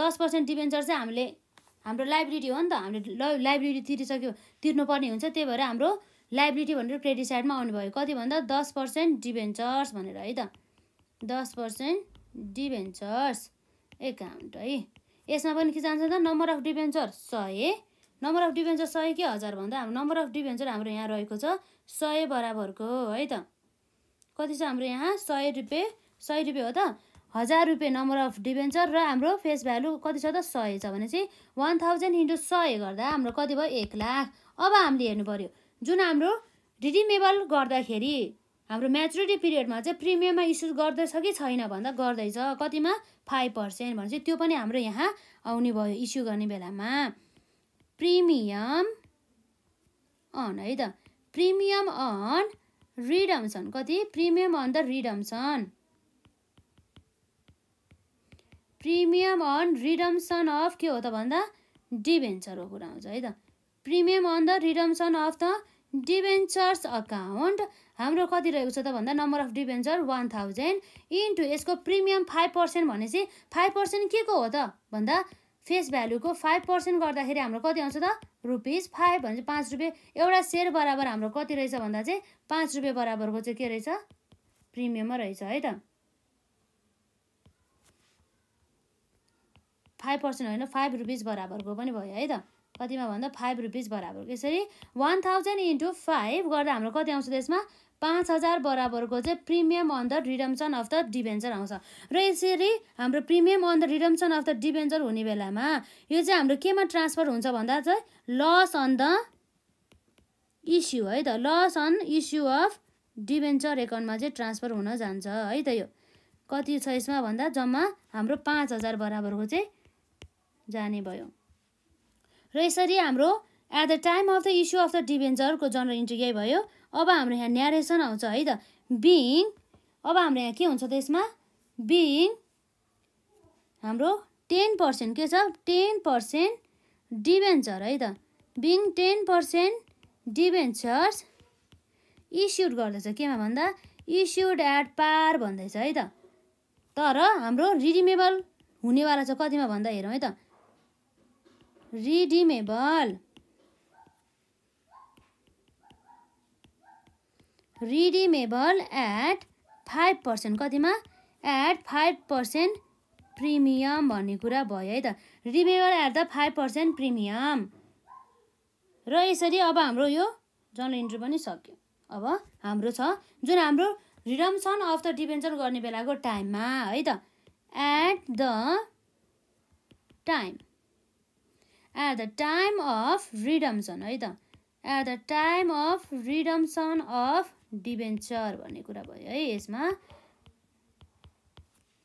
दस पर्सेन्ट डिभेन्चर चाहिँ हामीले हाम्रो लाइब्रेरी हो नि त हामीले लाइब्रेरी तिरिसक्यो तिर्नुपर्ने हुन्छ त्यही भएर हाम्रो लाइब्रेरी भनेर क्रेडिट साइडमा आउनु भयो कति भन्दा दस पर्सेन्ट डिभेन्चर्स भनेर है त दस पर्सेन्ट डिभेन्चर्स एकाउन्ट है यसमा पनि के जान्छ त नम्बर अफ डिभेन्चर सय नम्बर अफ डिभेन्चर सय कि हजार भन्दा हाम्रो नम्बर अफ डिभेन्चर हाम्रो यहाँ रहेको छ सय बराबरको है त कति छ हाम्रो यहाँ सय रुपियाँ सय रुपियाँ हो त हजार रुपियाँ नम्बर अफ डिभेन्चर र हाम्रो फेस भ्यालु कति छ त सय छ भने चाहिँ वान थाउजन्ड इन्टु सय गर्दा हाम्रो कति भयो एक लाख अब हामीले हेर्नु पऱ्यो जुन हाम्रो रिडिमेबल गर्दाखेरि हाम्रो म्याचुरिटी पिरियडमा चाहिँ प्रिमियममा इस्यु गर्दैछ कि छैन भन्दा गर्दैछ कतिमा फाइभ पर्सेन्ट भने चाहिँ त्यो पनि हाम्रो यहाँ आउने भयो इस्यु गर्ने बेलामा प्रिमियम अन है त प्रिमियम अन रिडम्सन कति premium on the redemption premium on redemption of के हो त भन्दा डिभेन्चरको कुरा आउँछ है त premium on the redemption of the debentures account हाम्रो कति रहेको छ त भन्दा number of debenture one thousand into यसको प्रिमियम फाइभ पर्सेन्ट भनेपछि फाइभ पर्सेन्ट के को हो त भन्दा फेस भ्यालुको फाइभ पर्सेन्ट गर्दाखेरि हाम्रो कति आउँछ त रुपिस फाइभ भने चाहिँ पाँच रुपियाँ एउटा सेयर बराबर हाम्रो कति रहेछ भन्दा चाहिँ पाँच रुपियाँ बराबरको चाहिँ के रहेछ प्रिमियममा रहेछ है त फाइभ पर्सेन्ट होइन फाइभ रुपिस बराबरको पनि भयो है त कतिमा भन्दा फाइभ रुपिस बराबरको यसरी वान थाउजन्ड इन्टु फाइभ गर्दा हाम्रो कति आउँछ त्यसमा पाँच हजार बराबरको चाहिँ premium on the redemption of the debenture आउँछ र यसरी हाम्रो premium on the redemption of the debenture हुने बेलामा यो चाहिँ हाम्रो केमा ट्रान्सफर हुन्छ भन्दा चाहिँ लस अन द इस्यु है त loss on issue of debenture एकाउन्टमा चाहिँ ट्रान्सफर हुन जान्छ है त यो कति छ यसमा भन्दा जम्मा हाम्रो पाँच हजार बराबरको चाहिँ जाने भयो र यसरी हाम्रो at the time of the issue of the डिभेन्चरको जनरल इन्ट्री यही भयो अब हाम्रो यहाँ न्यारेसन आउँछ है त बिङ अब हाम्रो यहाँ के हुन्छ त यसमा बिङ हाम्रो टेन पर्सेन्ट के छ टेन पर्सेन्ट डिभेन्चर है त being ten percent debentures issued गर्दैछ केमा भन्दा इस्युड एट पार भन्दैछ है त तर हाम्रो रिडिमेबल हुनेवाला छ कतिमा भन्दा हेरौँ है त redeemable redeemable at five percent कतिमा एट फाइभ पर्सेन्ट प्रिमियम भन्ने कुरा भयो है त redeemable at the five percent premium र यसरी अब हाम्रो यो जनरल इन्ट्री पनि सक्यो अब हाम्रो छ जुन हाम्रो रिडम्सन अफ द डिभेन्चर गर्ने बेलाको टाइममा है त at the time at the time of redemption है त at the time of redemption of debenture भन्ने कुरा भयो है यसमा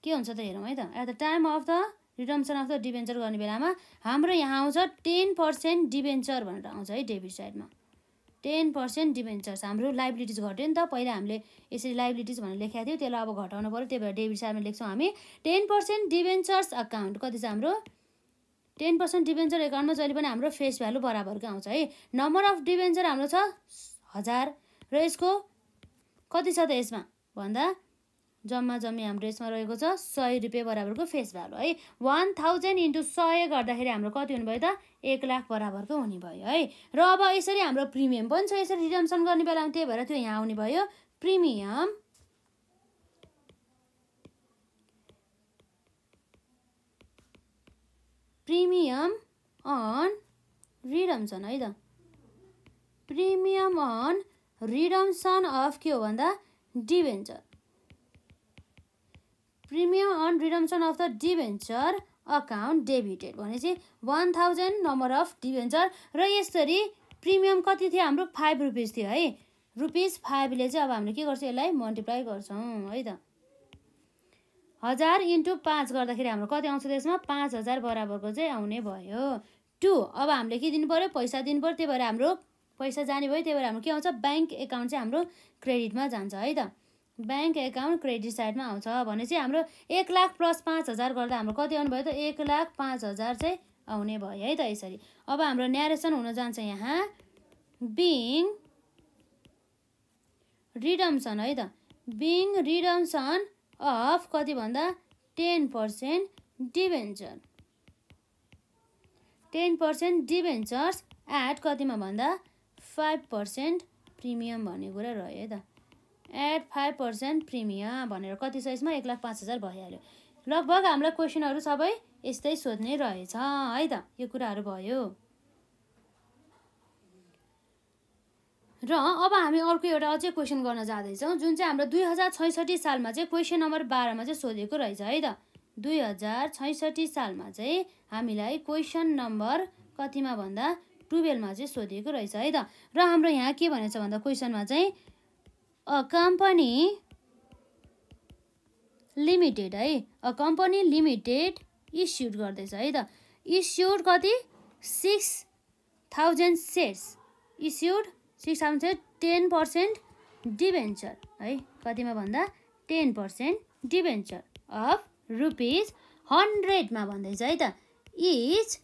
के हुन्छ त हेरौँ है त at the time of the redemption of the debenture गर्ने बेलामा हाम्रो यहाँ आउँछ टेन पर्सेन्ट डिभेन्चर भनेर आउँछ है डेबिट साइडमा टेन पर्सेन्ट डिभेन्चर्स हाम्रो लाइबिलिटिज घट्यो नि त पहिला हामीले यसरी लाइबिलिटिज भनेर लेखेको थियौँ त्यसलाई अब घटाउनु पऱ्यो त्यही भएर डेबिट साइडमा लेख्छौँ हामी टेन पर्सेन्ट डिभेन्चर्स अकाउन्ट कति छ हाम्रो टेन पर्सेन्ट डिभेन्चर एकाउन्टमा जहिले पनि हाम्रो फेस भ्यालु बराबरकै आउँछ है नम्बर अफ डिभेन्चर हाम्रो छ हजार र यसको कति छ त यसमा भन्दा जम्मा जम्मी हाम्रो यसमा रहेको छ सय रुपियाँ बराबरको फेस भ्यालु है वान थाउजन्ड इन्टु सय गर्दाखेरि हाम्रो कति हुनुभयो त एक लाख बराबरको हुने भयो है र अब यसरी हाम्रो प्रिमियम पनि छ यसरी रिडम्सन गर्ने बेलामा त्यही भएर त्यो यहाँ आउने भयो प्रिमियम प्रिमियम अन रिडम्सन है त प्रिमियम अन रिडम्सन अफ के हो भन्दा debenture premium on redemption of the debenture account debited भनेपछि one thousand number of debenture र यसरी प्रिमियम कति थियो हाम्रो फाइभ रुपिस थियो है रुपिस फाइभले चाहिँ अब हामीले के गर्छौँ यसलाई मल्टिप्लाई गर्छौँ है त हजार इन्टु पाँच गर्दाखेरि हाम्रो कति आउँछ त्यसमा पाँच हजार बराबरको चाहिँ आउने भयो टु अब हामीले के दिनु पऱ्यो पैसा दिनु पऱ्यो त्यही भएर हाम्रो पैसा जाने भयो त्यही भएर हाम्रो के आउँछ ब्याङ्क एकाउन्ट चाहिँ हाम्रो क्रेडिटमा जान्छ है त ब्याङ्क एकाउन्ट क्रेडिट साइडमा आउँछ भने चाहिँ हाम्रो एक लाख प्लस पाँच हजार गर्दा हाम्रो कति आउनु भयो त एक लाख पाँच हजार चाहिँ आउने भयो है त यसरी अब हाम्रो न्यारेसन हुन जान्छ यहाँ बिङ रिडम्सन है त बिङ रिडम्सन अफ कति भन्दा ten percent debenture ten percent debentures at कतिमा भन्दा फाइभ पर्सेन्ट प्रिमियम भन्ने कुरा रह्यो है त एट फाइभ पर्सेन्ट प्रिमियम भनेर कति छ यसमा एक लाख पाँच हजार भइहाल्यो लगभग हामीलाई क्वेसनहरू सबै यस्तै सोध्ने रहेछ है त यो कुराहरू भयो र अब हामी अर्को एउटा अझै क्वेसन गर्न जाँदैछौँ जुन चाहिँ हाम्रो दुई हजार छैसठी सालमा चाहिँ क्वेसन नम्बर बाह्रमा चाहिँ सोधेको रहेछ है त दुई हजार छैसठी सालमा चाहिँ हामीलाई क्वेसन नम्बर कतिमा भन्दा टुवेल्भमा चाहिँ सोधिएको रहेछ है त र हाम्रो यहाँ के भनेछ भन्दा क्वेसनमा चाहिँ अ कम्पनी लिमिटेड है अ कम्पनी लिमिटेड इस्युड गर्दैछ है त इस्युड कति six thousand shares issued six thousand share ten percent debenture है कतिमा भन्दा ten percent debenture of rupees हन्ड्रेडमा भन्दैछ है त इज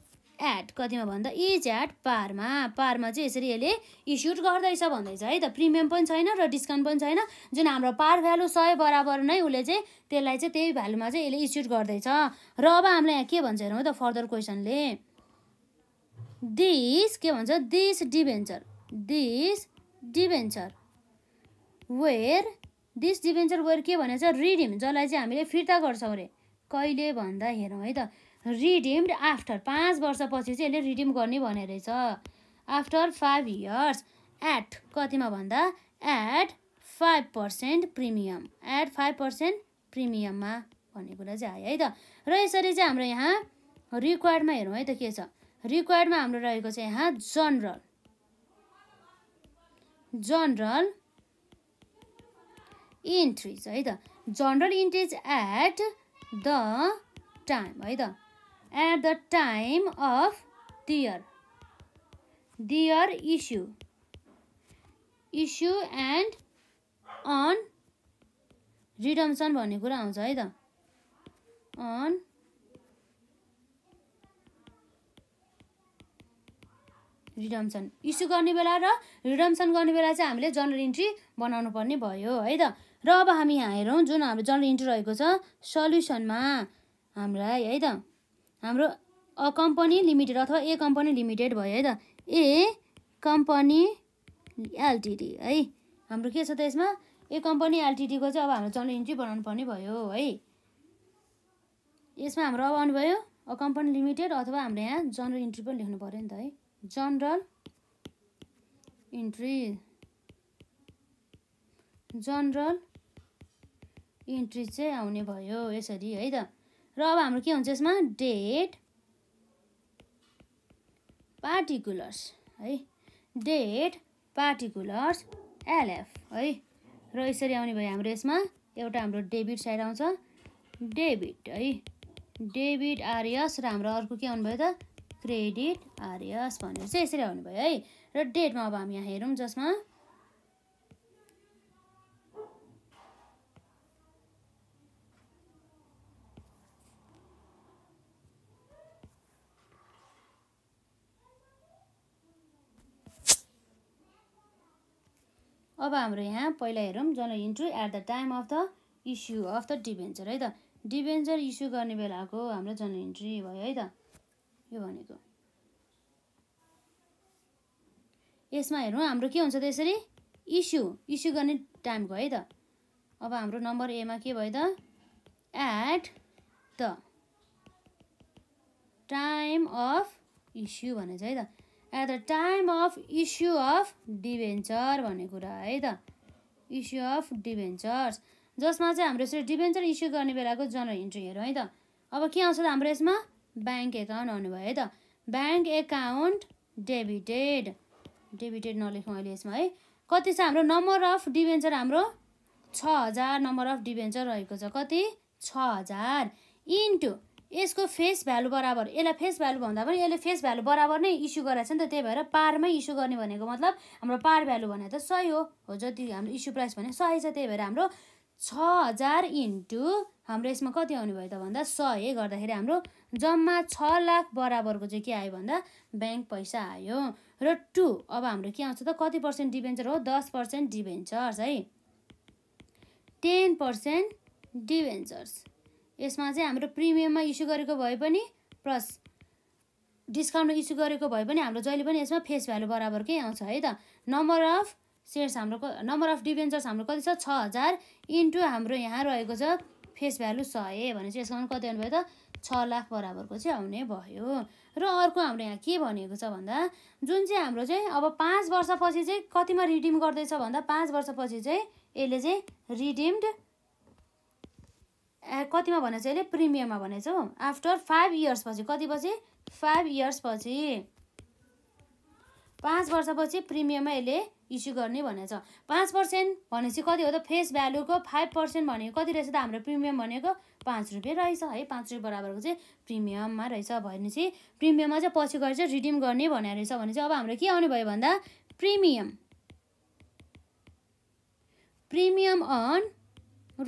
एट कतिमा भन्दा इज एट पारमा पारमा चाहिँ यसरी यसले इस्युट गर्दैछ भन्दैछ है त प्रिमियम पनि छैन र डिस्काउन्ट पनि छैन जुन हाम्रो पार भ्यालु सय बराबर नै उसले चाहिँ त्यसलाई चाहिँ त्यही भ्यालुमा चाहिँ यसले इस्युट गर्दैछ र अब हामीलाई यहाँ के भन्छ हेरौँ त फर्दर क्वेसनले दिस के भन्छ this debenture this debenture were this debenture were के भनेछ रिडिम जसलाई चाहिँ हामीले फिर्ता गर्छौँ अरे कहिले भन्दा हेरौँ है त रिडिम्ड आफ्टर पाँच वर्षपछि चाहिँ यसले रिडिम गर्ने भने रहेछ आफ्टर फाइभ इयर्स एट कतिमा भन्दा at five percent premium at five percent प्रिमियममा भन्ने कुरा चाहिँ आयो है त र यसरी चाहिँ हाम्रो यहाँ रिक्वायर्डमा हेरौँ है त के छ रिक्वायर्डमा हाम्रो रहेको छ यहाँ जनरल जनरल इन्ट्रिज है त general entries at the time है त at the time of their their issue issue and on redemption भन्ने कुरा आउँछ है त अन रिडम्सन इस्यु गर्ने बेला र रिडम्सन गर्ने बेला चाहिँ हामीले जनरल इन्ट्री बनाउनु पर्ने भयो है त र अब हामी यहाँ हेरौँ जुन हाम्रो जनरल इन्ट्री रहेको छ सल्युसनमा हामीलाई है त हाम्रो अ कम्पनी लिमिटेड अथवा ए कम्पनी लिमिटेड भयो है त ए कम्पनी एलटिडी है हाम्रो के छ त यसमा ए कम्पनी एलटिडीको चाहिँ अब हाम्रो जर्नल इन्ट्री बनाउनु पर्ने भयो है यसमा हाम्रो अब आउनुभयो अ कम्पनी लिमिटेड अथवा हाम्रो यहाँ जनरल इन्ट्री पनि लेख्नु पऱ्यो नि त है जनरल इन्ट्री जनरल इन्ट्री चाहिँ आउने भयो यसरी है त र अब हाम्रो के हुन्छ यसमा डेट पार्टिकुलर्स है डेट पार्टिकुलर्स एलएफ है र यसरी आउने भयो हाम्रो यसमा एउटा हाम्रो डेबिट साइड आउँछ डेबिट है डेबिट आरएस र हाम्रो अर्को के आउनुभयो त क्रेडिट आरएस भनेर चाहिँ यसरी आउनुभयो है र डेटमा अब हामी यहाँ हेरौँ जसमा अब हाम्रो यहाँ पहिला हेरौँ journal entry at the time of the issue of the debenture है त डिभेन्चर इस्यु गर्ने बेलाको हाम्रो जनरल इन्ट्री भयो है त यो भनेको यसमा हेरौँ हाम्रो के हुन्छ त यसरी इस्यु इस्यु गर्ने टाइमको है त अब हाम्रो नम्बर एमा के भयो त at the time of issue भनेको छ है त at the time of issue of debenture भन्ने कुरा है त इस्यु अफ डिभेन्चर्स जसमा चाहिँ हाम्रो यसरी डिभेन्चर इस्यु गर्ने बेलाको जनरल इन्ट्री हेरौँ है त अब के आउँछ त हाम्रो यसमा ब्याङ्क एकाउन्ट भयो है त ब्याङ्क एकाउन्ट डेबिटेड डेबिटेड नलेखौँ अहिले यसमा है कति छ हाम्रो नम्बर अफ डिभेन्चर हाम्रो छ हजार नम्बर अफ डिभेन्चर रहेको छ कति छ हजार इन्टु यसको फेस भ्यालु बराबर यसलाई फेस भ्यालु भन्दा पनि यसले फेस भ्यालु बराबर नै इस्यु गरेको छ नि त त्यही भएर पारमै इस्यु गर्ने भनेको मतलब हाम्रो पार भ्यालु भने त सय हो हो जति हाम्रो इस्यु प्राइस भने सय छ त्यही भएर हाम्रो छ हजार इन्टु हाम्रो यसमा कति आउने भयो त भन्दा सय गर्दाखेरि हाम्रो जम्मा छ लाख बराबरको चाहिँ के आयो भन्दा ब्याङ्क पैसा आयो र टु अब हाम्रो के आउँछ त कति पर्सेन्ट डिभेन्चर हो दस पर्सेन्ट डिभेन्चर्स है टेन पर्सेन्ट डिभेन्चर्स यसमा चाहिँ हाम्रो प्रिमियममा इस्यु गरेको भए पनि प्लस डिस्काउन्टमा इस्यु गरेको भए पनि हाम्रो जहिले पनि यसमा फेस भ्यालु बराबरकै आउँछ है त नम्बर अफ सेयर्स हाम्रो नम्बर अफ डिभेन्चर्स हाम्रो कति छ छ हजार इन्टु हाम्रो यहाँ रहेको छ फेस भ्यालु सय भने चाहिँ यसको कति आउनुभयो त छ लाख बराबरको चाहिँ आउने भयो र अर्को हाम्रो यहाँ के भनेको छ भन्दा जुन चाहिँ हाम्रो चाहिँ अब पाँच वर्षपछि चाहिँ कतिमा रिडिम गर्दैछ भन्दा पाँच वर्षपछि चाहिँ यसले चाहिँ रिडिम्ड कतिमा भनेछ अहिले प्रिमियममा भनेछ आफ्टर फाइभ इयर्स पछि कति पछि फाइभ इयर्स पछि पाँच वर्षपछि प्रिमियममा यसले इस्यु गर्ने भनेछ पाँच पर्सेन्ट भनेपछि कति हो त फेस भ्यालुको फाइभ पर्सेन्ट भनेको कति रहेछ त हाम्रो प्रिमियम भनेको पाँच रुपियाँ रहेछ है पाँच रुपियाँ बराबरको चाहिँ प्रिमियममा रहेछ भनेपछि प्रिमियममा चाहिँ पछि गएर चाहिँ रिडिम गर्ने भन्ने रहेछ भने चाहिँ अब हाम्रो के आउने भयो भन्दा प्रिमियम प्रिमियम अन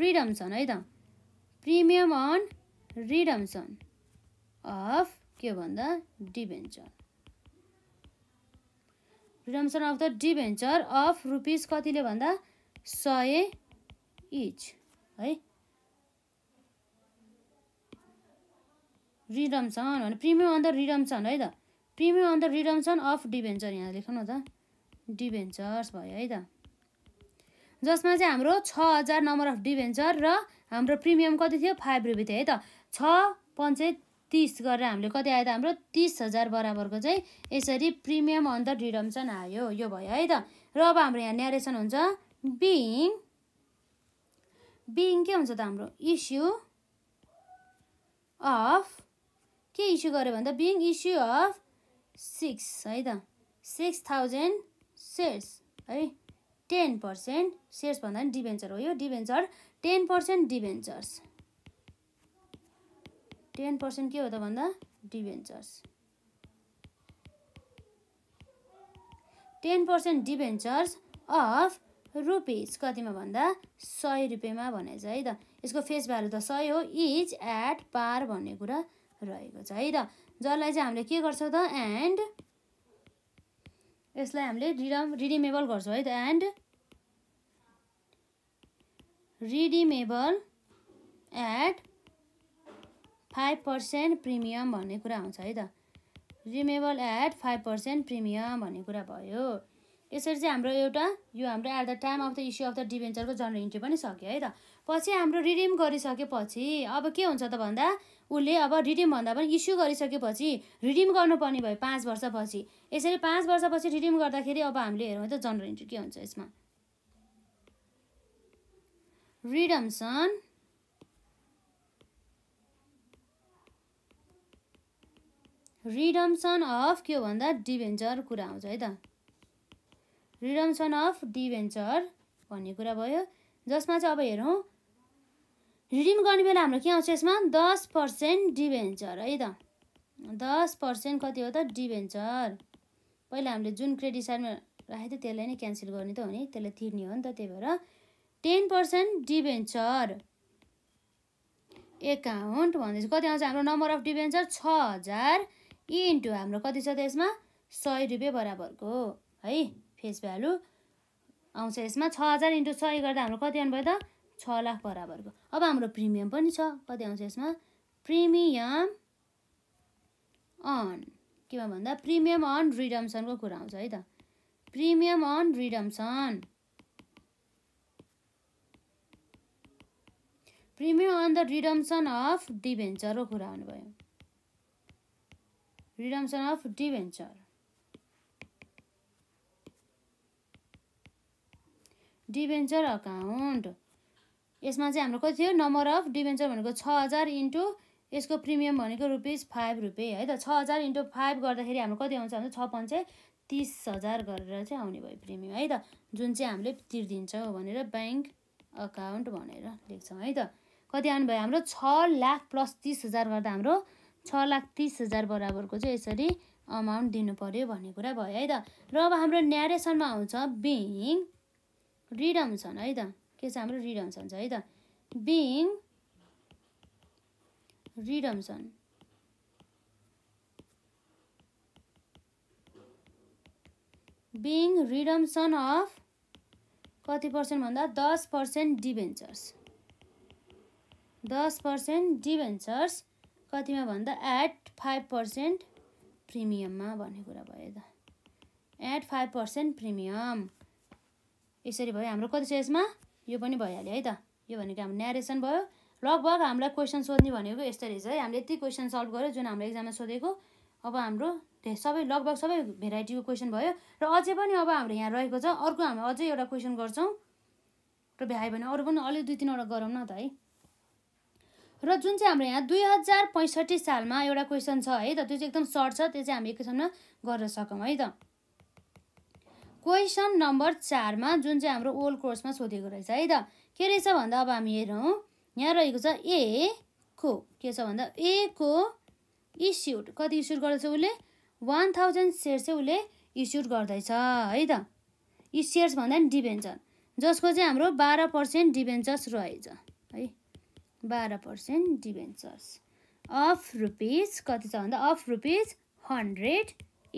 रिडम्सन है त प्रिमियम अन रिडम्सन अफ के भन्दा debenture redemption of the debenture of rupees कतिले भन्दा सय इच है रिडम्सन भने प्रिमियम अन द रिडम्सन है त premium on the redemption of debenture यहाँ लेख्नु न त डिभेन्चर्स भयो है त जसमा चाहिँ हाम्रो छ हजार नम्बर अफ डिभेन्चर र हाम्रो प्रिमियम कति थियो फाइभ रुपियाँ थियो है त छ पञ्चे तिस गरेर हामीले कति आयो त हाम्रो तिस हजार बराबरको चाहिँ यसरी प्रिमियम द डिडम्सन आयो यो भयो है त र अब हाम्रो यहाँ न्यारेसन हुन्छ बिङ बिङ के हुन्छ त हाम्रो इस्यु अफ के इस्यु गर्यो भन्दा बिङ इस्यु अफ सिक्स है त सिक्स थाउजन्ड सेयर्स है टेन पर्सेन्ट सेयर्स भन्दा पनि डिभेन्चर हो यो debenture ten percent debentures ten percent के हो त भन्दा debentures ten percent debentures of rupees कतिमा भन्दा सय रुपियाँमा भनेछ है त यसको फेस भ्यालु त सय हो इज एट पार भन्ने कुरा रहेको छ है त जसलाई चाहिँ हामीले के गर्छौँ त एन्ड यसलाई हामीले रिडम रिडिमेबल गर्छौँ है त and redeemable at five percent premium भन्ने कुरा आउँछ है त redeemable at five percent premium भन्ने कुरा भयो यसरी चाहिँ हाम्रो एउटा यो हाम्रो at the time of the issue of the डिभेन्चरको जनरल इन्ट्री पनि सक्यो है त पछि हाम्रो रिडिम गरिसकेपछि अब के हुन्छ त भन्दा उसले अब रिडिम भन्दा पनि इस्यु गरिसकेपछि रिडिम गर्नुपर्ने भयो पाँच वर्षपछि यसरी पाँच वर्षपछि रिडिम गर्दाखेरि अब हामीले हेरौँ है त जनरल इन्ट्री के हुन्छ यसमा रिडम्सन रिडम्सन अफ के हो भन्दा डिभेन्चर कुरा आउँछ है त रिडम्सन अफ डिभेन्चर भन्ने कुरा भयो जसमा चाहिँ अब हेरौँ रिडिम गर्ने बेला हाम्रो के आउँछ यसमा दस पर्सेन्ट डिभेन्चर है त दस पर्सेन्ट कति हो त डिभेन्चर पहिला हामीले जुन क्रेडिट साइडमा राखेको थियो त्यसलाई नै क्यान्सल गर्ने त हो नि त्यसलाई तिर्ने हो नि त त्यही भएर टेन पर्सेन्ट डिभेन्चर एकाउन्ट भन्दैछ कति आउँछ हाम्रो नम्बर अफ डिभेन्चर छ हजार इन्टु हाम्रो कति छ त यसमा सय रुपियाँ बराबरको है फेस भ्यालु आउँछ यसमा छ हजार इन्टु सय गर्दा हाम्रो कति आउनुभयो त छ लाख बराबरको अब हाम्रो प्रिमियम पनि छ कति आउँछ यसमा प्रिमियम अन केमा भन्दा प्रिमियम अन रिडम्सनको कुरा आउँछ है त premium on redemption premium on the redemption of डिभेन्चरको कुरा आउनुभयो redemption of debenture debenture account यसमा चाहिँ हाम्रो कति थियो नम्बर अफ डिभेन्चर भनेको छ हजार इन्टु यसको प्रिमियम भनेको रुपिस फाइभ रुपियाँ है त छ हजार इन्टु फाइभ गर्दाखेरि हाम्रो कति आउँछ भने छ पन्चे तिस हजार गरेर चाहिँ आउने भयो प्रिमियम है त जुन चाहिँ हामीले तिर्दिन्छौँ भनेर ब्याङ्क अकाउन्ट भनेर लेख्छौँ है त कति आउनुभयो हाम्रो छ लाख प्लस तिस हजार गर्दा हाम्रो छ लाख तिस हजार बराबरको चाहिँ यसरी अमाउन्ट दिनु पऱ्यो भन्ने कुरा भयो है त र अब हाम्रो न्यारेसनमा आउँछ बिङ रिड आउँछन् है त के छ हाम्रो रिडम्सन छ है त being redemption being redemption of कति पर्सेन्ट भन्दा दस पर्सेन्ट डिभेन्चर्स दस पर्सेन्ट डिभेन्चर्स कतिमा भन्दा एट फाइभ पर्सेन्ट प्रिमियममा भन्ने कुरा भयो त एट फाइभ पर्सेन्ट प्रिमियम यसरी भयो हाम्रो कति छ यसमा यो पनि भइहाल्यो है त यो भनेको हाम्रो न्यारेसन भयो लगभग हामीलाई क्वेसन सोध्ने भनेको यस्तो रहेछ है हामीले यति क्वेसन सल्भ गर्यो जुन हाम्रो एक्जाममा सोधेको अब हाम्रो सबै लगभग सबै भेराइटीको क्वेसन भयो र अझै पनि अब हाम्रो यहाँ रहेको छ अर्को हामी अझै एउटा क्वेसन गर्छौँ र भ्यायो भने अरू पनि अलिक दुई तिनवटा गरौँ न त है र जुन चाहिँ हाम्रो यहाँ दुई हजार पैँसठी सालमा एउटा क्वेसन छ है त त्यो चाहिँ एकदम सर्ट छ त्यो चाहिँ हामी एकैछिनमा गर्न सकौँ है त क्वेसन नम्बर चारमा जुन चाहिँ हाम्रो ओल्ड कोर्समा सोधेको रहेछ है त के रहेछ भन्दा अब हामी हेरौँ यहाँ रहेको छ ए को के छ भन्दा ए को इस्युड कति इस्युड गर्दैछ उसले वान थाउजन्ड सेयर चाहिँ उसले इस्युड गर्दैछ है त यी सेयर्स भन्दा नि डिभेन्चर जसको चाहिँ हाम्रो बाह्र पर्सेन्ट डिभेन्चर्स रहेछ है बाह्र पर्सेन्ट डिभेन्चर्स अफ रुपिज कति छ भन्दा अफ रुपिज हन्ड्रेड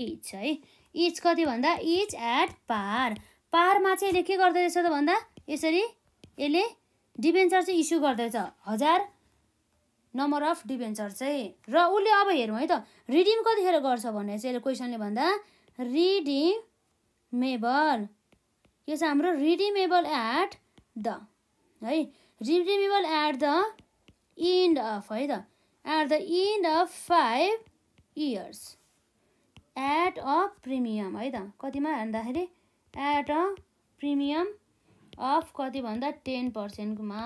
इच है इच कति भन्दा इच एट पार पारमा चाहिँ यसले के रहेछ त भन्दा यसरी यसले डिभेन्चर चाहिँ इस्यु गर्दैछ हजार नम्बर अफ डिभेन्चर चाहिँ र उसले अब हेरौँ है त रिडिम कतिखेर गर्छ भने चाहिँ यसले क्वेसनले भन्दा रिडिमेबल यो छ हाम्रो रिडिमेबल एट द है redeemable at the end of है त at the end of five years at a premium है त कतिमा भन्दाखेरि एट अ प्रिमियम अफ कति भन्दा टेन पर्सेन्टमा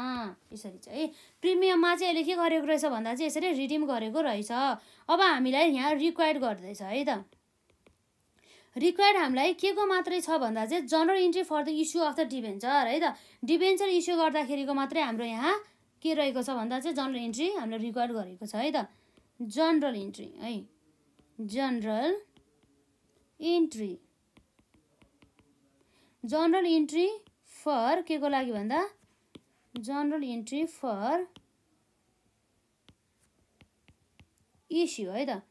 यसरी चाहिँ है प्रिमियममा चाहिँ यसले के गरेको रहेछ भन्दा चाहिँ यसरी रिडिम गरेको रहेछ अब हामीलाई यहाँ रिक्वायर्ड गर्दैछ है त रिक्वायर्ड हामीलाई के को मात्रै छ भन्दा चाहिँ journal entry for the issue of the debenture है त डिभेन्चर इस्यु गर्दाखेरिको मात्रै हाम्रो यहाँ के रहेको छ भन्दा चाहिँ जनरल इन्ट्री हामीले रिक्वायर्ड गरेको छ है त जनरल इन्ट्री है journal entry journal entry for के को लागि भन्दा जनरल इन्ट्री फर इस्यु है त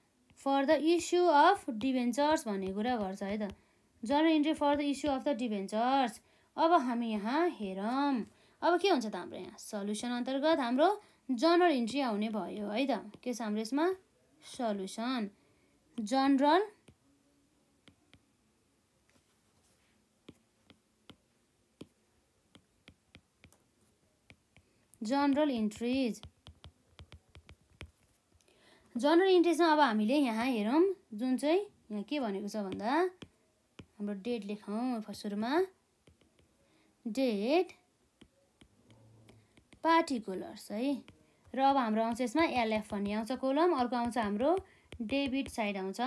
for the issue of debentures भन्ने कुरा गर्छ है त general entry for the issue of the debentures अब हामी यहाँ हेरौँ अब के हुन्छ त हाम्रो यहाँ सल्युसन अन्तर्गत हाम्रो जनरल इन्ट्री आउने भयो है त के छ हाम्रो यसमा सल्युसन जनरल जनरल इन्ट्रिज जनरल इन्ट्रिजमा अब हामीले यहाँ हेरौँ जुन चाहिँ यहाँ के भनेको छ भन्दा हाम्रो डेट लेखौँ फर्स्टमा डेट पार्टिकुलर्स है र अब हाम्रो आउँछ यसमा एलएफ भन्ने आउँछ कोलम अर्को आउँछ हाम्रो डेबिट साइड आउँछ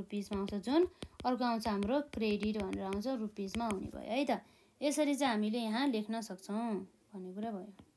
रुपिजमा आउँछ जुन अर्को आउँछ हाम्रो क्रेडिट भनेर आउँछ रुपिजमा हुने भयो है त यसरी चाहिँ हामीले यहाँ लेख्न सक्छौँ भन्ने कुरा भयो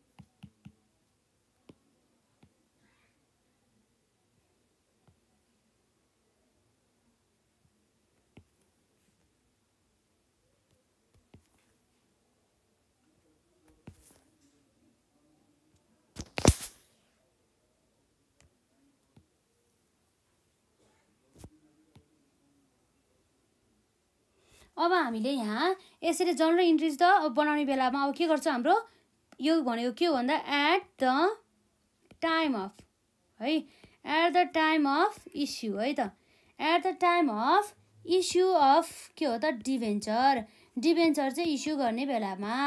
अब हामीले यहाँ यसरी जनरल इन्ट्रिज त बनाउने बेलामा अब के गर्छ हाम्रो यो भनेको के हो भन्दा एट द टाइम अफ है at the time of issue है त at the time of issue of के हो त डिभेन्चर डिभेन्चर चाहिँ इस्यु गर्ने बेलामा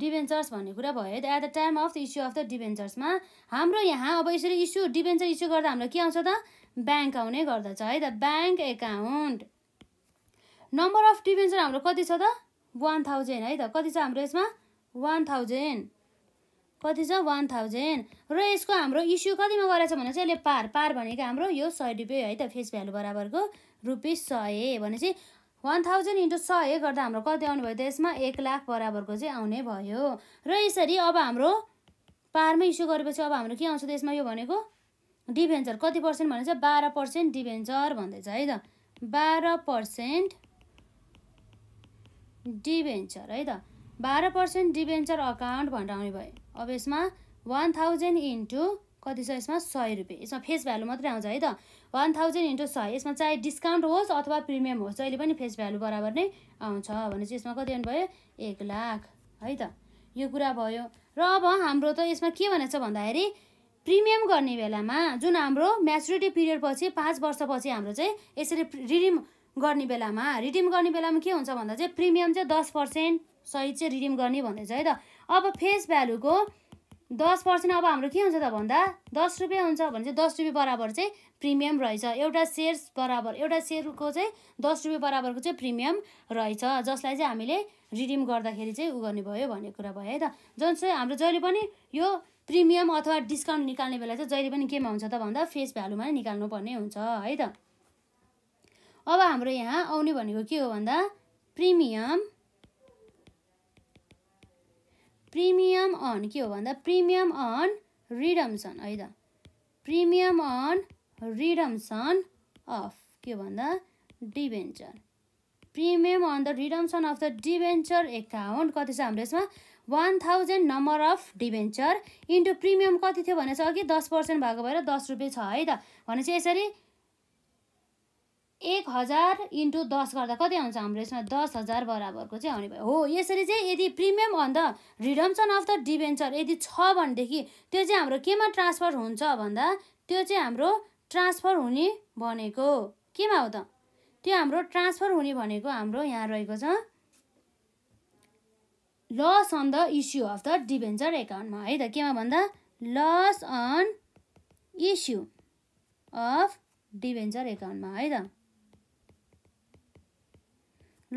डिभेन्चर्स भन्ने कुरा भयो त at the time of the issue of the डिभेन्चर्समा हाम्रो यहाँ अब यसरी इस्यु डिभेन्चर इस्यु गर्दा हामीलाई के आउँछ त ब्याङ्क आउने गर्दछ है त bank account number of debenture हाम्रो कति छ त वान थाउजन्ड है त कति छ हाम्रो यसमा वान थाउजन्ड कति छ वान थाउजन्ड र यसको हाम्रो इस्यु कतिमा गरेछ भने चाहिँ यसले पार पार भनेको हाम्रो यो सय रुपियाँ है त फेस भ्यालु बराबरको रुपिस सय भनेपछि वान थाउजन्ड इन्टु सय गर्दा हाम्रो कति आउनु भयो त यसमा एक लाख बराबरको चाहिँ आउने भयो र यसरी अब हाम्रो पारमा इस्यु गरेपछि अब हाम्रो के आउँछ त यसमा यो भनेको डिभेन्चर कति पर्सेन्ट भनेछ बाह्र पर्सेन्ट डिभेन्चर भन्दैछ है त बाह्र पर्सेन्ट डिभेन्चर है त बाह्र पर्सेन्ट डिभेन्चर अकाउन्ट भनेर आउने भयो अब यसमा वान थाउजन्ड इन्टु कति छ यसमा सय रुपियाँ यसमा फेस भ्यालु मात्रै आउँछ है त वान थाउजन्ड इन्टु सय यसमा चाहे डिस्काउन्ट होस् अथवा प्रिमियम होस् जहिले पनि फेस भ्यालु बराबर नै आउँछ भने चाहिँ यसमा कति आउनु भयो एक लाख है त यो कुरा भयो र अब हाम्रो त यसमा के भनेको छ भन्दाखेरि प्रिमियम गर्ने बेलामा जुन हाम्रो म्याचुरिटी पिरियडपछि पाँच वर्षपछि हाम्रो चाहिँ यसरी रिडिम गर्ने बेलामा रिडिम गर्ने बेलामा के हुन्छ भन्दा चाहिँ प्रिमियम चाहिँ दस पर्सेन्ट सहित चाहिँ रिडिम गर्ने भन्दैछ है त अब फेस भ्यालुको दस पर्सेन्ट अब हाम्रो के हुन्छ त भन्दा दस रुपियाँ हुन्छ भने चाहिँ दस रुपियाँ बराबर चाहिँ प्रिमियम रहेछ एउटा सेयर बराबर एउटा सेयरको चाहिँ दस रुपियाँ बराबरको चाहिँ प्रिमियम रहेछ जसलाई चाहिँ हामीले रिडिम गर्दाखेरि चाहिँ उ गर्ने भयो भन्ने कुरा भयो है त जुन चाहिँ हाम्रो जहिले पनि यो प्रिमियम अथवा डिस्काउन्ट निकाल्ने बेला चाहिँ जहिले पनि केमा हुन्छ त भन्दा फेस भ्यालुमा नै निकाल्नुपर्ने हुन्छ है त अब हाम्रो यहाँ आउने भनेको के हो भन्दा प्रिमियम प्रिमियम अन के हो भन्दा प्रिमियम अन रिडम्सन है त प्रिमियम अन रिडम्सन अफ के भन्दा debenture premium on the redemption of the debenture account कति छ हाम्रो यसमा one thousand number of debenture into premium कति थियो भने चाहिँ अघि दस पर्सेन्ट भएको भएर दस रुपियाँ छ है त भनेपछि यसरी एक हजार इन्टु दस गर्दा कति आउँछ हाम्रो यसमा दस हजार बराबरको चाहिँ आउने भयो हो यसरी चाहिँ यदि premium on the redemption of the debenture यदि छ भनेदेखि त्यो चाहिँ हाम्रो केमा ट्रान्सफर हुन्छ भन्दा त्यो चाहिँ हाम्रो ट्रान्सफर हुने भनेको केमा हो त त्यो हाम्रो ट्रान्सफर हुने भनेको हाम्रो यहाँ रहेको छ loss on the issue of the debenture एकाउन्टमा है त केमा भन्दा loss on issue of debenture एकाउन्टमा है त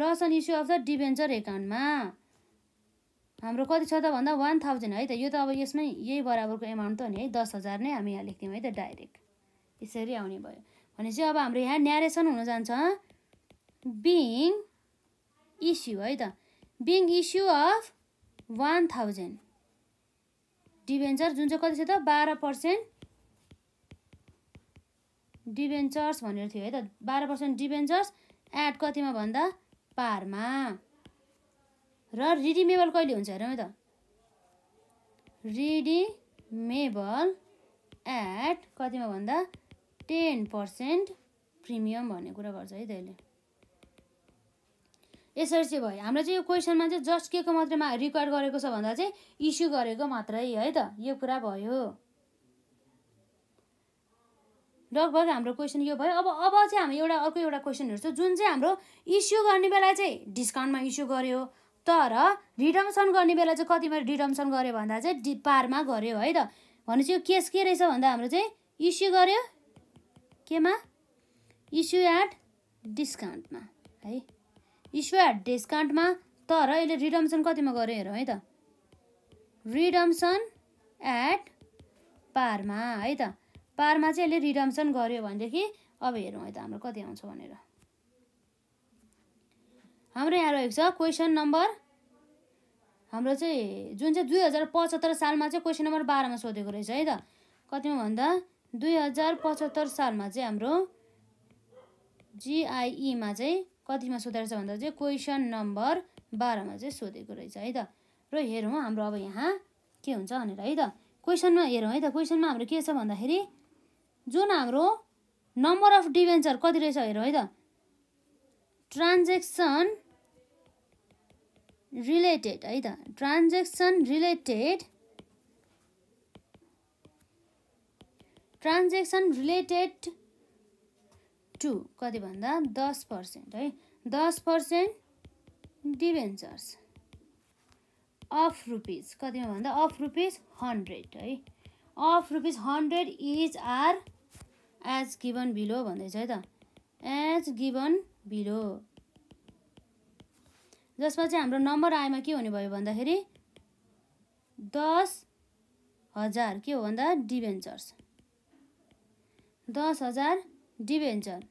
loss on issue of the debenture एकाउन्टमा हाम्रो कति छ त भन्दा वान थाउजन्ड है त यो त अब यसमै यही बराबरको एमाउन्ट त हो नि है दस हजार नै हामी यहाँ लेख्थ्यौँ है त डाइरेक्ट यसरी आउने भयो भनेपछि अब हाम्रो यहाँ न्यारेसन हुन जान्छ बिङ इस्यु है त being issue of one thousand debenture जुन चाहिँ कति छ त बाह्र पर्सेन्ट डिभेन्चर्स भनेर थियो है त बाह्र पर्सेन्ट डिभेन्चर्स एड कतिमा भन्दा पारमा र रिडिमेबल कहिले हुन्छ हेरौँ त रिडिमेबल एट कतिमा भन्दा टेन पर्सेन्ट प्रिमियम भन्ने कुरा गर्छ है त्यसले यसरी चाहिँ भयो हाम्रो चाहिँ यो क्वेसनमा चाहिँ जस्ट के को मात्रमा रिक्वायर गरेको छ भन्दा चाहिँ इस्यु गरेको मात्रै है त यो कुरा भयो लगभग हाम्रो क्वेसन यो भयो अब अब चाहिँ हामी एउटा अर्को एउटा क्वेसन हेर्छौँ जुन चाहिँ हाम्रो इस्यु गर्ने बेला चाहिँ डिस्काउन्टमा इस्यु गर्यो तर रिडम्सन गर्ने बेला चाहिँ कतिमा रिडम्सन गर्यो भन्दा चाहिँ डि पारमा गऱ्यो है त भनेपछि यो केस के रहेछ भन्दा हाम्रो चाहिँ इस्यु गर्यो केमा इस्यु एट डिस्काउन्टमा है इस्यु ईश्वर डिस्काउन्टमा तर यसले रिडम्सन कतिमा गऱ्यो हेरौँ है त रिडम्सन एट पारमा है त पारमा चाहिँ यसले रिडम्सन गऱ्यो भनेदेखि अब हेरौँ है त हाम्रो कति आउँछ भनेर हाम्रो यहाँ रहेको छ क्वेसन नम्बर हाम्रो चाहिँ जुन चाहिँ दुई हजार पचहत्तर सालमा चाहिँ क्वेसन नम्बर बाह्रमा सोधेको रहेछ है त कतिमा भन्दा दुई हजार पचहत्तर सालमा चाहिँ हाम्रो जिआइईमा e चाहिँ कतिमा सोधेको छ भन्दा चाहिँ क्वेसन नम्बर बाह्रमा चाहिँ सोधेको रहेछ है त र हेरौँ हाम्रो अब यहाँ के हुन्छ भनेर है त क्वेसनमा हेरौँ है त क्वेसनमा हाम्रो के छ भन्दाखेरि जुन हाम्रो नम्बर अफ डिभेन्चर कति रहेछ हेरौँ है त ट्रान्जेक्सन रिलेटेड है त transaction related transaction related to कति भन्दा दस पर्सेन्ट है दस पर्सेन्ट डिभेन्चर्स अफ रुपिज कतिमा भन्दा अफ रुपिज हन्ड्रेड है of rupees hundred is are as given below भन्दैछ है त एज गिभन बिलो जसमा चाहिँ हाम्रो नम्बर आएमा के हुने भयो भन्दाखेरि दस हजार के हो भन्दा डिभेन्चर्स दस हजार डिभेन्चर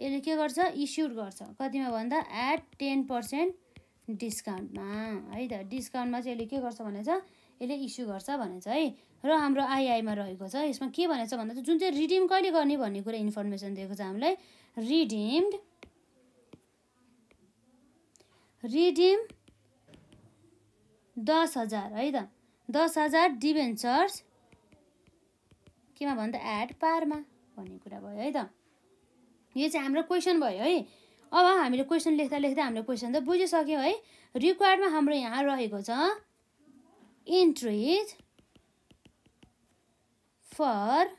यसले के गर्छ इस्युड गर्छ कतिमा भन्दा एट टेन पर्सेन्ट डिस्काउन्टमा है त डिस्काउन्टमा चाहिँ यसले के गर्छ भने चाहिँ यसले इस्यु गर्छ भनेछ है र हाम्रो आइआईमा रहेको छ यसमा के भनेछ भन्दा चाहिँ जुन चाहिँ रिडिम कहिले गर्ने भन्ने कुरा इन्फर्मेसन दिएको छ हामीलाई रिडिम्ड रिडिम दस हजार है त दस हजार डिभेन्चर्स केमा भन्दा एट पारमा भन्ने कुरा भयो है त यो चाहिँ हाम्रो क्वेसन भयो है अब हामीले क्वेसन लेख्दा लेख्दा हाम्रो क्वेसन त बुझिसक्यौँ है रिक्वायरमा हाम्रो यहाँ रहेको छ इन्ट्रिज फर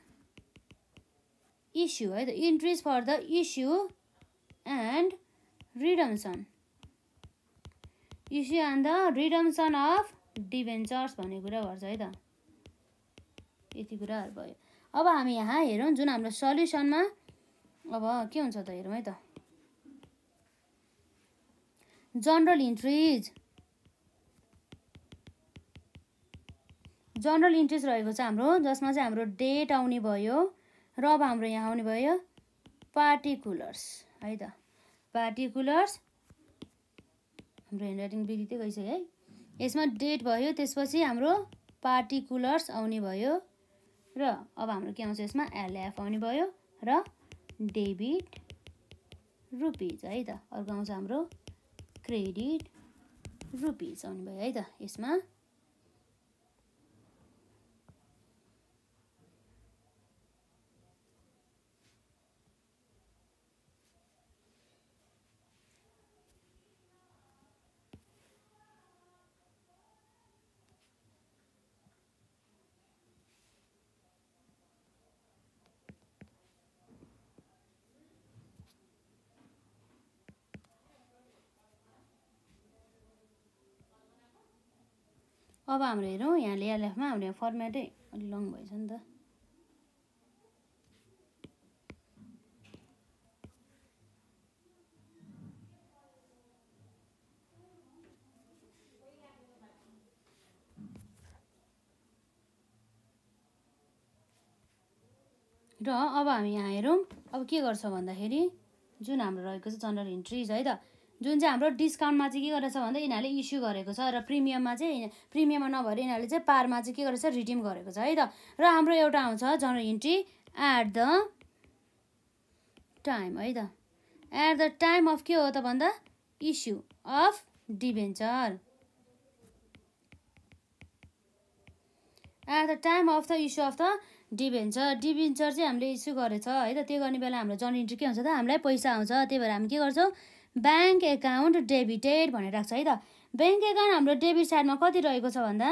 इस्यु है त entries for the issue and redemption issue and the redemption of debentures भन्ने कुरा गर्छ है त यति कुराहरू भयो अब हामी यहाँ हेरौँ जुन हाम्रो सल्युसनमा अब के हुन्छ त हेरौँ है त जनरल इन्ट्रिज जनरल इन्ट्रिज रहेको छ हाम्रो जसमा चाहिँ हाम्रो डेट आउने भयो र अब हाम्रो यहाँ आउने भयो पार्टिकुलर्स है त पार्टिकुलर्स हाम्रो ह्यान्ड राइटिङ बिग्रिँदै गइसक्यो है यसमा डेट भयो त्यसपछि हाम्रो पार्टिकुलर्स आउने भयो र अब हाम्रो के आउँछ यसमा एलएफ आउने भयो र डेबिट रुपिज है त अर्को आउँछ हाम्रो क्रेडिट रुपिज आउने भयो है त यसमा अब हाम्रो हेरौँ यहाँ लेआरएफमा हाम्रो यहाँ फर्मेटै अलिक लङ भएछ नि त र अब हामी यहाँ हेरौँ अब के गर्छौँ भन्दाखेरि जुन हाम्रो रहेको छ जनरल इन्ट्रिज है त जुन चाहिँ हाम्रो डिस्काउन्टमा चाहिँ के गरेछ भन्दा यिनीहरूले इस्यु गरेको छ र प्रिमियममा चाहिँ प्रिमियममा नभएर यिनीहरूले चाहिँ पारमा चाहिँ के गरेको छ रिडिम गरेको छ है त र हाम्रो एउटा आउँछ journal entry at the time है त एट द टाइम अफ के हो त भन्दा issue of debenture at the time of the issue of the debenture debenture चाहिँ हामीले इस्यु छ है त त्यो गर्ने बेला हाम्रो जर्नल इन्ट्री के हुन्छ त हामीलाई पैसा आउँछ त्यही भएर हामी के गर्छौँ ब्याङ्क एकाउन्ट डेबिटेड भनेर राख्छ है त ब्याङ्क एकाउन्ट हाम्रो डेबिट साइडमा कति रहेको छ भन्दा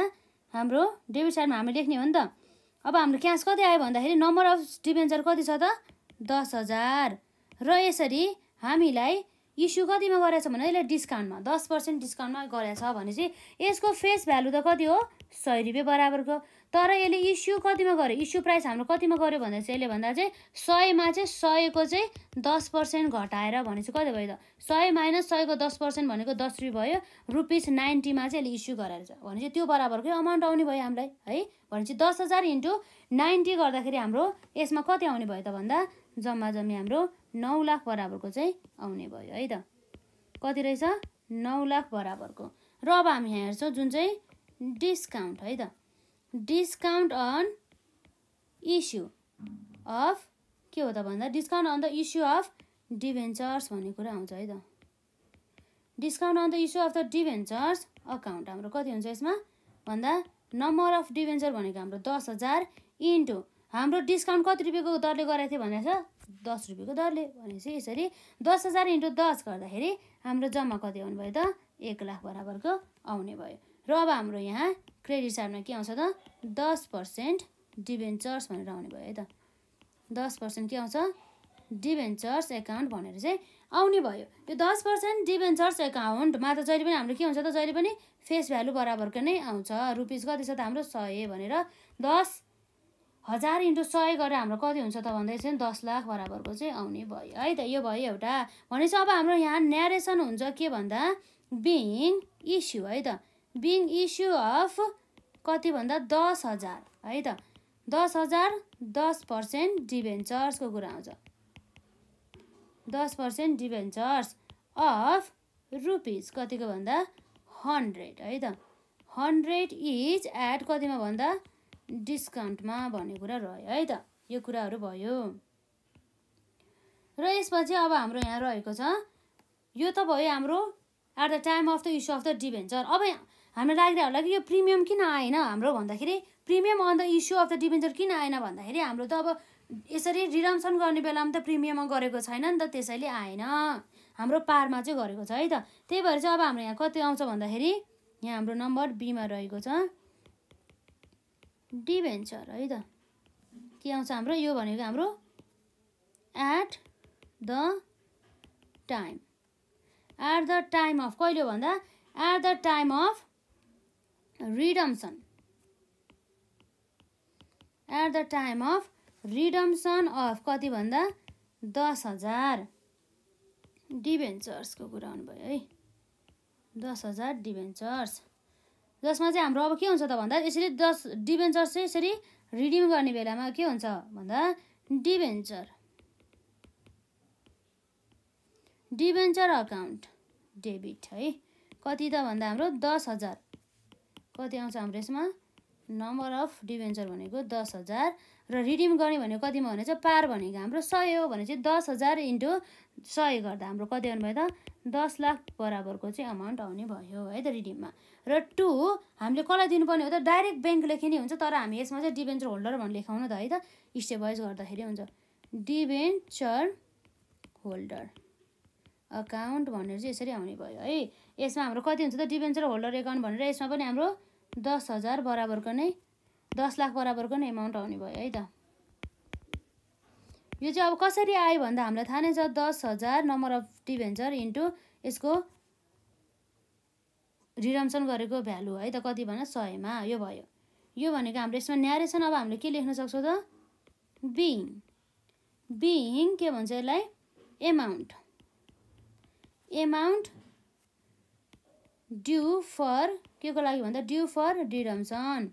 हाम्रो डेबिट साइडमा हामीले लेख्ने हो नि त अब हाम्रो क्यास कति आयो भन्दाखेरि नम्बर अफ डिभेन्चर कति छ त दस हजार र यसरी हामीलाई इस्यु कतिमा गरेको छ भने यसले डिस्काउन्टमा दस पर्सेन्ट डिस्काउन्टमा गरेछ भने चाहिँ यसको फेस भ्यालु त कति हो सय रुपियाँ बराबरको तर यसले इस्यु कतिमा गर्यो इस्यु प्राइस हाम्रो कतिमा गर्यो भन्दा चाहिँ यसले भन्दा चाहिँ सयमा चाहिँ सयको चाहिँ दस पर्सेन्ट घटाएर भनेपछि कति भयो त सय माइनस सयको दस पर्सेन्ट भनेको दस रुपियाँ भयो रुपिस नाइन्टीमा चाहिँ यसले इस्यु गराएर छ भनेपछि त्यो बराबरकै अमाउन्ट आउने भयो हामीलाई है भनेपछि दस हजार इन्टु नाइन्टी गर्दाखेरि हाम्रो यसमा कति आउने भयो त भन्दा जम्मा जम्मी हाम्रो नौ लाख बराबरको चाहिँ आउने भयो है त कति रहेछ नौ लाख बराबरको र अब हामी यहाँ हेर्छौँ जुन चाहिँ डिस्काउन्ट है त डिस्काउन्ट अन इस्यु अफ के हो त भन्दा discount on the issue of debentures भन्ने कुरा आउँछ है त discount on the issue of the debentures account हाम्रो कति हुन्छ यसमा भन्दा नम्बर अफ डिभेन्चर भनेको हाम्रो दस हजार इन्टु हाम्रो डिस्काउन्ट कति रुपियाँको दरले गराएको थियो भनेर दस रुपियाँको दरले भनेपछि यसरी दस हजार इन्टु दस गर्दाखेरि हाम्रो जम्मा कति आउनुभयो त एक लाख बराबरको आउने भयो र अब हाम्रो यहाँ क्रेडिट साइडमा के आउँछ त दस पर्सेन्ट डिभेन्चर्स भनेर आउने भयो है त दस पर्सेन्ट के आउँछ डिभेन्चर्स एकाउन्ट भनेर चाहिँ आउने भयो यो दस पर्सेन्ट डिभेन्चर्स एकाउन्टमा त जहिले पनि हाम्रो के हुन्छ त जहिले पनि फेस भ्यालु बराबरको नै आउँछ रुपिस कति छ त हाम्रो सय भनेर दस हजार इन्टु सय गरेर हाम्रो कति हुन्छ त भन्दै चाहिँ दस लाख बराबरको चाहिँ आउने भयो है त यो भयो एउटा भनेपछि अब हाम्रो यहाँ न्यारेसन हुन्छ के भन्दा बिइङ इस्यु है त बिङ इस्यु अफ कति भन्दा दस हजार है त दस हजार दस पर्सेन्ट डिभेन्चर्सको कुरा आउँछ दस पर्सेन्ट डिभेन्चर्स अफ रुपिज कतिको भन्दा हन्ड्रेड है त हन्ड्रेड इज एट कतिमा भन्दा डिस्काउन्टमा भन्ने कुरा रह्यो है त यो कुराहरू भयो र यसपछि अब हाम्रो यहाँ रहेको छ यो त भयो हाम्रो at the time of the issue of the debenture अब हाम्रो होला कि यो प्रिमियम किन आएन हाम्रो भन्दाखेरि premium on the issue of the debenture किन आएन भन्दाखेरि हाम्रो त अब यसरी रिडम्सन गर्ने बेलामा त प्रिमियममा गरेको छैन नि त त्यसैले आएन हाम्रो पारमा चाहिँ गरेको छ है त त्यही भएर चाहिँ अब हाम्रो यहाँ कति आउँछ भन्दाखेरि यहाँ हाम्रो नम्बर बीमा रहेको छ डिभेन्चर है त के आउँछ हाम्रो यो भनेको हाम्रो at the time at the time of कहिले भन्दा at the time of redemption. At the time of redemption of कति भन्दा दस हजार डिभेन्चर्सको कुरा आउनुभयो है दस हजार डिभेन्चर्स जसमा चाहिँ हाम्रो अब के हुन्छ त भन्दा यसरी दस डिभेन्चर्स चाहिँ यसरी रिडिम गर्ने बेलामा के हुन्छ भन्दा डिभेन्चर डिभेन्चर अकाउन्ट डेबिट है कति त भन्दा हाम्रो दस हजार कति आउँछ हाम्रो यसमा नम्बर अफ डिभेन्चर भनेको दस हजार र रिडिम गर्ने भनेको कतिमा हुनेछ पार भनेको हाम्रो सय हो भने चाहिँ दस हजार इन्टु सय गर्दा हाम्रो कति आउनु त दस लाख बराबरको चाहिँ अमाउन्ट आउने भयो है त रिडिममा र टु हामीले कसलाई दिनुपर्ने हो त डाइरेक्ट ब्याङ्क लेखे नै हुन्छ तर हामी यसमा चाहिँ डिभेन्चर होल्डर भनेर लेखाउनु त है त स्टेप वाइज गर्दाखेरि हुन्छ डिभेन्चर होल्डर अकाउन्ट भनेर चाहिँ यसरी आउने भयो है यसमा हाम्रो कति हुन्छ त डिभेन्चर होल्डर एकाउन्ट भनेर यसमा पनि हाम्रो दस हजार बराबरको नै दस लाख बराबरको नै एमाउन्ट आउने भयो है त यो चाहिँ अब कसरी आयो भन्दा हामीलाई थाहा नै छ दस हजार नम्बर अफ डिभेन्चर इन्टु यसको रिडम्सन गरेको भ्यालु है त कति भन सयमा यो भयो यो भनेको हाम्रो यसमा न्यारेसन अब हामीले के लेख्न सक्छौँ त बिइङ बिइङ के भन्छ यसलाई एमाउन्ट एमाउन्ट ड्यु फर के को लागि भन्दा due for redemption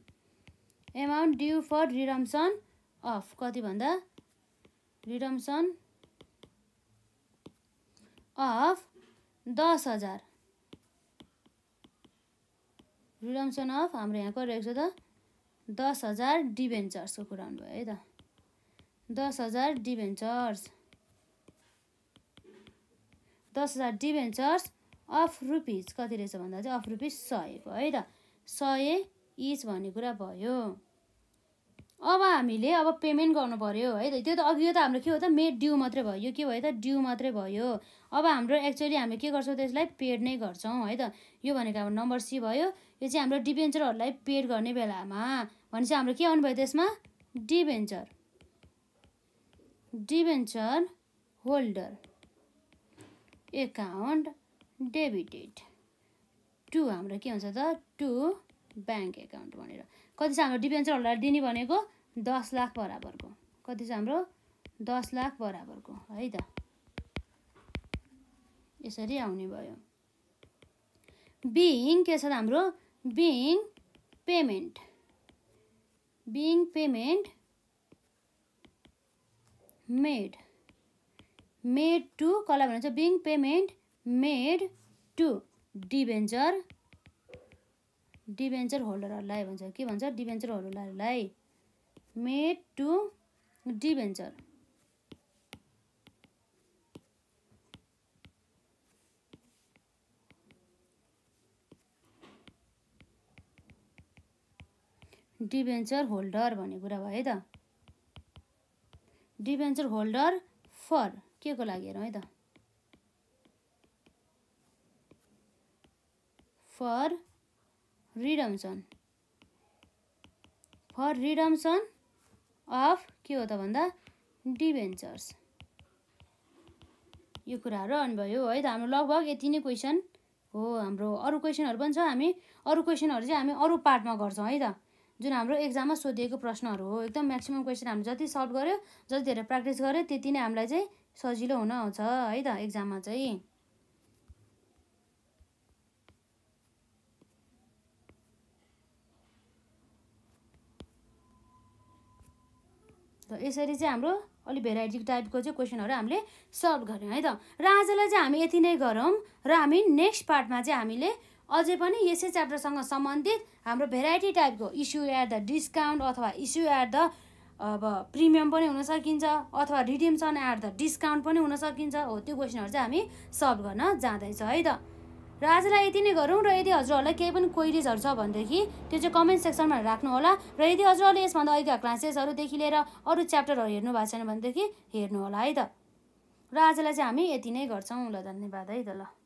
amount due for redemption of कति भन्दा रिडम्सन अफ दस हजार रिडम्सन अफ हाम्रो यहाँ कहिरहेको रहेको छ त दस हजार डिभेन्चर्सको कुरा हुनुभयो है त दस हजार डिभेन्चर्स दस हजार डिभेन्चर्स अफ रुपिज कति रहेछ भन्दा चाहिँ अफ रुपिज सय भयो है त सय इज भन्ने कुरा भयो अब हामीले अब पेमेन्ट गर्नु पऱ्यो है त त्यो त अघि यो त हाम्रो के हो त मेड ड्यु मात्रै भयो यो के भयो त ड्यु मात्रै भयो अब हाम्रो एक्चुअली हामी के गर्छौँ त्यसलाई पेड नै गर्छौँ है त यो भनेको हाम्रो नम्बर सी भयो यो चाहिँ हाम्रो डिभेन्चरहरूलाई पेड गर्ने बेलामा भनेपछि हाम्रो के आउनुभयो त्यसमा debenture debenture holder account debited to हाम्रो के हुन्छ त टु ब्याङ्क एकाउन्ट भनेर कति छ हाम्रो डिपेन्सरहरूलाई दिने भनेको दस लाख बराबरको कति छ हाम्रो दस लाख बराबरको है त यसरी आउने भयो बिङ के छ त हाम्रो being payment being payment made made to कसलाई भनिन्छ being payment made to debenture debenture होल्डरहरूलाई भन्छ के भन्छ डिभेन्चर होल्डरहरूलाई made to debenture debenture holder भन्ने कुरा भयो है त डिभेन्चर होल्डर फर के को लागि हेरौँ है त for redemption for redemption of के हो त भन्दा डिभेन्चर्स यो कुराहरू भयो है त हाम्रो लगभग यति नै क्वेसन हो हाम्रो अरू क्वेसनहरू पनि छ हामी अरू क्वेसनहरू चाहिँ हामी अरू पार्टमा गर्छौँ है त जुन हाम्रो एक्जाममा सोधिएको प्रश्नहरू हो एकदम म्याक्सिमम् क्वेसन हामी जति सल्भ गऱ्यो जति धेरै प्र्याक्टिस गऱ्यो त्यति नै हामीलाई चाहिँ सजिलो हुन आउँछ है त एक्जाममा चाहिँ यसरी चाहिँ हाम्रो अलिक भेराइटी टाइपको चाहिँ क्वेसनहरू हामीले सल्भ गऱ्यौँ है त र आजलाई चाहिँ हामी यति नै गरौँ र हामी नेक्स्ट पार्टमा चाहिँ हामीले अझै पनि यसै च्याप्टरसँग सम्बन्धित हाम्रो भेराइटी टाइपको इस्यु एट द डिस्काउन्ट अथवा इस्यु एट द अब प्रिमियम पनि हुन सकिन्छ अथवा रिडिमसन एट द डिस्काउन्ट पनि हुन सकिन्छ हो त्यो क्वेसनहरू चाहिँ हामी सल्भ गर्न जाँदैछ है त र आजलाई यति नै गरौँ र यदि हजुरहरूलाई केही पनि क्वेरिजहरू छ भनेदेखि त्यो चाहिँ कमेन्ट सेक्सनमा राख्नु होला र यदि हजुरहरूले यसभन्दा अघिका क्लासेसहरूदेखि लिएर अरू च्याप्टरहरू हेर्नु भएको छैन भनेदेखि हेर्नु होला है त र आजलाई चाहिँ हामी यति नै गर्छौँ ल धन्यवाद है त ल